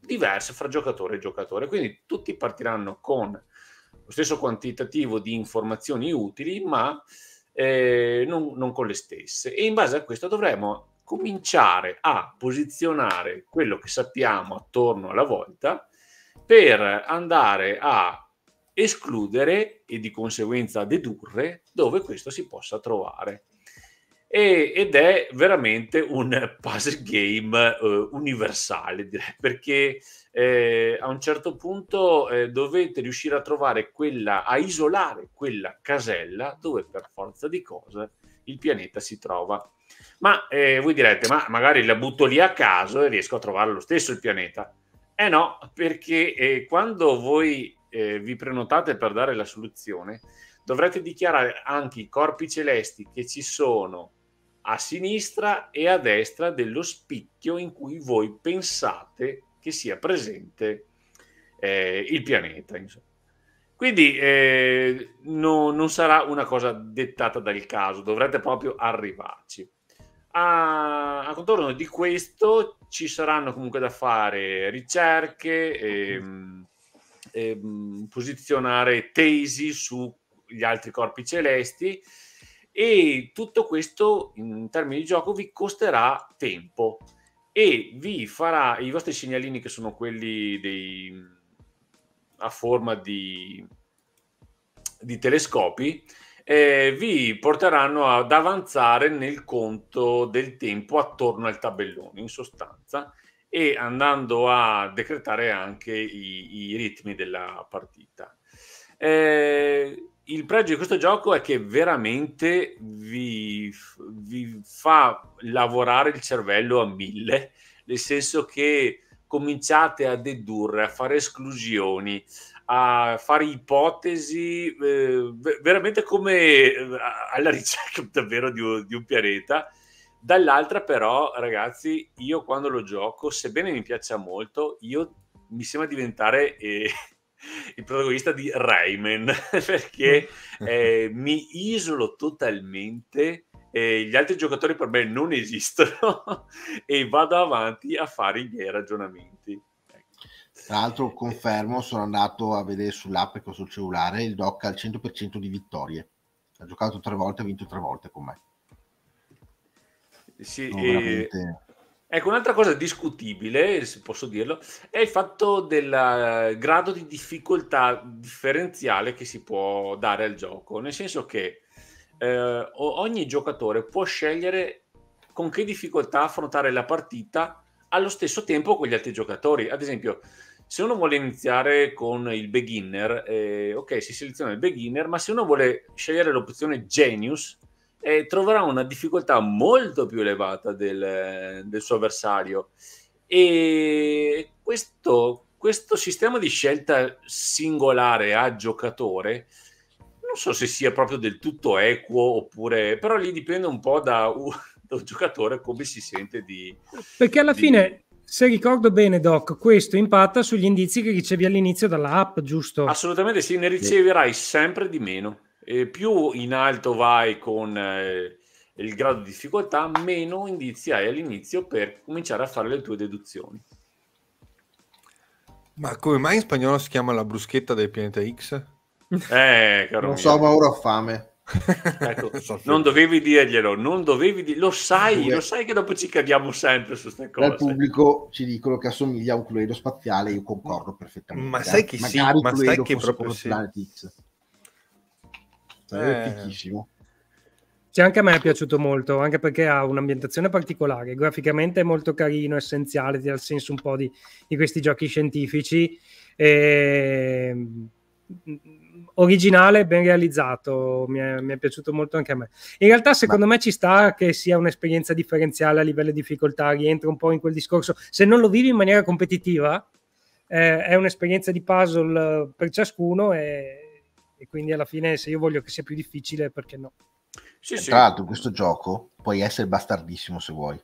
diverse fra giocatore e giocatore. Quindi tutti partiranno con lo stesso quantitativo di informazioni utili, ma eh, non, non, con le stesse. E in base a questo dovremo cominciare a posizionare quello che sappiamo attorno alla volta per andare a escludere e di conseguenza dedurre dove questo si possa trovare. E, ed è veramente un puzzle game eh, universale, direi, perché eh, a un certo punto eh, dovete riuscire a trovare quella, a isolare quella casella dove per forza di cose il pianeta si trova. Ma eh, voi direte, ma magari la butto lì a caso e riesco a trovare lo stesso il pianeta. Eh no, perché eh, quando voi eh, vi prenotate per dare la soluzione, dovrete dichiarare anche i corpi celesti che ci sono a sinistra e a destra dello spicchio in cui voi pensate che sia presente eh, il pianeta. Insomma. Quindi eh, no, non sarà una cosa dettata dal caso, dovrete proprio arrivarci. A, a contorno di questo ci saranno comunque da fare ricerche, ehm, ehm, posizionare tesi sugli altri corpi celesti e tutto questo in termini di gioco vi costerà tempo e vi farà i vostri segnalini che sono quelli dei, a forma di, di telescopi eh, vi porteranno ad avanzare nel conto del tempo attorno al tabellone in sostanza e andando a decretare anche i, i ritmi della partita. Eh, il pregio di questo gioco è che veramente vi, vi, fa lavorare il cervello a mille, nel senso che cominciate a dedurre, a fare esclusioni, a fare ipotesi, eh, veramente come eh, alla ricerca davvero di un, di un pianeta Dall'altra però, ragazzi, io quando lo gioco, sebbene mi piaccia molto, io mi sembra diventare eh, il protagonista di Rayman, perché mm. eh, mi isolo totalmente, eh, gli altri giocatori per me non esistono e vado avanti a fare i miei ragionamenti. Tra l'altro confermo, sono andato a vedere sull'app che ho sul cellulare, il doc ha il 100% di vittorie. Ha giocato tre volte, ha vinto tre volte con me. Sì, no, e... Ecco, un'altra cosa discutibile, se posso dirlo, è il fatto del eh, grado di difficoltà differenziale che si può dare al gioco, nel senso che eh, ogni giocatore può scegliere con che difficoltà affrontare la partita allo stesso tempo con gli altri giocatori. Ad esempio, se uno vuole iniziare con il beginner, eh, ok, si seleziona il beginner, ma se uno vuole scegliere l'opzione genius, eh, troverà una difficoltà molto più elevata del, del suo avversario. E questo, questo, sistema di scelta singolare a giocatore non so se sia proprio del tutto equo oppure però lì dipende un po' da, uh, da un giocatore come si sente di perché alla di... fine se ricordo bene, Doc, questo impatta sugli indizi che ricevi all'inizio dalla app, giusto? Assolutamente sì, ne riceverai sempre di meno eh, più in alto vai con eh, il grado di difficoltà, meno indizi hai all'inizio per cominciare a fare le tue deduzioni. Ma come mai in spagnolo si chiama la bruschetta del pianeta X? Eh, caro non mio. so, ma ora ho fame. Ecco, non dovevi dirglielo, non dovevi di... lo sai, lo sai che dopo ci cadiamo sempre su queste cose. Dal pubblico ci dicono che assomiglia a un cluedo spaziale, io concordo perfettamente. Ma sai eh. che Magari sì, ma sai che proprio sì. X è eh. fichissimo. Cioè, anche a me è piaciuto molto, anche perché ha un'ambientazione particolare. Graficamente è molto carino, essenziale, ti dà il senso un po' di, di questi giochi scientifici. E... Ehm, originale, ben realizzato, mi è, mi è, piaciuto molto anche a me. In realtà, secondo Ma... me ci sta che sia un'esperienza differenziale a livello di difficoltà, rientra un po' in quel discorso. Se non lo vivi in maniera competitiva, eh, è un'esperienza di puzzle per ciascuno e e quindi alla fine se io voglio che sia più difficile, perché no? Sì, sì. Tra l'altro, questo gioco puoi essere bastardissimo se vuoi.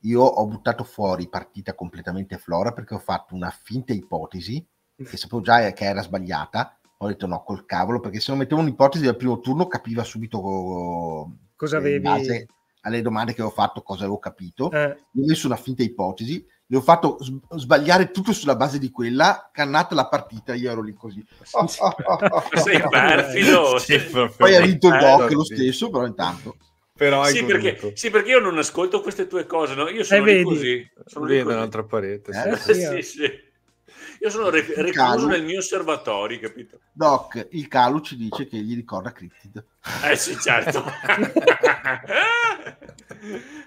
Io ho buttato fuori partita completamente flora perché ho fatto una finta ipotesi che sapevo già che era sbagliata. Ho detto no, col cavolo, perché se non mettevo un'ipotesi al primo turno capiva subito cosa eh, avevi. alle domande che avevo fatto, cosa avevo capito. Eh. ho messo una finta ipotesi, le ho fatto sbagliare tutto sulla base di quella, cannata la partita, io ero lì così. Oh, oh, oh, Sei perfido. Poi ha vinto il doc eh, lo stesso, però intanto. Però sì, perché, sì, perché, io non ascolto queste tue cose, no? io sono eh, lì vedi. così. Sono lì vedi così. un'altra parete. Eh? Sì, sì. sì. Io sono re- recluso Calu... nel mio osservatorio, capito? Doc, il Calu ci dice che gli ricorda Cryptid. Eh sì, certo.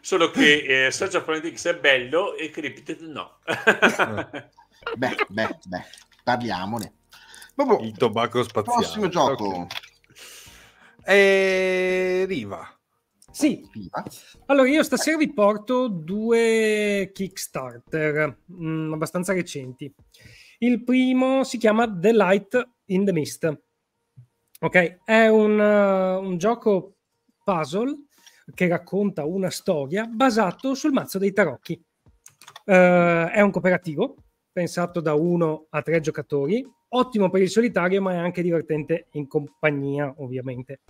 Solo che eh, Social Planet X è bello e Cryptid no. beh, beh, beh, parliamone. Proprio, il tobacco spaziale. Prossimo gioco. Okay. E... Eh, Riva. Sì, allora io stasera vi porto due Kickstarter mh, mm, abbastanza recenti. Il primo si chiama The Light in the Mist. Ok, è un, uh, un gioco puzzle che racconta una storia basato sul mazzo dei tarocchi. Uh, è un cooperativo pensato da uno a tre giocatori ottimo per il solitario, ma è anche divertente in compagnia, ovviamente.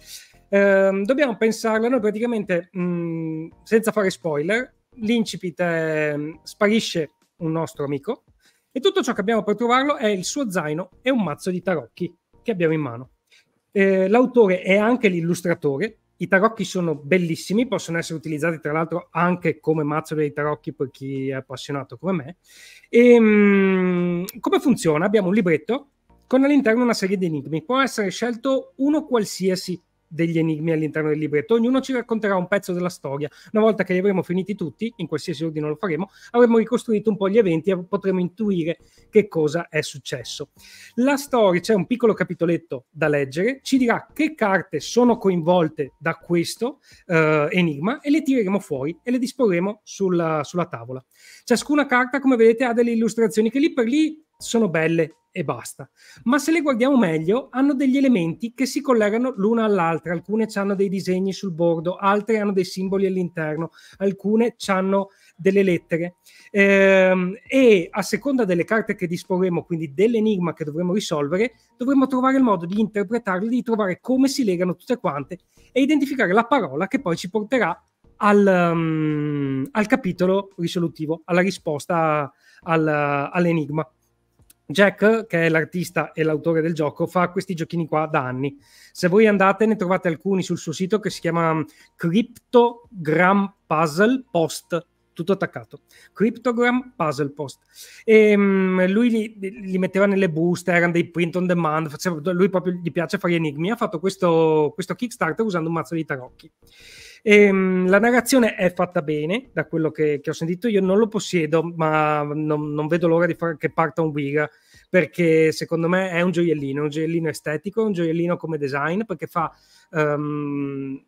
Ehm, dobbiamo pensarla noi praticamente mh, mm, senza fare spoiler. L'incipit è, ehm, sparisce un nostro amico e tutto ciò che abbiamo per trovarlo è il suo zaino e un mazzo di tarocchi che abbiamo in mano. Ehm, l'autore è anche l'illustratore i tarocchi sono bellissimi, possono essere utilizzati tra l'altro anche come mazzo dei tarocchi per chi è appassionato come me. E, um, come funziona? Abbiamo un libretto con all'interno una serie di enigmi. Può essere scelto uno qualsiasi degli enigmi all'interno del libretto. Ognuno ci racconterà un pezzo della storia. Una volta che li avremo finiti tutti, in qualsiasi ordine lo faremo, avremo ricostruito un po' gli eventi e potremo intuire che cosa è successo. La storia, c'è un piccolo capitoletto da leggere, ci dirà che carte sono coinvolte da questo eh, enigma e le tireremo fuori e le disporremo sulla, sulla tavola. Ciascuna carta, come vedete, ha delle illustrazioni che lì per lì sono belle e basta. Ma se le guardiamo meglio, hanno degli elementi che si collegano l'una all'altra. Alcune hanno dei disegni sul bordo, altre hanno dei simboli all'interno, alcune hanno delle lettere. Ehm, e a seconda delle carte che disporremo, quindi dell'enigma che dovremo risolvere, dovremo trovare il modo di interpretarle, di trovare come si legano tutte quante e identificare la parola che poi ci porterà al, um, al capitolo risolutivo, alla risposta al, all'enigma. Jack, che è l'artista e l'autore del gioco, fa questi giochini qua da anni. Se voi andate, ne trovate alcuni sul suo sito che si chiama Cryptogram Puzzle Post. Tutto attaccato, Cryptogram Puzzle Post. E, um, lui li, li, metteva nelle buste, erano dei print on demand. Faceva, lui proprio gli piace fare enigmi. Ha fatto questo, questo Kickstarter usando un mazzo di tarocchi. E, ehm, la narrazione è fatta bene, da quello che, che, ho sentito io non lo possiedo, ma non, non vedo l'ora di far, che parta un Wiga, perché secondo me è un gioiellino, un gioiellino estetico, un gioiellino come design, perché fa... Um,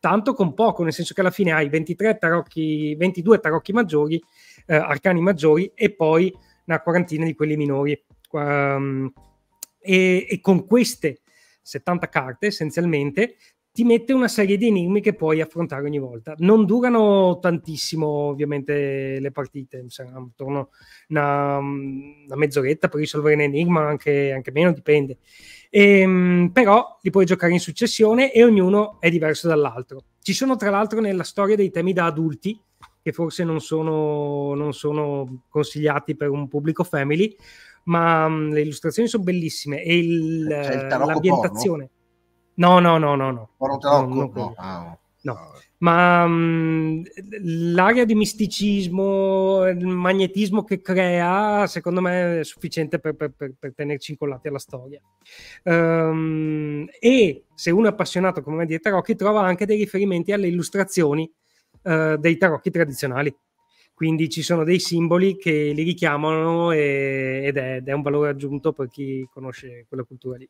tanto con poco, nel senso che alla fine hai 23 tarocchi, 22 tarocchi maggiori, eh, arcani maggiori e poi una quarantina di quelli minori. Um, e, e, con queste 70 carte essenzialmente ti mette una serie di enigmi che puoi affrontare ogni volta. Non durano tantissimo, ovviamente, le partite, saranno intorno a una, mezz'oretta per risolvere un enigma, anche, anche meno, dipende. E, ehm, però li puoi giocare in successione e ognuno è diverso dall'altro. Ci sono, tra l'altro, nella storia dei temi da adulti, che forse non sono, non sono consigliati per un pubblico family, ma mh, le illustrazioni sono bellissime e il, eh, l'ambientazione. Porno No, no, no, no. no. Orotocco? No, no, ah, no. ma mh, l'area di misticismo, il magnetismo che crea, secondo me è sufficiente per, per, per, per tenerci incollati alla storia. Um, e se uno è appassionato come me di tarocchi, trova anche dei riferimenti alle illustrazioni uh, dei tarocchi tradizionali. Quindi ci sono dei simboli che li richiamano e, ed, è, ed, è, un valore aggiunto per chi conosce quella cultura lì.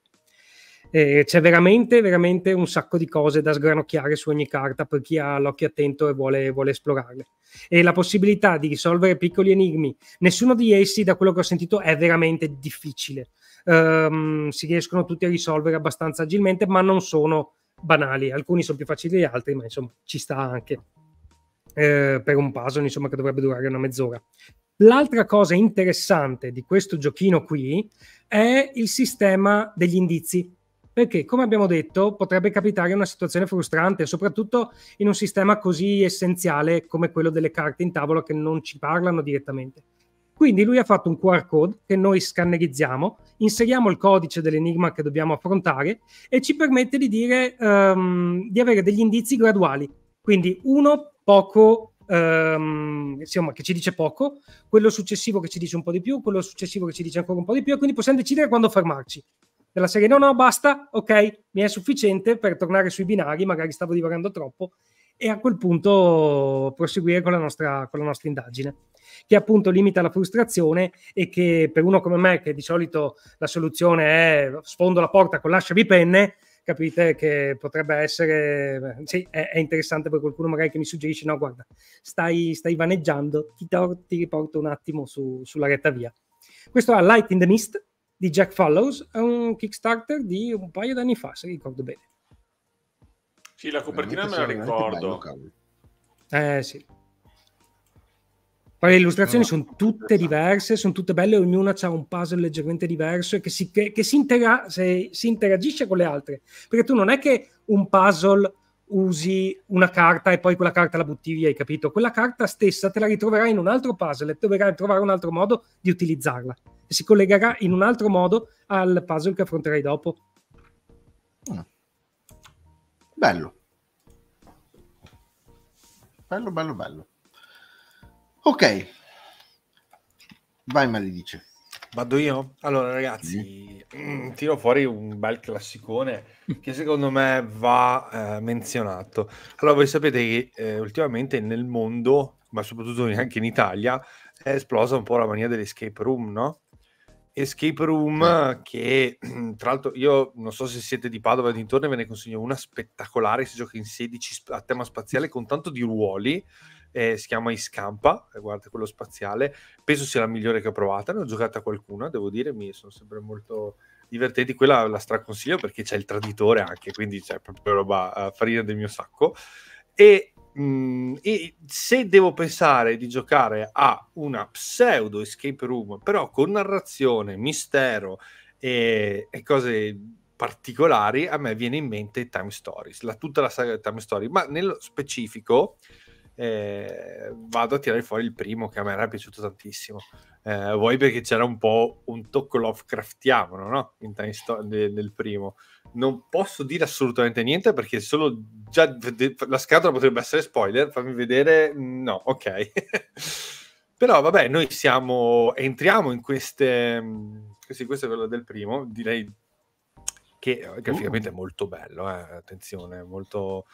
Eh, c'è veramente, veramente un sacco di cose da sgranocchiare su ogni carta per chi ha l'occhio attento e vuole, vuole esplorarle. E la possibilità di risolvere piccoli enigmi, nessuno di essi, da quello che ho sentito, è veramente difficile. Um, si riescono tutti a risolvere abbastanza agilmente, ma non sono banali. Alcuni sono più facili di altri, ma insomma ci sta anche. Eh, per un puzzle, insomma, che dovrebbe durare una mezz'ora. L'altra cosa interessante di questo giochino qui è il sistema degli indizi perché come abbiamo detto potrebbe capitare una situazione frustrante, soprattutto in un sistema così essenziale come quello delle carte in tavola che non ci parlano direttamente. Quindi lui ha fatto un QR code che noi scannerizziamo, inseriamo il codice dell'enigma che dobbiamo affrontare e ci permette di, dire, um, di avere degli indizi graduali. Quindi uno poco, um, insomma, che ci dice poco, quello successivo che ci dice un po' di più, quello successivo che ci dice ancora un po' di più e quindi possiamo decidere quando fermarci della serie no no basta, ok, mi è sufficiente per tornare sui binari, magari stavo divagando troppo e a quel punto proseguire con la, nostra, con la nostra indagine, che appunto limita la frustrazione e che per uno come me, che di solito la soluzione è sfondo la porta con l'ascia penne, capite che potrebbe essere sì, è, è, interessante per qualcuno magari che mi suggerisce no guarda stai, stai vaneggiando ti, do, ti riporto un attimo su, sulla retta via questo è Light in the Mist di Jack Fallows, è un Kickstarter di un paio d'anni fa, se ricordo bene. Sì, la copertina me la ricordo. Bello, eh sì. Poi le illustrazioni sono tutte diverse, sono tutte belle, ognuna ha un puzzle leggermente diverso e che, si, che, che si, intera- se, si interagisce con le altre. Perché tu non è che un puzzle usi una carta e poi quella carta la butti via, hai capito? Quella carta stessa te la ritroverai in un altro puzzle e dovrai trovare un altro modo di utilizzarla si collegherà in un altro modo al puzzle che affronterai dopo. Ah. Bello. Bello, bello, bello. Ok. Vai, maledice. Vado io? Allora, ragazzi, mm. tiro fuori un bel classicone che secondo me va eh, menzionato. Allora, voi sapete che eh, ultimamente nel mondo, ma soprattutto anche in Italia, è esplosa un po' la mania dell'escape room, no? Escape Room che tra l'altro io non so se siete di Padova e dintorni ve ne consiglio una spettacolare si gioca in 16 a tema spaziale con tanto di ruoli eh, si chiama Iscampa eh, guarda quello spaziale penso sia la migliore che ho provata ne ho giocata qualcuna devo dire mi sono sempre molto divertenti quella la straconsiglio perché c'è il traditore anche quindi c'è proprio roba uh, farina del mio sacco e Mm, e se devo pensare di giocare a una pseudo escape room, però con narrazione, mistero e, e cose particolari, a me viene in mente Time Stories, la, tutta la saga di Time Stories, ma nello specifico eh, vado a tirare fuori il primo che a me era piaciuto tantissimo. Eh, vuoi perché c'era un po' un tocco Lovecraftiano no? In Time Sto- nel, nel, primo. Non posso dire assolutamente niente perché solo già de- la scatola potrebbe essere spoiler. Fammi vedere. Mm, no, ok. Però vabbè, noi siamo, entriamo in queste. Mm, sì, questo è quello del primo, direi che graficamente uh. è molto bello, eh? attenzione, molto,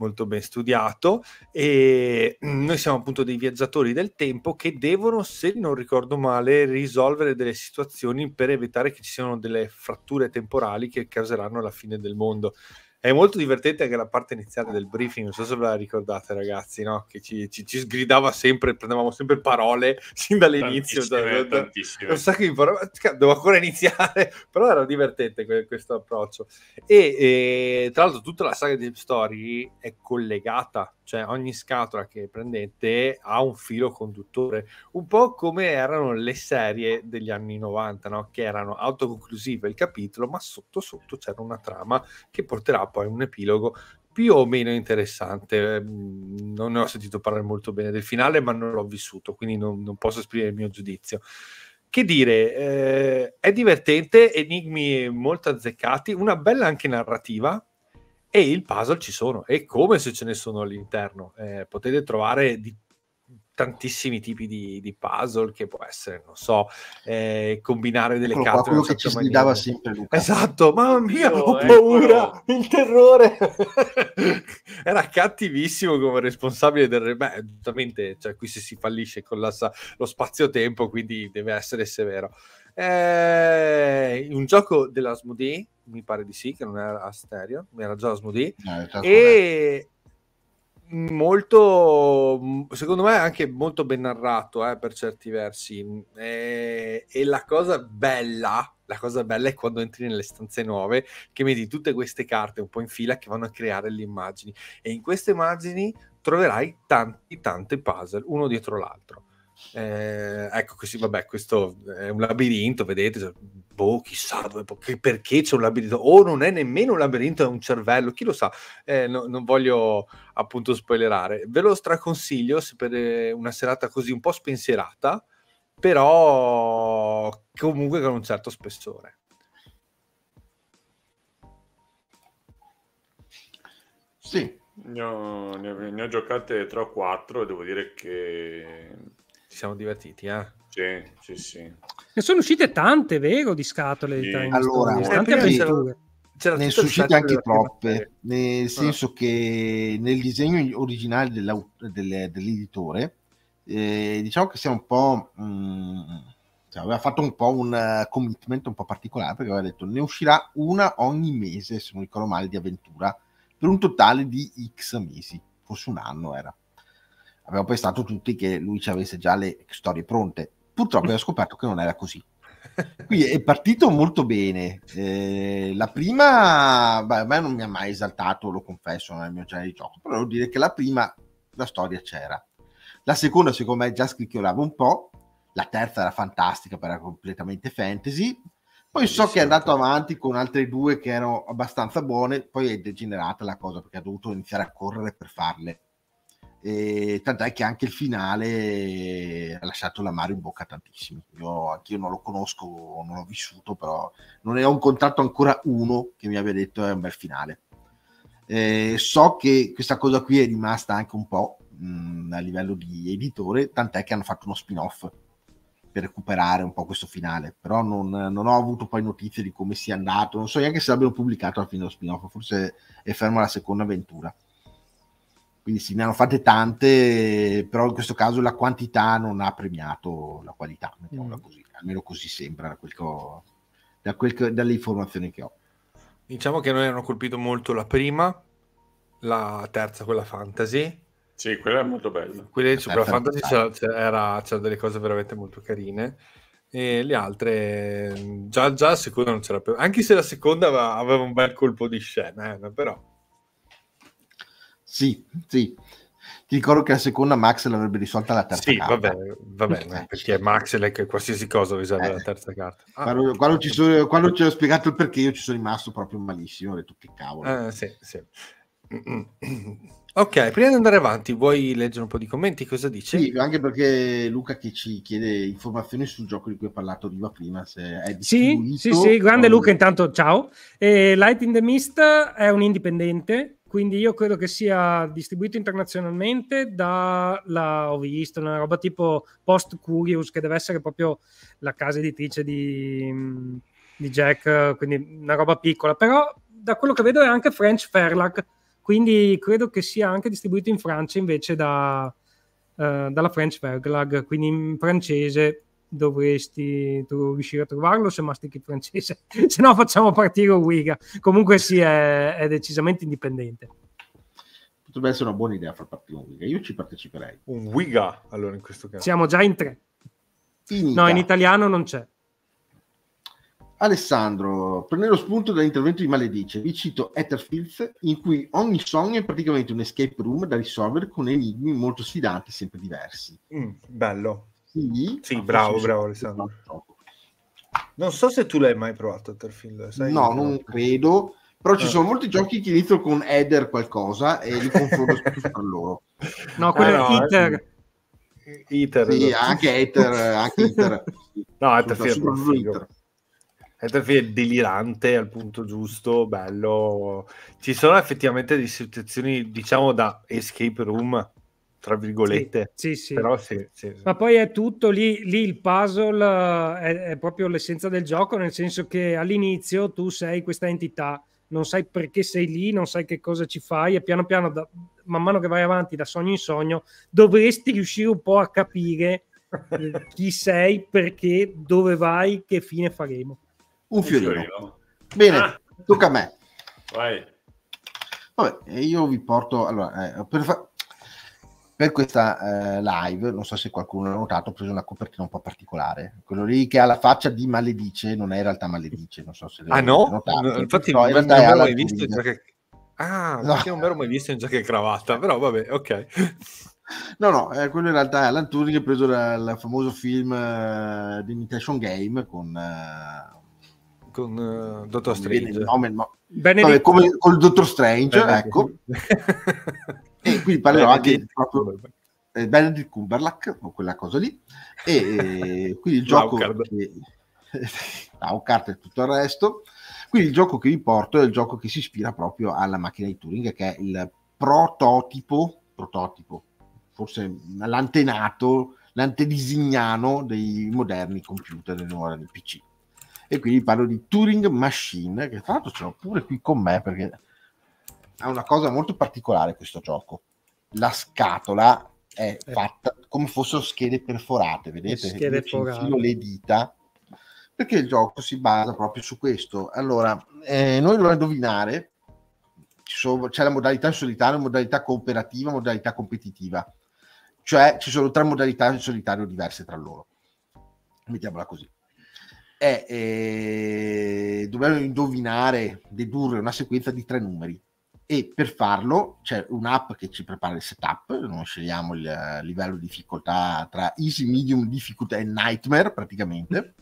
molto ben studiato e mm, noi siamo appunto dei viaggiatori del tempo che devono, se non ricordo male, risolvere delle situazioni per evitare che ci siano delle fratture temporali che causeranno la fine del mondo. È molto divertente anche la parte iniziale del briefing, non so se ve la ricordate ragazzi, no? che ci, ci, ci sgridava sempre, prendevamo sempre parole sin dall'inizio. Cioè, tantissime, da, tantissime. Un sacco di parole, cioè, devo ancora iniziare, però era divertente que- questo approccio. E, e, tra l'altro tutta la saga di Deep Story è collegata, cioè ogni scatola che prendete ha un filo conduttore, un po' come erano le serie degli anni 90, no? che erano autoconclusive il capitolo, ma sotto sotto c'era una trama che porterà poi un epilogo più o meno interessante. Mm, non ne ho sentito parlare molto bene del finale, ma non l'ho vissuto, quindi non, non posso esprimere il mio giudizio. Che dire, eh, è divertente, enigmi molto azzeccati, una bella anche narrativa e il puzzle ci sono, e come se ce ne sono all'interno. Eh, potete trovare di tantissimi tipi di, di, puzzle che può essere, non so, eh, combinare delle eccolo carte. Qua, quello che certo ci sgridava sempre Luca. Esatto, mamma mia, oh, ho eh, paura, eccolo. il terrore. Era cattivissimo come responsabile del re. Beh, giustamente, cioè, qui se si fallisce collassa lo spazio-tempo, quindi deve essere severo. Eh, un gioco della Smoothie, mi pare di sì, che non era Asterion, era già Smoothie. No, e... Com'è molto, mm, secondo me, anche molto ben narrato eh, per certi versi. Mm, e, eh, e, la cosa bella, la cosa bella è quando entri nelle stanze nuove che vedi tutte queste carte un po' in fila che vanno a creare le immagini. E in queste immagini troverai tanti, tanti puzzle, uno dietro l'altro. Eh, ecco, così, vabbè, questo è un labirinto, vedete, cioè, boh, chissà perché c'è un labirinto, o non è nemmeno un labirinto, è un cervello, chi lo sa, eh, no, non voglio appunto spoilerare. Ve lo straconsiglio se per eh, una serata così un po' spensierata, però comunque con un certo spessore. Sì, ne ho, ne ho, ne ho giocate 3 o 4 e devo dire che ci siamo divertiti, eh? Sì, sì, sì. Ne sono uscite tante, vero, di scatole sì. di Time Allora, eh, tante avventure. C'era ne sono uscite anche troppe, nel ah. senso ah. che nel disegno originale delle, dell'editore, eh, diciamo che si è un po'... Mh, mm, cioè, aveva fatto un po' un commitment un po' particolare perché aveva detto ne uscirà una ogni mese, se non ricordo male, di avventura per un totale di X mesi, forse un anno era avevo pensato tutti che lui ci avesse già le storie pronte. Purtroppo ho scoperto che non era così. Quindi è partito molto bene. Eh, la prima, beh, a me non mi ha mai esaltato, lo confesso, non è il mio genere di gioco, però devo dire che la prima, la storia c'era. La seconda, secondo me, già scricchiolava un po'. La terza era fantastica, però era completamente fantasy. Poi so che è andato avanti con altre due che erano abbastanza buone, poi è degenerata la cosa perché ha dovuto iniziare a correre per farle. E tant'è che anche il finale ha lasciato la Mario in bocca tantissimo. Io anch'io non lo conosco, non l'ho vissuto, però non ne ho incontrato ancora uno che mi abbia detto è un bel finale. Eh, so che questa cosa qui è rimasta anche un po' mh, mm, a livello di editore, tant'è che hanno fatto uno spin-off per recuperare un po' questo finale, però non, non ho avuto poi notizie di come sia andato, non so neanche se l'abbiano pubblicato alla fine dello spin-off, forse è fermo alla seconda avventura quindi sì, ne hanno fatte tante, però in questo caso la quantità non ha premiato la qualità, mm. così, almeno così sembra da quel ho, da quel che, dalle informazioni che ho. Diciamo che a noi hanno colpito molto la prima, la terza, quella fantasy. Sì, quella è molto bella. Quella su quella fantasy c'era, c'era, c'era, delle cose veramente molto carine. E le altre, già, già la seconda non c'era più. Anche se la seconda aveva, aveva un bel colpo di scena, eh, però sì, sì. Ti ricordo che la seconda Max l'avrebbe risolta la terza sì, carta. Sì, va bene, va bene perché Max è che qualsiasi cosa risolve eh, la terza carta. Ah, quando, quando, ci sono, quando, ci ho spiegato il perché, io ci sono rimasto proprio malissimo. Ho detto che cavolo. Eh, sì, sì. Ok, prima di andare avanti, vuoi leggere un po' di commenti? Cosa dici? Sì, anche perché Luca che ci chiede informazioni sul gioco di cui ha parlato Riva prima. Se è sì, sì, sì, grande o... Luca, intanto ciao. E Light in the Mist è un indipendente, quindi io credo che sia distribuito internazionalmente dalla, ho visto, una roba tipo Post Curious, che deve essere proprio la casa editrice di, di Jack, quindi una roba piccola, però da quello che vedo è anche French Fairlac quindi credo che sia anche distribuito in Francia invece da, eh, dalla French Verlag, quindi in francese dovresti tu, riuscire a trovarlo se mastichi francese, se no facciamo partire Uiga, Comunque sì, è, è, decisamente indipendente. Potrebbe essere una buona idea far partire un Uiga, io ci parteciperei. Un Uiga, allora in questo caso. Siamo già in tre. Finita. No, in italiano non c'è. Alessandro, prendendo spunto dall'intervento di Maledice, vi cito Etherfields, in cui ogni sogno è praticamente un escape room da risolvere con enigmi molto sfidanti e sempre diversi. Mm, bello. Sì, sì bravo, bravo Alessandro. Non so se tu l'hai mai provato Etherfields. No, non credo, però ci eh. sono molti giochi che iniziano con Ether qualcosa e li confondo spesso tra loro. No, quello ah, è eh, Ether. Eh, Ether. Sì, anche Ether, anche Ether. no, Etherfields è delirante al punto giusto, bello. Ci sono effettivamente delle situazioni, diciamo, da escape room, tra virgolette. Sì, sì. sì. Però, sì, sì Ma poi è tutto, lì, lì il puzzle eh, è, è, proprio l'essenza del gioco, nel senso che all'inizio tu sei questa entità, non sai perché sei lì, non sai che cosa ci fai e piano piano, da, man mano che vai avanti da sogno in sogno, dovresti riuscire un po' a capire eh, chi sei, perché, dove vai, che fine faremo un fiorino. fiorino. Bene, ah. tocca a me. Vai. Vabbè, io vi porto... Allora, eh, per, fa- per, questa eh, live, non so se qualcuno l'ha notato, ho preso una copertina un po' particolare. Quello lì che ha la faccia di maledice non è in realtà maledice, non so se ah, no? notato. No, infatti no, in non l'avevo mai visto in giacca... Ah, no. non ero mai visto in giacca e cravatta, però vabbè, ok. No, no, eh, quello in realtà è Alan Turing che ha preso dal famoso film uh, eh, The Imitation Game con eh, con uh, eh, Dottor Strange. Il nome, no. Vabbè, come col Dottor Strange, Benedict. ecco. e qui parlerò anche proprio eh, Benedict Cumberlack, o quella cosa lì. E qui il gioco... Che... Now e tutto il resto. Quindi il gioco che vi porto è il gioco che si ispira proprio alla macchina di Turing, che è il prototipo, prototipo forse l'antenato, l'antedisignano dei moderni computer dell'ora del PC e quindi parlo di Turing Machine, che tra l'altro ce l'ho pure qui con me perché ha una cosa molto particolare questo gioco. La scatola è eh. fatta come fossero schede perforate, vedete? Schede perforate. Le dita, perché il gioco si basa proprio su questo. Allora, eh, noi dobbiamo indovinare, c'è la modalità in solitario, modalità cooperativa, modalità competitiva. Cioè ci sono tre modalità in solitario diverse tra loro. Mettiamola così è eh, dobbiamo indovinare, dedurre una sequenza di tre numeri e per farlo c'è un'app che ci prepara il setup, non scegliamo il eh, livello di difficoltà tra easy, medium, difficoltà e nightmare praticamente.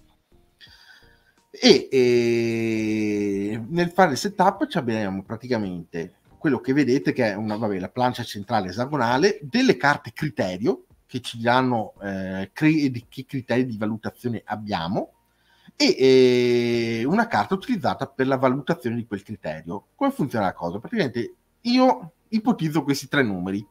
E, e, nel fare il setup ci abbiamo praticamente quello che vedete che è una, vabbè, la plancia centrale esagonale, delle carte criterio che ci danno eh, cre- che criteri di valutazione abbiamo e eh, una carta utilizzata per la valutazione di quel criterio. Come funziona la cosa? Praticamente io ipotizzo questi tre numeri,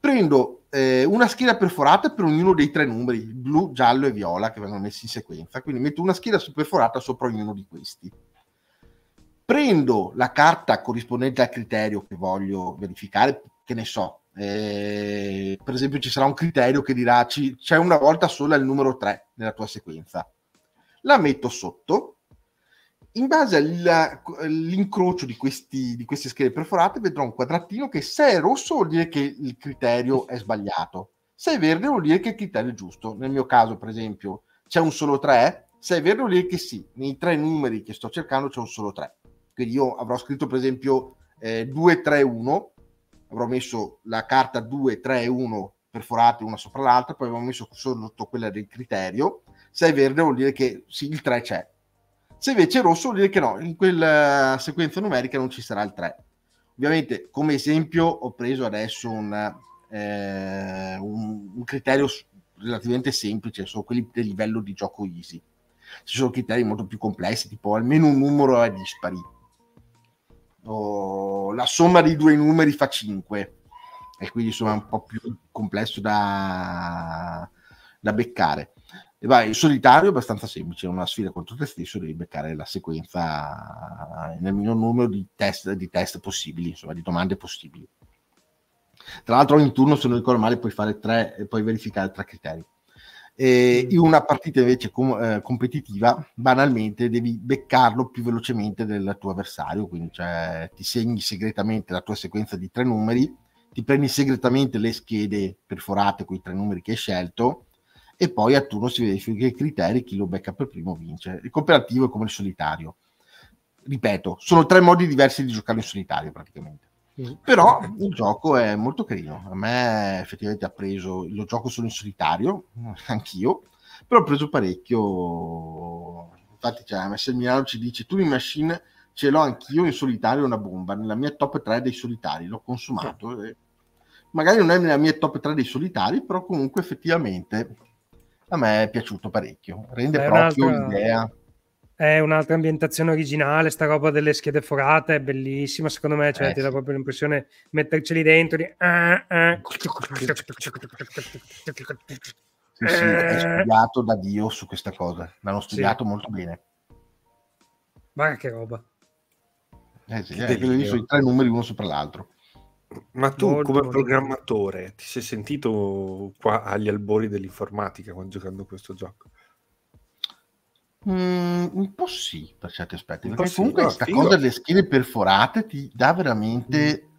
prendo eh, una scheda perforata per ognuno dei tre numeri, blu, giallo e viola, che vengono messi in sequenza, quindi metto una scheda perforata sopra ognuno di questi. Prendo la carta corrispondente al criterio che voglio verificare, che ne so, eh, per esempio ci sarà un criterio che dirà ci, c'è una volta sola il numero 3 nella tua sequenza la metto sotto. In base all'incrocio di, di queste schede perforate vedrò un quadratino che se è rosso vuol dire che il criterio è sbagliato, se è verde vuol dire che il criterio è giusto. Nel mio caso, per esempio, c'è un solo 3, se è verde vuol dire che sì, nei tre numeri che sto cercando c'è un solo 3. Quindi io avrò scritto per esempio eh, 2, 3, 1, avrò messo la carta 2, 3, 1 perforate una sopra l'altra, poi avevo messo sotto quella del criterio se è verde vuol dire che sì, il 3 c'è. Se invece è rosso vuol dire che no, in quella eh, sequenza numerica non ci sarà il 3. Ovviamente, come esempio, ho preso adesso un, eh, un, un criterio relativamente semplice, sono quelli del livello di gioco easy. Ci sono criteri molto più complessi, tipo almeno un numero è dispari. Oh, la somma di due numeri fa 5 e quindi insomma è un po' più complesso da, da beccare e vai in solitario è abbastanza semplice, una sfida contro te stesso devi beccare la sequenza nel minor numero di test, di test possibili, insomma di domande possibili. Tra l'altro ogni turno, se non ricordo male, puoi, fare tre, eh, puoi verificare tre criteri. E mm. in una partita invece com- eh, competitiva, banalmente devi beccarlo più velocemente del tuo avversario, quindi cioè, ti segni segretamente la tua sequenza di tre numeri, ti prendi segretamente le schede perforate con i tre numeri che hai scelto e poi a turno si verificano i criteri, chi lo becca per primo vince. Il cooperativo è come il solitario. Ripeto, sono tre modi diversi di giocare in solitario praticamente. Mm. Però il gioco è molto carino. A me effettivamente ha preso, lo gioco solo in solitario, anch'io, però ho preso parecchio. Infatti, cioè, MS Milano ci dice: tu in Machine ce l'ho anch'io in solitario, una bomba, nella mia top 3 dei solitari. L'ho consumato. Mm. magari non è nella mia top 3 dei solitari, però comunque effettivamente a me è piaciuto parecchio, rende è proprio l'idea. È un'altra ambientazione originale, sta roba delle schede forate è bellissima, secondo me, cioè eh, ti dà sì. proprio l'impressione di metterceli dentro di... Ah, ah. Sì, sì, è eh. studiato da Dio su questa cosa, l'hanno studiato sì. molto bene. Guarda che roba. Eh sì, hai eh, lì i tre numeri uno sopra l'altro. Ma tu Molto come programmatore ti sei sentito qua agli albori dell'informatica quando giocando questo gioco? Mm, un po' sì, per certi aspetti, un perché comunque sì, questa figo. cosa delle schede perforate ti dà veramente... Mm.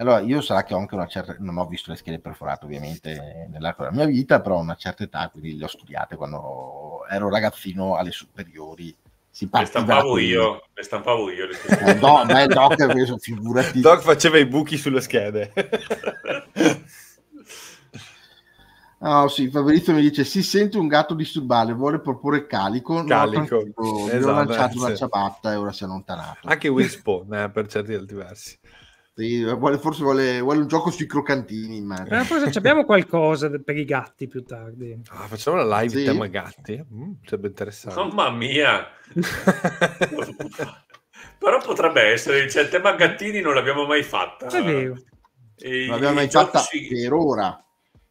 Allora, io sarà che ho anche una certa... non ho visto le schede perforate ovviamente nell'arco della mia vita, però ho una certa età, quindi le ho studiate quando ero ragazzino alle superiori si le stampavo io, le stampavo io. Le eh, no, ma Doc ha preso figurati. Doc faceva i buchi sulle schede. No, sì, Fabrizio mi dice: Si sente un gatto disturbare, vuole proporre calico. Calico. No, esatto, ho lanciato una ciabatta e ora si è allontanato. Anche Wispo, eh, per certi versi. Sì, vuole, forse vuole, vuole, un gioco sui croccantini. Immagino. Eh, forse abbiamo qualcosa per i gatti più tardi. Ah, facciamo la live sì. tema gatti. Mm, sarebbe interessante. Mamma mia! Però potrebbe essere, cioè, il tema gattini non l'abbiamo mai fatta. È vero. E, non l'abbiamo mai fatta sui... per ora.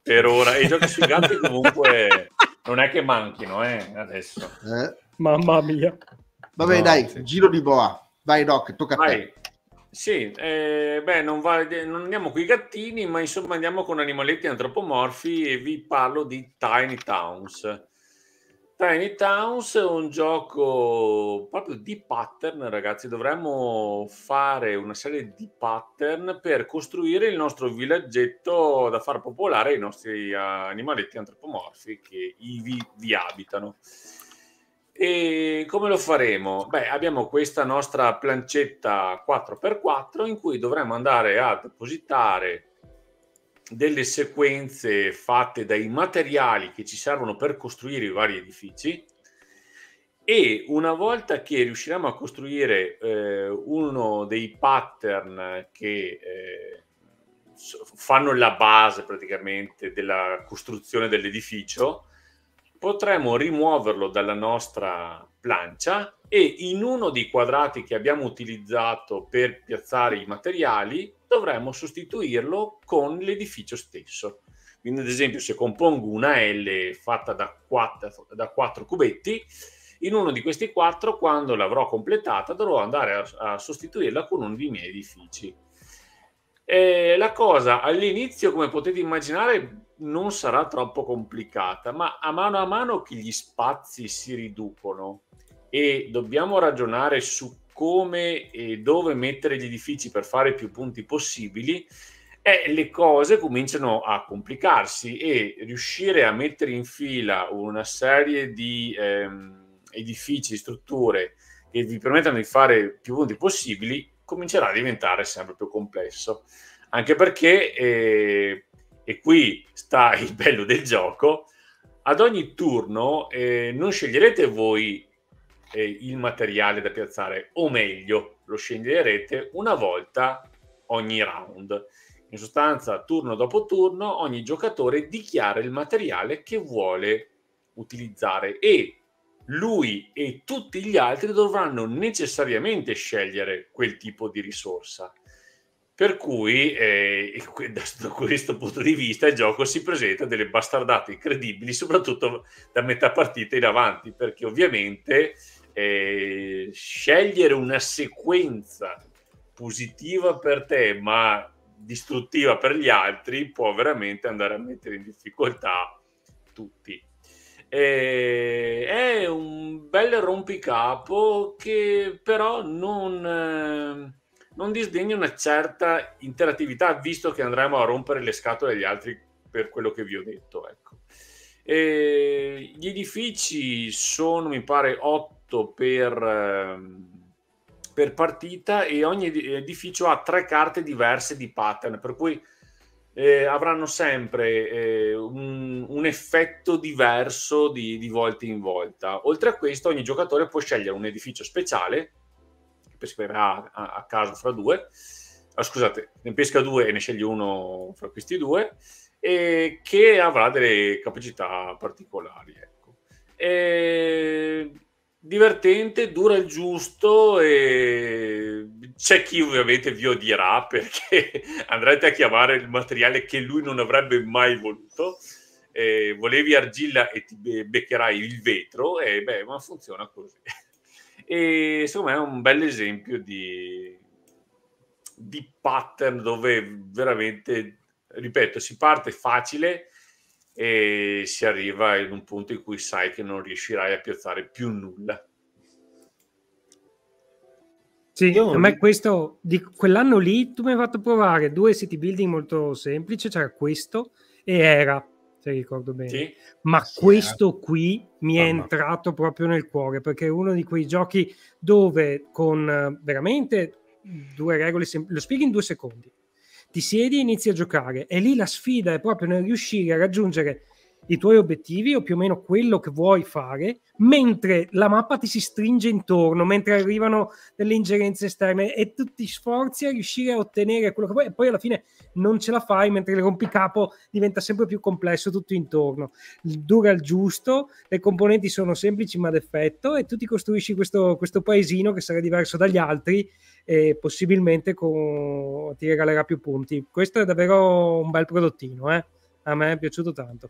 Per ora. E i giochi sui gatti comunque non è che manchino, eh, adesso. Eh. Mamma mia. Vabbè, no, dai, sì. giro di boa. Vai, Doc, tocca a te. Sì, eh, beh, non, va, eh, non andiamo con i gattini, ma insomma andiamo con animaletti antropomorfi e vi parlo di Tiny Towns. Tiny Towns è un gioco proprio di pattern, ragazzi. Dovremmo fare una serie di pattern per costruire il nostro villaggetto da far popolare i nostri eh, animaletti antropomorfi che ivi vi abitano. E come lo faremo? Beh, abbiamo questa nostra plancetta 4x4 in cui dovremo andare a depositare delle sequenze fatte dai materiali che ci servono per costruire i vari edifici e una volta che riusciremo a costruire eh, uno dei pattern che eh, fanno la base praticamente della costruzione dell'edificio, potremo rimuoverlo dalla nostra plancia e in uno dei quadrati che abbiamo utilizzato per piazzare i materiali dovremo sostituirlo con l'edificio stesso. Quindi ad esempio se compongo una L fatta da quattro, da quattro cubetti, in uno di questi quattro quando l'avrò completata dovrò andare a, a sostituirla con uno dei miei edifici. Eh, la cosa all'inizio, come potete immaginare, non sarà troppo complicata, ma a mano a mano che gli spazi si riducono e dobbiamo ragionare su come e dove mettere gli edifici per fare più punti possibili, eh, le cose cominciano a complicarsi e riuscire a mettere in fila una serie di ehm, edifici, strutture che vi permettano di fare più punti possibili comincerà a diventare sempre più complesso. Anche perché eh, e qui sta il bello del gioco, ad ogni turno eh, non sceglierete voi eh, il materiale da piazzare, o meglio, lo sceglierete una volta ogni round. In sostanza, turno dopo turno, ogni giocatore dichiara il materiale che vuole utilizzare e lui e tutti gli altri dovranno necessariamente scegliere quel tipo di risorsa. Per cui, eh, da questo punto di vista, il gioco si presenta delle bastardate incredibili, soprattutto da metà partita in avanti, perché ovviamente eh, scegliere una sequenza positiva per te, ma distruttiva per gli altri, può veramente andare a mettere in difficoltà tutti. Eh, è un bel rompicapo che però non eh, non disdegna una certa interattività, visto che andremo a rompere le scatole agli altri per quello che vi ho detto. Ecco. E gli edifici sono, mi pare, 8 per, ehm, per, partita e ogni edificio ha tre carte diverse di pattern, per cui eh, avranno sempre eh, un, un, effetto diverso di, di volta in volta. Oltre a questo, ogni giocatore può scegliere un edificio speciale pescherà a, a caso fra due, ah, scusate, ne pesca due e ne sceglie uno fra questi due, e che avrà delle capacità particolari. Ecco. E divertente, dura il giusto e c'è chi ovviamente vi odierà perché andrete a chiamare il materiale che lui non avrebbe mai voluto. Eh, volevi argilla e ti beccherai il vetro e beh, ma funziona così e secondo me è un bel esempio di, di pattern dove veramente, ripeto, si parte facile e si arriva in un punto in cui sai che non riuscirai a piazzare più nulla. Sì, a me questo di quell'anno lì tu mi hai fatto provare due city building molto semplici, c'era cioè questo e era se ricordo bene. Sì. Ma sì, questo eh. qui mi è entrato proprio nel cuore perché è uno di quei giochi dove con eh, veramente due regole, lo spieghi in due secondi, ti siedi e inizi a giocare e lì la sfida è proprio nel riuscire a raggiungere i tuoi obiettivi o più o meno quello che vuoi fare, mentre la mappa ti si stringe intorno, mentre arrivano delle ingerenze esterne e tu ti sforzi a riuscire a ottenere quello che vuoi e poi alla fine non ce la fai, mentre il rompicapo diventa sempre più complesso tutto intorno. Dura il giusto, le componenti sono semplici ma d'effetto e tu ti costruisci questo, questo paesino che sarà diverso dagli altri e possibilmente con... ti regalerà più punti. Questo è davvero un bel prodottino, eh? a me è piaciuto tanto.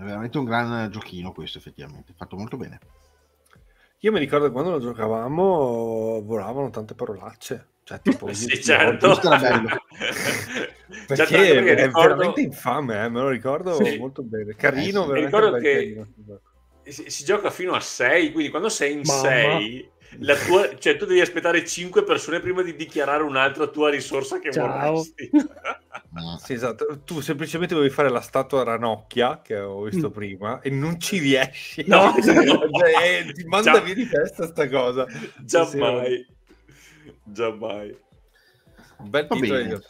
È veramente un gran eh, giochino questo, effettivamente, fatto molto bene. Io mi ricordo quando lo giocavamo volavano tante parolacce. Cioè, tipo, sì, io, certo. Questo bello. Cioè, perché, certo, perché è ricordo... veramente infame, eh? me lo ricordo sì. molto bene. Carino, eh, sì. veramente. Mi ricordo che carino. Si, si, gioca fino a 6, quindi quando sei in 6 la tua, cioè tu devi aspettare 5 persone prima di dichiarare un'altra tua risorsa che Ciao. vorresti. sì, esatto. Tu semplicemente devi fare la statua ranocchia che ho visto mm. prima e non ci riesci. No, no. Cioè, eh, ti manda via di testa sta cosa. Già sì, mai. Sì. Già mai. Un bel Va titolo bene.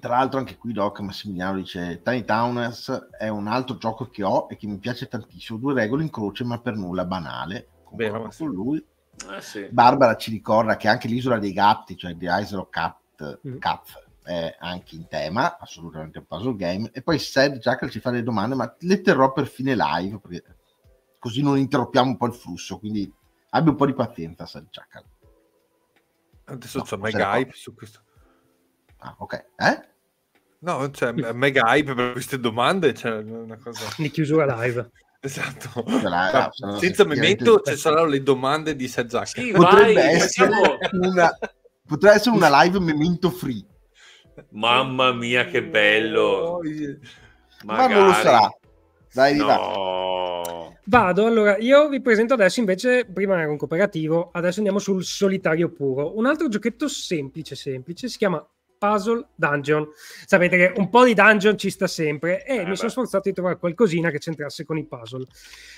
Tra l'altro anche qui Doc Massimiliano dice Tiny Towners è un altro gioco che ho e che mi piace tantissimo, due regole in croce ma per nulla banale, Beh, con lui. Eh, sì. Barbara ci ricorda che anche l'isola dei gatti, cioè The Isle Cat, mm. è anche in tema, assolutamente un puzzle game. E poi Sad Jackal ci fa delle domande, ma le terrò per fine live, perché così non interrompiamo un po' il flusso. Quindi abbia un po' di pazienza, Sad Jackal. Adesso no, c'è mega hype su questo. Ah, ok. Eh? No, c'è cioè, mega hype per queste domande, c'è cioè, una cosa... Di chiusura live. Esatto, cioè, la, cioè, la, cioè, senza memento ci saranno le domande di Sajak. Sì, potrebbe, vai, essere una, potrebbe essere una live memento free. Mamma mia, che bello! Magari. Ma non lo sarà. Dai, no. va. Vado, allora io vi presento adesso invece, prima era un cooperativo, adesso andiamo sul solitario puro. Un altro giochetto semplice, semplice, si chiama puzzle dungeon. Sapete che un po' di dungeon ci sta sempre e eh mi beh. sono sforzato di trovare qualcosina che c'entrasse con i puzzle.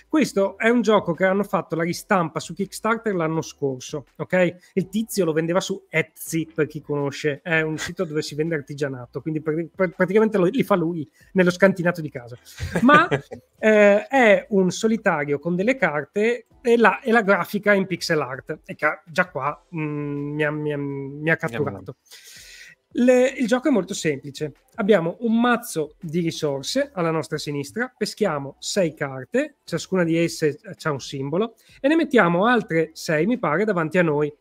Questo è un gioco che hanno fatto la ristampa su Kickstarter l'anno scorso, ok? Il tizio lo vendeva su Etsy, per chi conosce, è un sito dove si vende artigianato, quindi pr- pr- praticamente lo, li fa lui nello scantinato di casa. Ma eh, è un solitario con delle carte e la, e la, grafica in pixel art, e che già qua mh, mm, mi, ha, mi, ha, mi ha catturato. Yeah, le, il gioco è molto semplice. Abbiamo un mazzo di risorse alla nostra sinistra, peschiamo 6 carte, ciascuna di esse ha un simbolo, e ne mettiamo altre 6, mi pare, davanti a noi.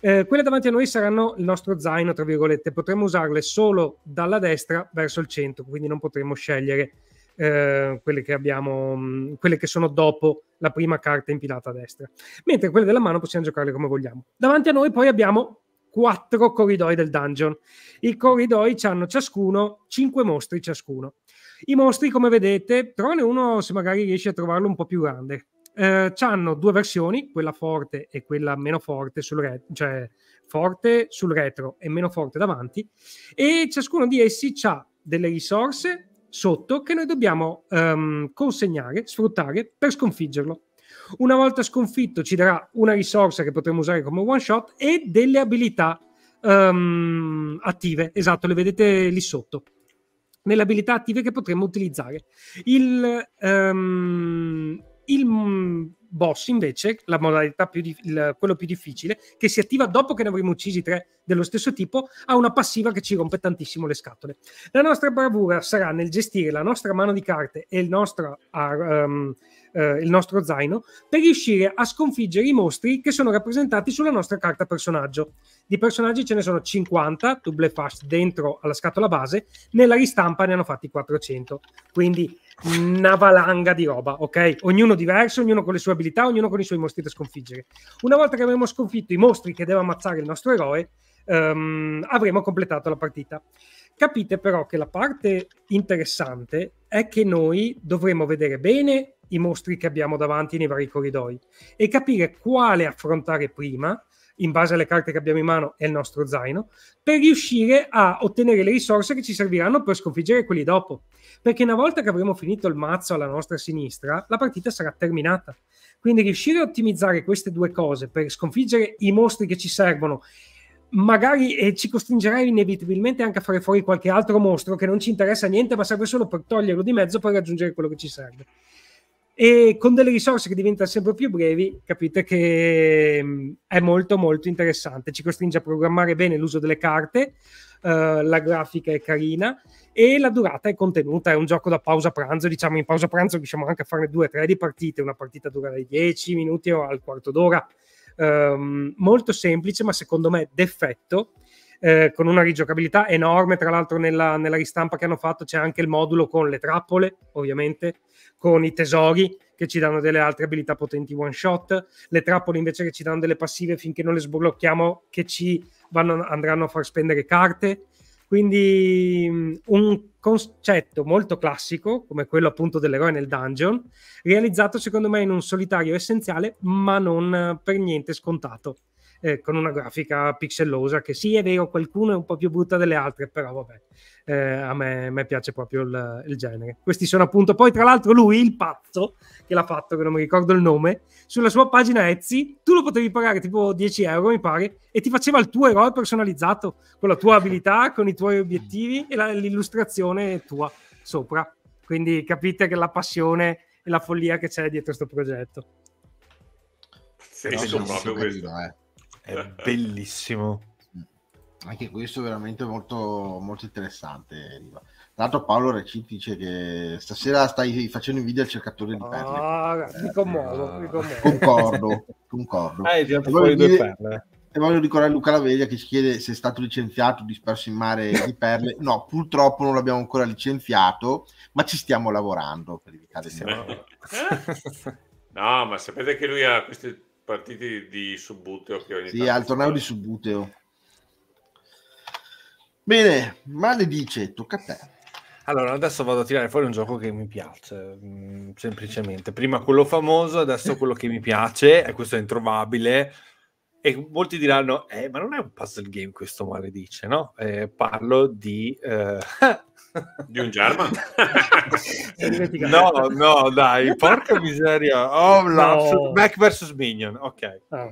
Eh, quelle davanti a noi saranno il nostro zaino, tra virgolette, potremmo usarle solo dalla destra verso il centro, quindi non potremo scegliere eh, quelle, che abbiamo, quelle che sono dopo la prima carta impilata a destra, mentre quelle della mano possiamo giocarle come vogliamo. Davanti a noi poi abbiamo quattro corridoi del dungeon. I corridoi hanno ciascuno cinque mostri ciascuno. I mostri, come vedete, trovane uno se magari riesci a trovarlo un po' più grande. Eh, hanno due versioni, quella forte e quella meno forte sul, re- cioè forte sul retro e meno forte davanti, e ciascuno di essi ha delle risorse sotto che noi dobbiamo ehm, consegnare, sfruttare per sconfiggerlo. Una volta sconfitto ci darà una risorsa che potremo usare come one shot e delle abilità um, attive, esatto, le vedete lì sotto nelle abilità attive che potremmo utilizzare. Il, um, il boss, invece, la modalità più di, il, quello più difficile, che si attiva dopo che ne avremo uccisi tre dello stesso tipo, ha una passiva che ci rompe tantissimo le scatole. La nostra bravura sarà nel gestire la nostra mano di carte e il nostro, um, eh, il nostro zaino, per riuscire a sconfiggere i mostri che sono rappresentati sulla nostra carta personaggio. Di personaggi ce ne sono 50, double fast, dentro alla scatola base, nella ristampa ne hanno fatti 400. Quindi una valanga di roba, ok? Ognuno diverso, ognuno con le sue abilità, ognuno con i suoi mostri da sconfiggere. Una volta che avremo sconfitto i mostri che deve ammazzare il nostro eroe, um, avremo completato la partita. Capite però che la parte interessante è che noi dovremo vedere bene i mostri che abbiamo davanti nei vari corridoi e capire quale affrontare prima in base alle carte che abbiamo in mano e il nostro zaino, per riuscire a ottenere le risorse che ci serviranno per sconfiggere quelli dopo. Perché una volta che avremo finito il mazzo alla nostra sinistra, la partita sarà terminata. Quindi riuscire a ottimizzare queste due cose per sconfiggere i mostri che ci servono, magari eh, ci costringerà inevitabilmente anche a fare fuori qualche altro mostro che non ci interessa niente, ma serve solo per toglierlo di mezzo per raggiungere quello che ci serve e con delle risorse che diventano sempre più brevi, capite che mm, è molto molto interessante, ci costringe a programmare bene l'uso delle carte, eh, la grafica è carina e la durata è contenuta, è un gioco da pausa pranzo, diciamo in pausa pranzo riusciamo anche a fare due o tre di partite, una partita dura dai 10 minuti o al quarto d'ora, um, molto semplice ma secondo me d'effetto eh, con una rigiocabilità enorme. Tra l'altro, nella, nella, ristampa che hanno fatto c'è anche il modulo con le trappole, ovviamente, con i tesori che ci danno delle altre abilità potenti one shot, le trappole invece che ci danno delle passive finché non le sblocchiamo, che ci vanno, andranno a far spendere carte. Quindi mm, un concetto molto classico, come quello appunto dell'eroe nel dungeon, realizzato secondo me in un solitario essenziale, ma non per niente scontato eh, con una grafica pixellosa che sì è vero qualcuno è un po' più brutta delle altre però vabbè eh, a, me, a me piace proprio il, il, genere questi sono appunto poi tra l'altro lui il pazzo che l'ha fatto che non mi ricordo il nome sulla sua pagina Etsy tu lo potevi pagare tipo 10 euro mi pare e ti faceva il tuo eroe personalizzato con la tua abilità con i tuoi obiettivi e la, l'illustrazione tua sopra quindi capite che la passione e la follia che c'è dietro questo progetto sì, no, sono proprio questo eh. È bellissimo. Mm. Anche questo è veramente molto, molto interessante. Tra l'altro Paolo Reciti dice che stasera stai facendo un video al cercatore di perle. Ah, mi eh, commuovo, mi eh, commuovo. Concordo, concordo. Ah, hai eh, tirato fuori due perle. E voglio ricordare Luca Laveglia che ci chiede se è stato licenziato, disperso in mare di perle. No, purtroppo non l'abbiamo ancora licenziato, ma ci stiamo lavorando per evitare di... No, ma sapete che lui ha queste partiti di Subbuteo che ogni sì, al torneo di Subbuteo. Bene, Male dice, tocca a te. Allora, adesso vado a tirare fuori un gioco che mi piace, mh, mm, semplicemente. Prima quello famoso, adesso quello che mi piace, e questo è introvabile. E molti diranno, eh, ma non è un puzzle game questo maledice, no? Eh, parlo di... Eh... Di un German? no, no, dai, porca miseria. Oh, no. Mac vs. Minion, ok. Ah.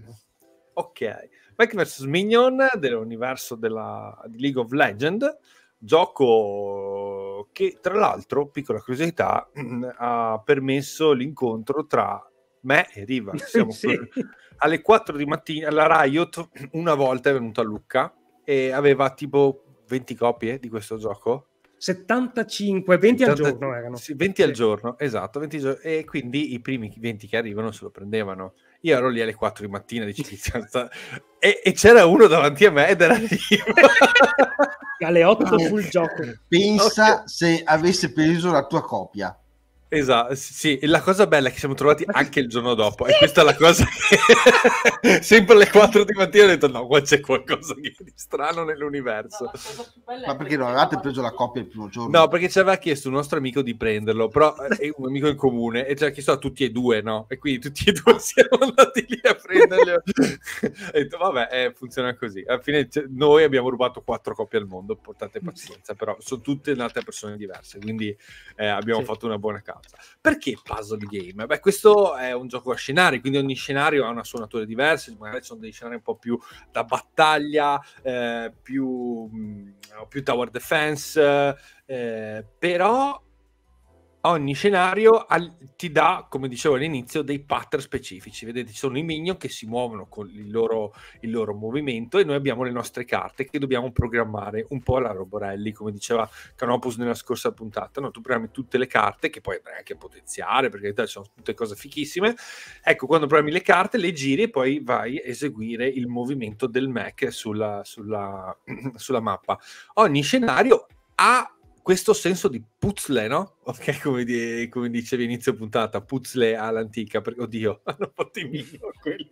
Ok. Mac vs. Minion dell'universo della, League of Legends, gioco che tra l'altro, piccola curiosità, ha permesso l'incontro tra me e Riva. Siamo sì. qui. Alle 4 di mattina la Riot una volta è venuta a Lucca e aveva tipo 20 copie di questo gioco 75, 20 70, al giorno erano. Sì, 20 sì. al giorno, esatto, 20 giorno, e quindi i primi 20 che arrivano se lo prendevano. Io ero lì alle 4 di mattina di Cicizia, e, e, c'era uno davanti a me ed era lì. alle 8 ah, sul gioco. Pensa okay. se avesse preso la tua copia. Esatto, sì, e la cosa bella è che siamo trovati anche il giorno dopo, sì. e questa è la cosa che sempre alle 4 di mattina ho detto no, qua c'è qualcosa di strano nell'universo. No, Ma perché non avevate preso la coppia il primo giorno? No, perché ci aveva chiesto un nostro amico di prenderlo, però è eh, un amico in comune, e ci aveva chiesto a tutti e due, no? E quindi tutti e due siamo andati lì a prenderlo. ho detto vabbè, eh, funziona così. Alla fine cioè, noi abbiamo rubato quattro coppie al mondo, portate pazienza, però sono tutte nate a persone diverse, quindi eh, abbiamo sì. fatto una buona causa abbastanza. Perché puzzle game? Beh, questo è un gioco a scenari, quindi ogni scenario ha una suonatura diversa, magari sono dei scenari un po' più da battaglia, eh, più, mm, più, tower defense, eh, però ogni scenario al, ti dà, come dicevo all'inizio, dei pattern specifici. Vedete, ci sono i minion che si muovono con il loro, il loro, movimento e noi abbiamo le nostre carte che dobbiamo programmare un po' alla Roborelli, come diceva Canopus nella scorsa puntata. No, tu programmi tutte le carte, che poi andrai anche a potenziare, perché realtà sono tutte cose fichissime. Ecco, quando programmi le carte, le giri e poi vai a eseguire il movimento del Mac sulla, sulla, sulla mappa. Ogni scenario ha questo senso di puzzle, no? Ok, come, di, come dicevi inizio puntata, puzzle all'antica, perché oddio, hanno fatto i Minion quelli.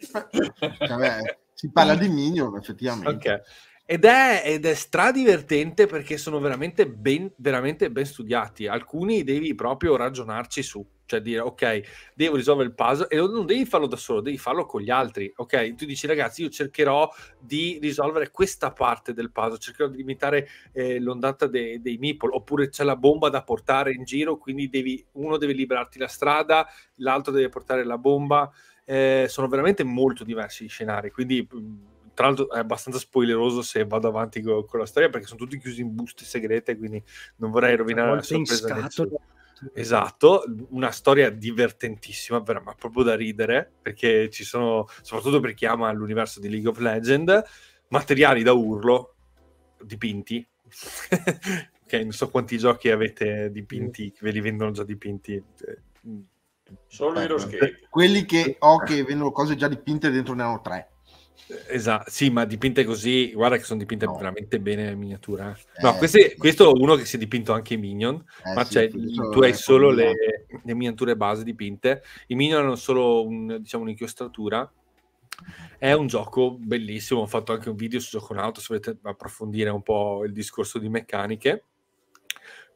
Vabbè, si parla di Minion effettivamente. Okay. Ed è, ed è stradivertente perché sono veramente ben, veramente ben studiati. Alcuni devi proprio ragionarci su cioè dire ok, devo risolvere il puzzle e non devi farlo da solo, devi farlo con gli altri, ok? Tu dici ragazzi, io cercherò di risolvere questa parte del puzzle, cercherò di limitare eh, l'ondata de- dei meeple, oppure c'è la bomba da portare in giro, quindi devi, uno deve liberarti la strada, l'altro deve portare la bomba, eh, sono veramente molto diversi gli scenari, quindi mhmm, tra l'altro è abbastanza spoileroso se vado avanti con, con la storia perché sono tutti chiusi in buste segrete quindi non vorrei eh, rovinare la sorpresa Esatto, una storia divertentissima, ma proprio da ridere, perché ci sono, soprattutto per chi ama l'universo di League of Legends, materiali da urlo, dipinti. ok, non so quanti giochi avete dipinti, che mm. ve li vendono già dipinti. Eh, Solo i Euroscape. Quelli che ho che vendono cose già dipinte dentro ne hanno tre. Esatto, sì, ma dipinte così, guarda che sono dipinte no. veramente bene in miniatura. Eh, no, eh, questo è uno che si è dipinto anche in Minion, eh, ma sì, cioè, tu hai solo le, le, miniature base dipinte. I Minion hanno solo un, diciamo, un'inchiostratura. È un gioco bellissimo, ho fatto anche un video su Gioco se volete approfondire un po' il discorso di meccaniche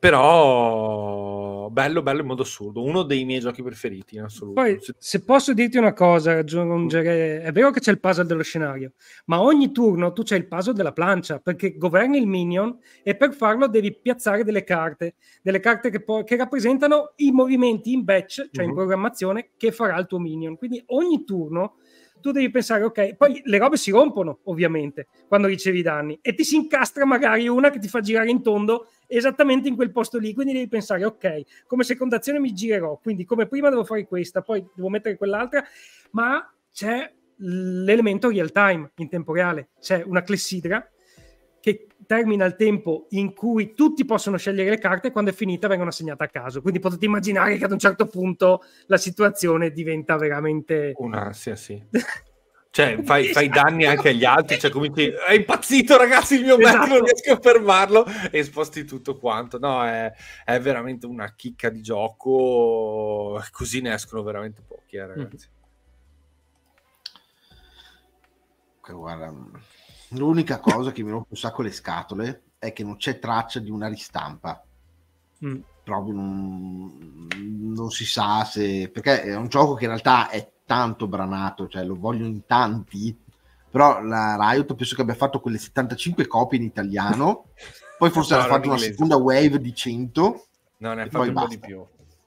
però bello bello in modo assurdo uno dei miei giochi preferiti in assoluto poi se posso dirti una cosa aggiungere è vero che c'è il puzzle dello scenario ma ogni turno tu c'è il puzzle della plancia perché governi il minion e per farlo devi piazzare delle carte delle carte che, po- che rappresentano i movimenti in batch cioè uh-huh. in mhm. programmazione che farà il tuo minion quindi ogni turno tu devi pensare, ok, poi le robe si rompono ovviamente quando ricevi danni e ti si incastra magari una che ti fa girare in tondo esattamente in quel posto lì, quindi devi pensare, ok, come seconda azione mi girerò, quindi come prima devo fare questa, poi devo mettere quell'altra, ma c'è l'elemento real time in tempo reale, c'è una clessidra che termina il tempo in cui tutti possono scegliere le carte e quando è finita vengono assegnate a caso. Quindi potete immaginare che ad un certo punto la situazione diventa veramente... Un'ansia, sì. Cioè, fai, fai, danni anche agli altri, cioè cominci, è impazzito ragazzi il mio esatto. merda, non riesco a fermarlo e sposti tutto quanto. No, è, è, veramente una chicca di gioco, così ne escono veramente pochi, eh, mm-hmm. ragazzi. Okay, guarda, l'unica cosa che mi rompe un sacco le scatole è che non c'è traccia di una ristampa. Mm. Proprio non, non si sa se... perché è un gioco che in realtà è tanto branato, cioè lo voglio in tanti, però la Riot penso che abbia fatto quelle 75 copie in italiano, poi forse no, ha fatto una seconda wave di 100. No, ne ha fatto un basta. po' di più.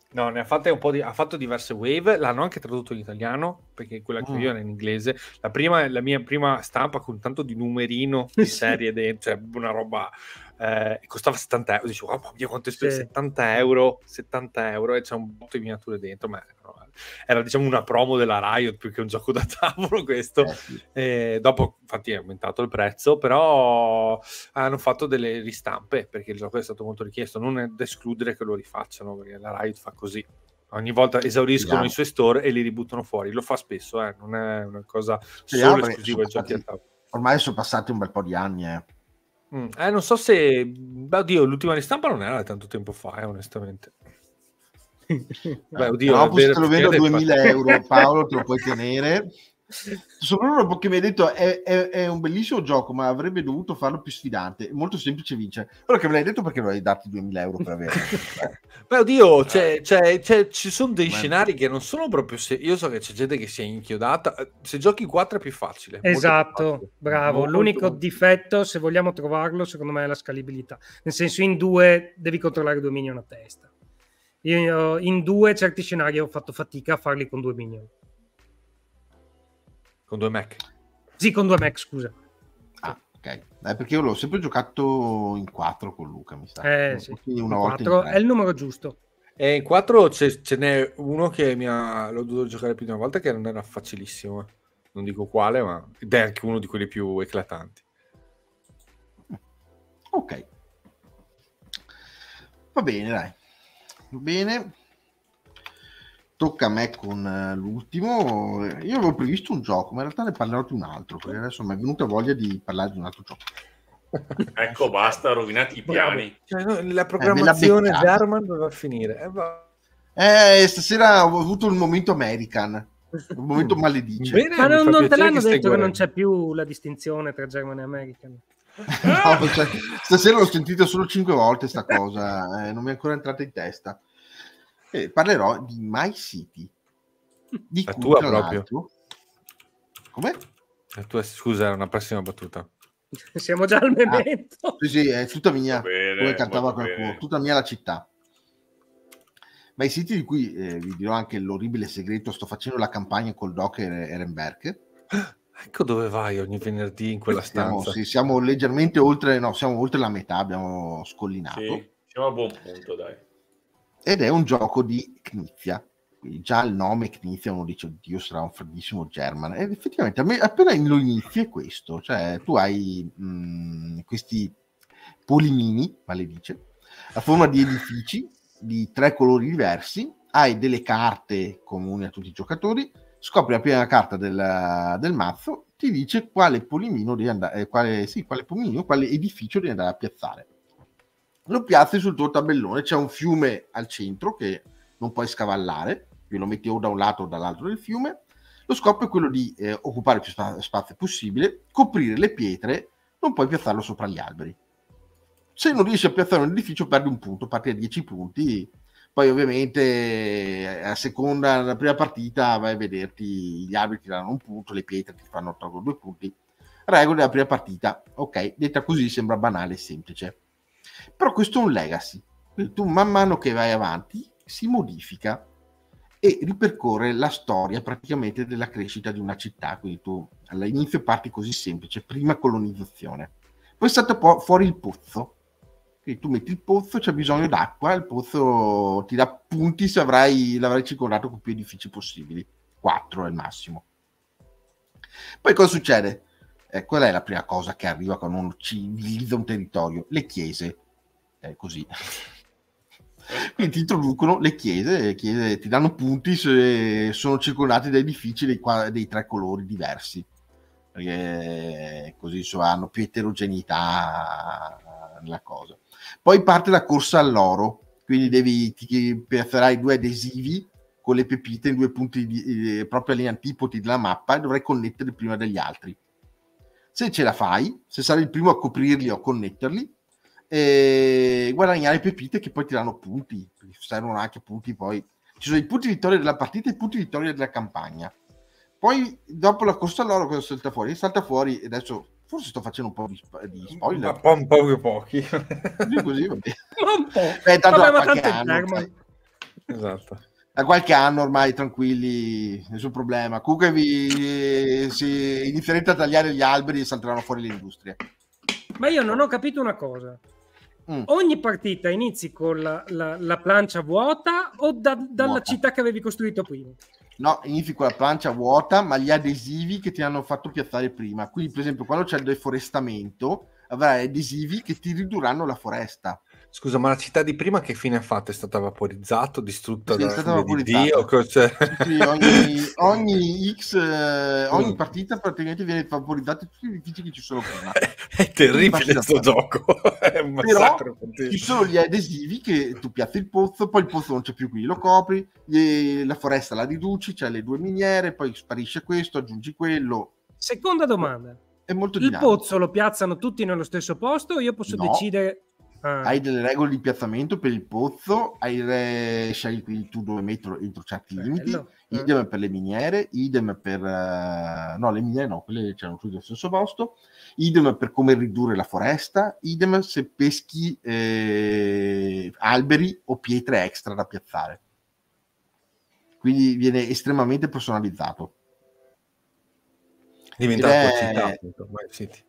No, ne ha fatte un po' di... ha fatto diverse wave, l'hanno anche tradotto in italiano, perché quella che oh. io era in inglese. La, prima, la mia prima stampa con tanto di numerino di serie, de... cioè una roba eh, costava 70 euro, dicevo, oh, mio, quanto è sì. 70 euro, 70 euro e c'è un botto di miniature dentro, ma era diciamo una promo della Riot più che un gioco da tavolo questo eh sì. e dopo infatti è aumentato il prezzo però hanno fatto delle ristampe perché il gioco è stato molto richiesto non è da escludere che lo rifacciano perché la Riot fa così ogni volta esauriscono esatto. i suoi store e li ributtano fuori lo fa spesso eh? non è una cosa solo esclusiva ai ormai sono passati un bel po' di anni eh Mm. Eh, non so se... Oddio, l'ultima ristampa non era tanto tempo fa, eh, onestamente. Beh, oddio, no, se te lo vedo a 2000 euro, Paolo, te lo puoi tenere. Solo perché mi hai detto è, è, è, un bellissimo gioco, ma avrebbe dovuto farlo più sfidante. È molto semplice vincere. Quello che me l'hai detto perché non hai darti 2000 euro per avere. Beh, oddio, ah. c'è, c'è, c'è, ci sono dei scenari che non sono proprio. Se... Io so che c'è gente che si è inchiodata. Eh, se giochi 4 è più facile. Esatto, più facile. bravo. Molto L'unico molto... difetto, se vogliamo trovarlo, secondo me è la scalabilità. Nel senso, in 2 devi controllare due minion a testa. Io in 2 certi scenari ho fatto fatica a farli con due minion con due Mac? Sì, con due Mac, scusa. Ah, eh, perché io l'ho sempre giocato in 4 con Luca, mi sa. Eh, sì. Una volta è il numero giusto. E eh, in 4 ce, ce n'è uno che mi ha... l'ho dovuto giocare più di una volta che non era facilissimo. Eh. Non dico quale, ma ed è anche uno di quelli più eclatanti. Ok. Va bene, dai. Va bene tocca a me con eh, l'ultimo. Io avevo previsto un gioco, ma in realtà ne parlerò di un altro, perché adesso mi è venuta voglia di parlare di un altro gioco. ecco, basta, rovinati i piani. Cioè, la eh, programmazione eh, German doveva finire. Eh, va... eh, stasera ho avuto un momento American. Un momento mm. maledice. Bene, ma non, non te l'hanno che detto che non c'è più la distinzione tra German e American. no, cioè, stasera l'ho sentita solo cinque volte sta cosa, eh, non mi è ancora entrata in testa eh, parlerò di My City. Di La cui, tua proprio. Come? La tua, scusa, era una prossima battuta. Siamo già al memento. Ah, sì, sì, è tutta mia. Bene, come cantava qualcuno, tutta mia la città. Ma i siti di cui eh, vi dirò anche l'orribile segreto, sto facendo la campagna col Doc e Ehrenberg. Ecco dove vai ogni venerdì in quella siamo, stanza. Sì, siamo leggermente oltre, no, siamo oltre la metà, abbiamo scollinato. Sì, siamo a buon punto, dai ed è un gioco di Knizia. Quindi già il nome Knizia uno dice, oddio, sarà un freddissimo German. Ed effettivamente me, appena lo inizi è questo, cioè tu hai mh, questi polimini, maledice, a forma di edifici di tre colori diversi, hai delle carte comuni a tutti i giocatori, scopri la prima carta del, del mazzo, ti dice quale polimino devi andare, eh, quale, sì, quale polimino, quale edificio devi andare a piazzare lo piazzi sul tuo tabellone, c'è un fiume al centro che non puoi scavallare, io lo metti o da un lato o dall'altro del fiume, lo scopo è quello di eh, occupare più spa- spazio possibile, coprire le pietre, non puoi piazzarlo sopra gli alberi. Se non riesci a piazzare un edificio perdi un punto, parti a 10 punti, poi ovviamente eh, a seconda, alla prima partita vai a vederti, gli alberi ti danno un punto, le pietre ti fanno tolgo due punti. Regole della prima partita, ok, detta così sembra banale e semplice però questo è un legacy. Tu man mano che vai avanti si modifica e ripercorre la storia praticamente della crescita di una città. Quindi tu all'inizio parti così semplice, prima colonizzazione. Poi è stato fuori il pozzo. Quindi tu metti il pozzo, c'è bisogno d'acqua, il pozzo ti dà punti se avrai, l'avrai circondato con più edifici possibili. 4 è il massimo. Poi cosa succede? Eh, qual è la prima cosa che arriva quando uno civilizza un territorio? Le chiese eh, così. Quindi ti introducono le chiese, le chiese, ti danno punti se sono circondati da edifici dei, dei tre colori diversi, perché così insomma, hanno più eterogeneità nella cosa. Poi parte la corsa all'oro, quindi devi, ti piazzerai due adesivi con le pepite in due punti di, eh, proprio agli antipodi della mappa e dovrai connetterli prima degli altri. Se ce la fai, se sarai il primo a coprirli o a connetterli, e guadagnare pepite che poi ti danno punti, servono anche punti poi. Ci sono i punti vittoria della partita e i punti vittoria della campagna. Poi dopo la costa loro cosa salta fuori? Salta fuori, e adesso forse sto facendo un po' di, spoiler. Un po', un po' più pochi. Così, così, vabbè. un po'. Beh, tanto vabbè, ma tanto anno, ormai. Esatto. Da qualche anno ormai tranquilli, nessun problema. Comunque vi, si, inizierete a tagliare gli alberi e salteranno fuori le industrie. Ma io non ho capito una cosa. Mm. Ogni partita inizi con la, la, la plancia vuota o da, dalla vuota. città che avevi costruito prima? No, inizi con la plancia vuota, ma gli adesivi che ti hanno fatto piazzare prima. Quindi, per esempio, quando c'è il deforestamento, avrai adesivi che ti ridurranno la foresta. Scusa, ma la città di prima che fine ha fatto? È stata vaporizzata, distrutta sì, da Dio? Cioè... Sì, ogni, ogni, X, eh, ogni mm. partita praticamente viene vaporizzata tutti gli edifici che ci sono prima. È terribile questo gioco. È un massacro. Però, ci sono gli adesivi che tu piazzi il pozzo, poi il pozzo non c'è più qui, lo copri, gli, la foresta la riduci, c'è le due miniere, poi sparisce questo, aggiungi quello. Seconda domanda. È molto il pozzo lo piazzano tutti nello stesso posto o io posso no. decidere Ah. Hai delle regole di piazzamento per il pozzo, hai re... scegli tu dove metterlo entro certi Bello. limiti, ah. idem per le miniere, idem per... Uh... no, le miniere no, quelle c'erano tutte allo stesso posto, idem per come ridurre la foresta, idem se peschi eh, alberi o pietre extra da piazzare. Quindi viene estremamente personalizzato. Diventa una è... città,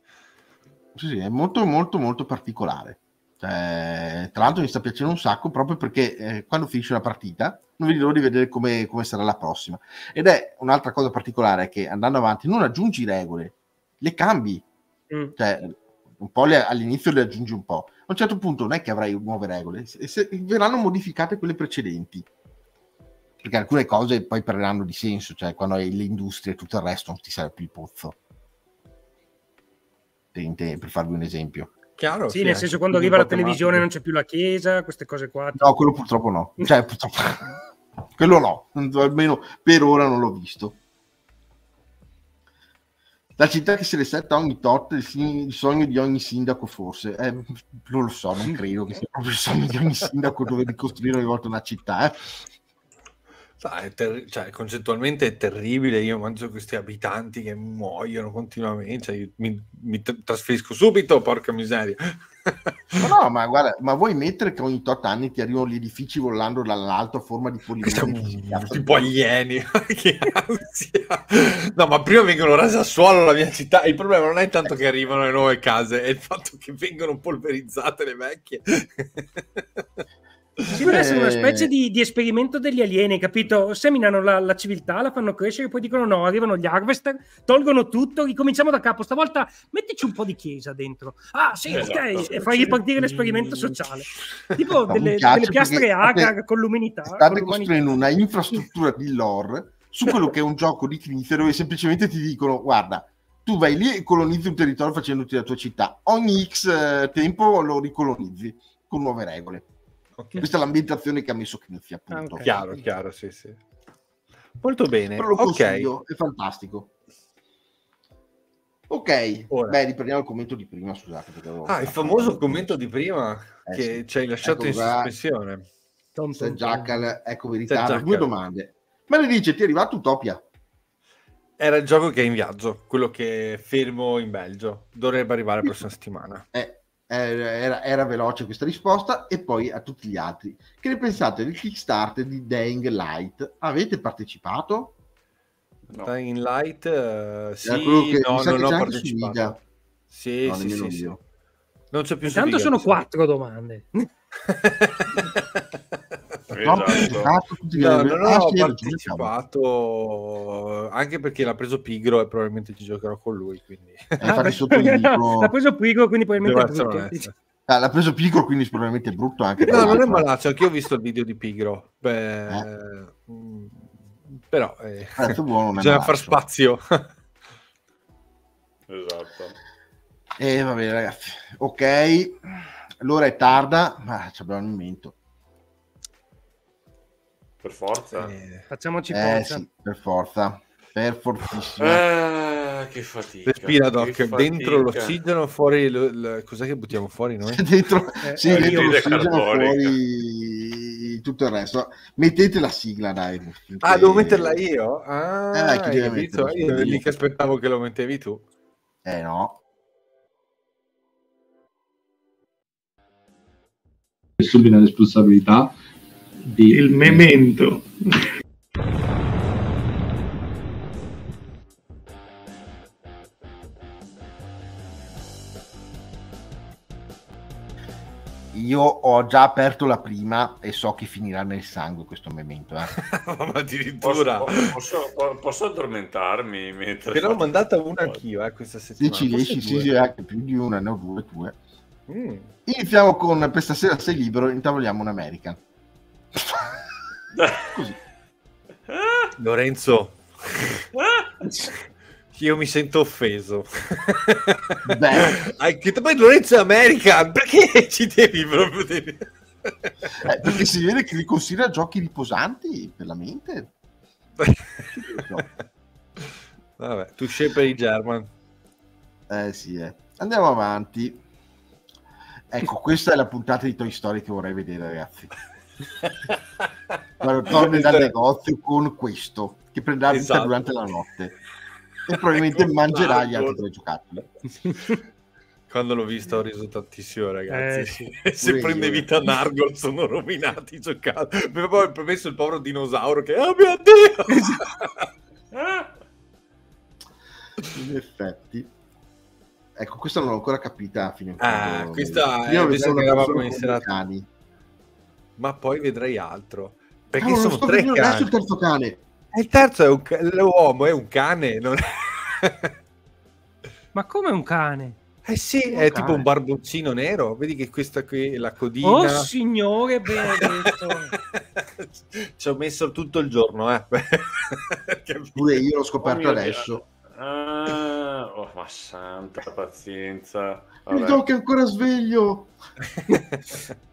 sì, sì, è molto molto molto particolare. Cioè, tra l'altro mi sta piacendo un sacco proprio perché eh, quando finisce una partita non vedo di vedere come, come, sarà la prossima. Ed è un'altra cosa particolare che andando avanti non aggiungi regole, le cambi. Mm. Cioè, un po' le, all'inizio le aggiungi un po'. A un certo punto non è che avrai nuove regole, se, se, verranno modificate quelle precedenti. Perché alcune cose poi perderanno di senso, cioè quando hai le industrie e tutto il resto non ti serve più il pozzo. Per, per farvi un esempio Chiaro, sì, sì, nel senso quando arriva la televisione non c'è più la chiesa, queste cose qua. No, quello purtroppo no. Cioè, purtroppo... quello no, almeno per ora non l'ho visto. La città che se le setta ogni tot il, il, sogno di ogni sindaco forse. Eh, non lo so, non credo che sia proprio il sogno di ogni sindaco dover ricostruire ogni volta una città. Eh. Sai, ter- cioè, concettualmente è terribile, io mangio questi abitanti che muoiono continuamente, cioè, mi, mi t- trasferisco subito, porca miseria. No, ma guarda, ma vuoi mettere che ogni tot anni ti arrivano gli edifici volando dall'alto a forma di polimenti? Tipo alieni, che ansia! No, ma prima vengono rasi a suolo la mia città. Il problema non è tanto che arrivano le nuove case, è il fatto che vengono polverizzate le vecchie. Sì, deve essere una specie eh. di, di, esperimento degli alieni, capito? Seminano la, la, civiltà, la fanno crescere, poi dicono no, arrivano gli harvester, tolgono tutto, ricominciamo da capo. Stavolta mettici un po' di chiesa dentro. Ah sì, esatto, ok, e fai ripartire l'esperimento sociale. Tipo delle, delle, piastre agar con l'umanità. State con costruendo una infrastruttura di lore su quello che è un gioco di Clint dove semplicemente ti dicono guarda, tu vai lì e colonizzi un territorio facendoti la tua città. Ogni X eh, tempo lo ricolonizzi con nuove regole Okay. Questa è l'ambientazione che ha messo Knizia, appunto. Okay. Chiaro, chiaro, sì, sì. Molto bene. Però lo consiglio, è fantastico. Ok, Ora. beh, riprendiamo il commento di prima, scusate. Ah, il famoso commento di prima eh, che sì. ci hai ecco lasciato ecco in sospensione. Tom Jackal, ecco verità, due domande. Ma le dice, ti è arrivato Utopia? Era il gioco che è in viaggio, quello che fermo in Belgio. Dovrebbe arrivare la prossima settimana. Eh, era, era, veloce questa risposta e poi a tutti gli altri che ne pensate del kickstarter di Dying Light avete partecipato? No. Dying Light uh, sì, che, no, non ho partecipato sì, no, sì, sì, sì, non c'è più intanto sono quattro domande esatto. no, non ho ah, partecipato anche perché l'ha preso Pigro e probabilmente ci giocherò con lui quindi. Ah, eh, dico... l'ha preso Pigro quindi probabilmente ah, l'ha preso Pigro quindi probabilmente è brutto anche no non è malaccio anche io ho visto il video di Pigro Beh, eh? Mm, però eh, eh buono, bisogna far spazio esatto e eh, va bene ragazzi ok l'ora è tarda ma ci abbiamo un momento per forza. Eh, Facciamoci eh, sì, per forza. Per fortissimo. Eh, che fatica. Respira, Doc. Fatica. Dentro l'ossigeno, fuori... Lo, lo, cos'è che buttiamo fuori noi? dentro, eh, sì, eh, dentro l'ossigeno, fuori tutto il resto. Mettete la sigla, dai. Ah, devo metterla io? Eh, ah, eh, chi deve io, lì che aspettavo che lo mettevi tu. Eh no. assumere la responsabilità di... Il memento. Io ho già aperto la prima e so che finirà nel sangue questo memento. Eh. addirittura posso, posso, posso, addormentarmi mentre. Però ho mandata una anch'io eh, questa settimana. Se riesci, sì, sì, anche più di una, ne ho due, due. Mm. Iniziamo con questa sera sei libero, intavoliamo un American. Così. Lorenzo, io mi sento offeso. Anche tu, poi Lorenzo è America, perché ci devi proprio... Devi... Eh, perché si vede che li considera giochi riposanti per la mente. Vabbè, tu per i German. Eh sì, eh. andiamo avanti. Ecco, questa è la puntata di Toy Story che vorrei vedere, ragazzi. Guarda, torni dal cioè, negozio con questo che prenderà vita esatto. durante la notte e probabilmente ecco, mangerà gli altri tre giocattoli. Quando l'ho visto ho riso tantissimo, ragazzi. Eh, sì. Se prende io. vita Nargol sono rovinati i giocattoli. Poi ho messo il povero dinosauro che... Oh mio Dio! In effetti. Ecco, questa non l'ho ancora capita fino in ah, fondo. Ah, questa... Io ho visto che eravamo in serata. Cani ma poi vedrei altro. Perché Cavolo, ah, sono tre cani. Adesso il terzo cane. E il terzo è un l'uomo, è un cane. Non... ma come un cane? Eh sì, è, è tipo un barboncino nero. Vedi che questa qui è la codina. Oh signore benedetto. Ci ho messo tutto il giorno, eh. Pure io l'ho scoperto oh, adesso. Ah, oh, ma santa pazienza. Vabbè. Il doc è ancora sveglio.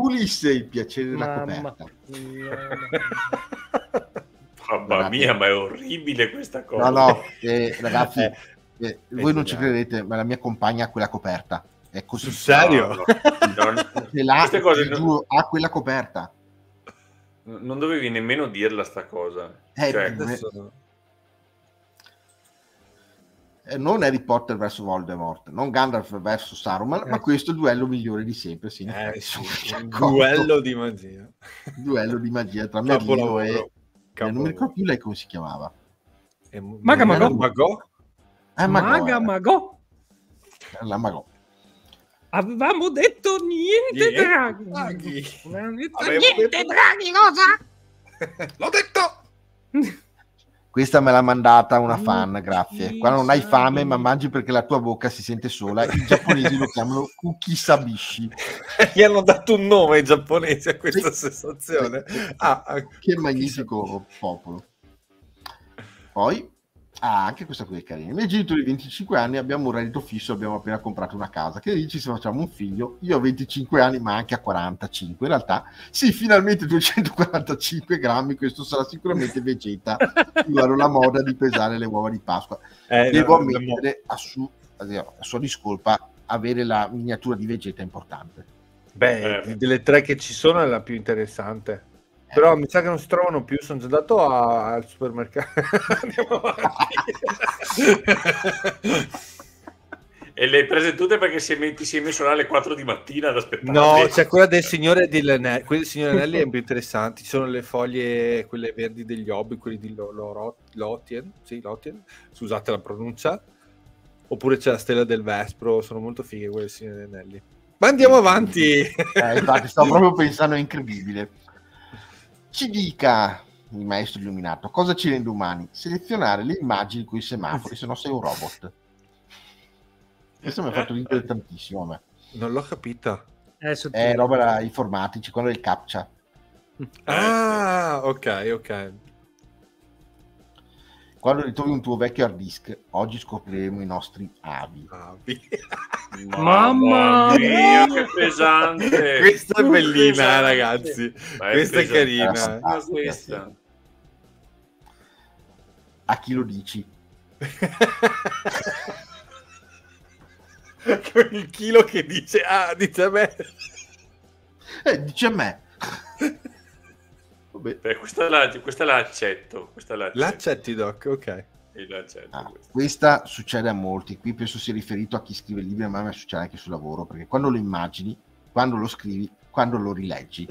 Ulisse il piacere della Mamma coperta. Mamma mia, ma è orribile questa cosa. No, no, eh, ragazzi, eh, eh, voi non ci credete, ma la mia compagna ha quella coperta. È così. serio? No, no. là, non... giuro, ha quella coperta. Non dovevi nemmeno dirla sta cosa. Eh, cioè, adesso... Eh, non Harry Potter verso Voldemort, non Gandalf verso Saruman, eh. ma questo è il duello migliore di sempre. Sì, eh, sì. duello di magia. duello di magia tra Merlino e... Capolavoro. Eh, non mi ricordo più lei come si chiamava. E... Eh, Maga Mago. Mago? Eh, Mago, Maga Magò? La Mago. Avevamo detto niente, niente draghi. Avevamo detto Avevo niente detto... draghi, cosa? L'ho detto! Questa me l'ha mandata una ah, fan, grazie. Quando non hai fame, ma mangi perché la tua bocca si sente sola. I giapponesi lo chiamano kukisabishi. Gli hanno dato un nome ai giapponesi a questa sì. sensazione. Sì. Ah, che magnifico popolo. Poi Ah, anche questa qui è carina. I miei genitori, 25 anni, abbiamo un reddito fisso, abbiamo appena comprato una casa. Che dici se facciamo un figlio? Io ho 25 anni, ma anche a 45 in realtà. Sì, finalmente 245 grammi, questo sarà sicuramente vegeta. Io ero la moda di pesare le uova di Pasqua. Eh, Devo no, ammettere, no. a, su, a sua discolpa, avere la miniatura di vegeta è importante. Beh, eh. delle tre che ci sono è la più interessante. Però mi sa che non si trovano più, sono già andato a... al supermercato. Andiamo avanti. e le hai prese tutte perché si è, met- si è messo là alle 4 di mattina ad aspettare. No, c'è quella del Signore degli Anelli, quella del Signore Anelli è più interessante, ci sono le foglie, quelle verdi degli hobby, quelle di Lotien, sì, Lotien, scusate la pronuncia, oppure c'è la Stella del Vespro, sono molto fighe quelle del Signore degli Anelli. Ma andiamo eh, avanti! Eh, infatti, sto proprio pensando, è incredibile. Ci dica il maestro illuminato cosa ci rende umani? Selezionare le immagini con i semafori, se no sei un robot. Questo mi ha fatto ridere tantissimo a me. Non l'ho capita. Eh, eh, è roba informatici, quello del captcha. Ah, ok, ok. Quando ritrovi un tuo vecchio hard disk, oggi scopriremo i nostri avi. avi. Ah, Mamma mia, che pesante! questa è bellina, pesante. ragazzi. È questa pesante. è carina. Ah, questa. A chi lo dici? Con il chilo che dice, ah, dice a me. Eh, dice a me. Vabbè. Questa la, questa, la, accetto. Questa la accetto. L'accetti, Doc, ok. Ah, questa succede a molti. Qui penso sia riferito a chi scrive libri, ma a me succede anche sul lavoro, perché quando lo immagini, quando lo scrivi, quando lo rileggi.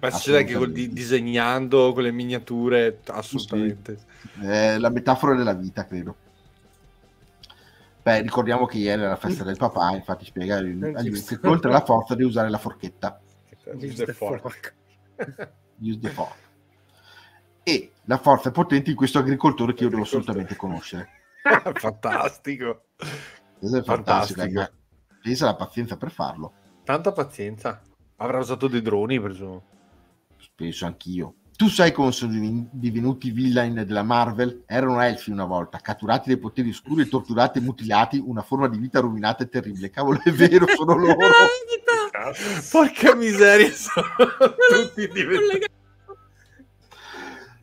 ma succede anche col disegnando con le miniature, assolutamente. Sì, eh, la metafora della vita, credo. Beh, ricordiamo che ieri era la festa del papà, infatti spiega agli, oltre alla forza di usare la forchetta. Use the fork. Use the fork. E la forza è potente in questo agricoltore che io devo assolutamente conoscere. fantastico. Questo è fantastico. Pensa alla pazienza per farlo. Tanta pazienza. Avrà usato dei droni, presumo. Penso anch'io. Tu sai come sono divenuti villain della Marvel? Erano elfi una volta, catturati dai poteri oscuri, torturati e mutilati, una forma di vita rovinata e terribile. Cavolo, è vero, sono loro. La Porca miseria, sono tutti diventati.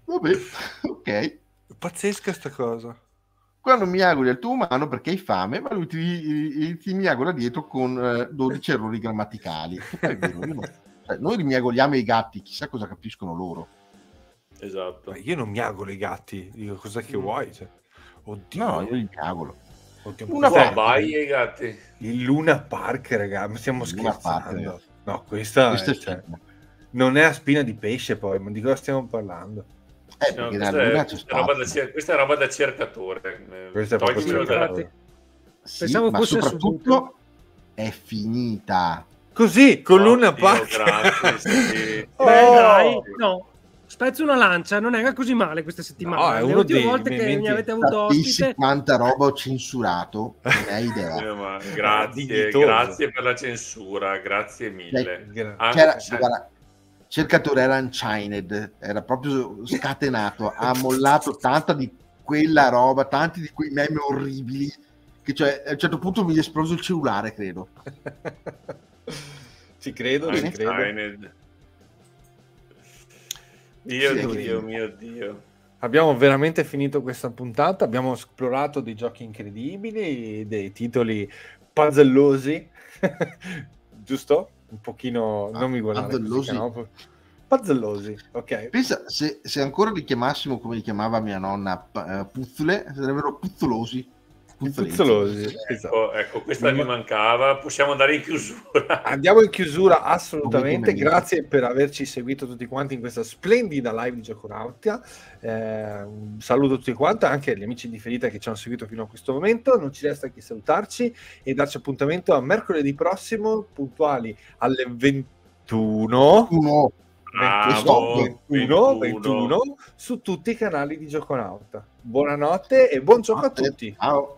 Vabbè, ok. Pazzesca sta cosa quando mi auguri al tuo umano perché hai fame, ma lui ti, ti miagola dietro con eh, 12 errori grammaticali. Vero, cioè, noi miagoliamo i gatti, chissà cosa capiscono loro. Esatto. Ma io non mi miago i gatti, dico cosa che mm. vuoi? Cioè, oddio. No, io mi miagolo. Una vai i gatti. Il Luna Park, raga, ma stiamo Luna scherzando. Park, no, questa, questa è, cioè, non è a spina di pesce poi, ma di cosa stiamo parlando? Eh, no, questa, è, questa, roba da, questa è roba da cercatore. Questa è proprio cercatore. Sì, Pensavo fosse soprattutto è finita. Così, con oh, l'una parte. Sì. Oh, Beh, dai, no spezzo una lancia, non era così male questa settimana. No, è Le ultime volte che mi avete avuto ospite... quanta roba ho censurato, non hai idea. Eh, eh, grazie, grazie per la censura, grazie mille. Cioè, Anche... guarda, cercatore era Unchained, era proprio scatenato, ha mollato tanta di quella roba, tanti di quei meme orribili, che cioè, a un certo punto mi è esploso il cellulare, credo. Ci credo, ci credo. Dio, sì, Dio, mio Dio. Abbiamo veramente finito questa puntata, abbiamo esplorato dei giochi incredibili, dei titoli pazzellosi, giusto? Un pochino, ah, non mi guardare pazzellosi. ok. Pensa, se, se, ancora li chiamassimo come li chiamava mia nonna, uh, puzzle, sarebbero puzzolosi puzzolenti. Puzzolosi. Ecco, esatto. Ecco, ecco, questa mi, mancava. Possiamo andare in chiusura. Andiamo in chiusura assolutamente. Grazie per averci seguito tutti quanti in questa splendida live di Gioconautia. Eh, un saluto a tutti quanti, anche agli amici di Ferita che ci hanno seguito fino a questo momento. Non ci resta che salutarci e darci appuntamento a mercoledì prossimo, puntuali alle 21. 21. 21, 21, 21, su tutti i canali di Gioconauta. Buonanotte e buon gioco a tutti. Ciao.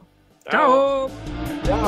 Ciao. Ciao.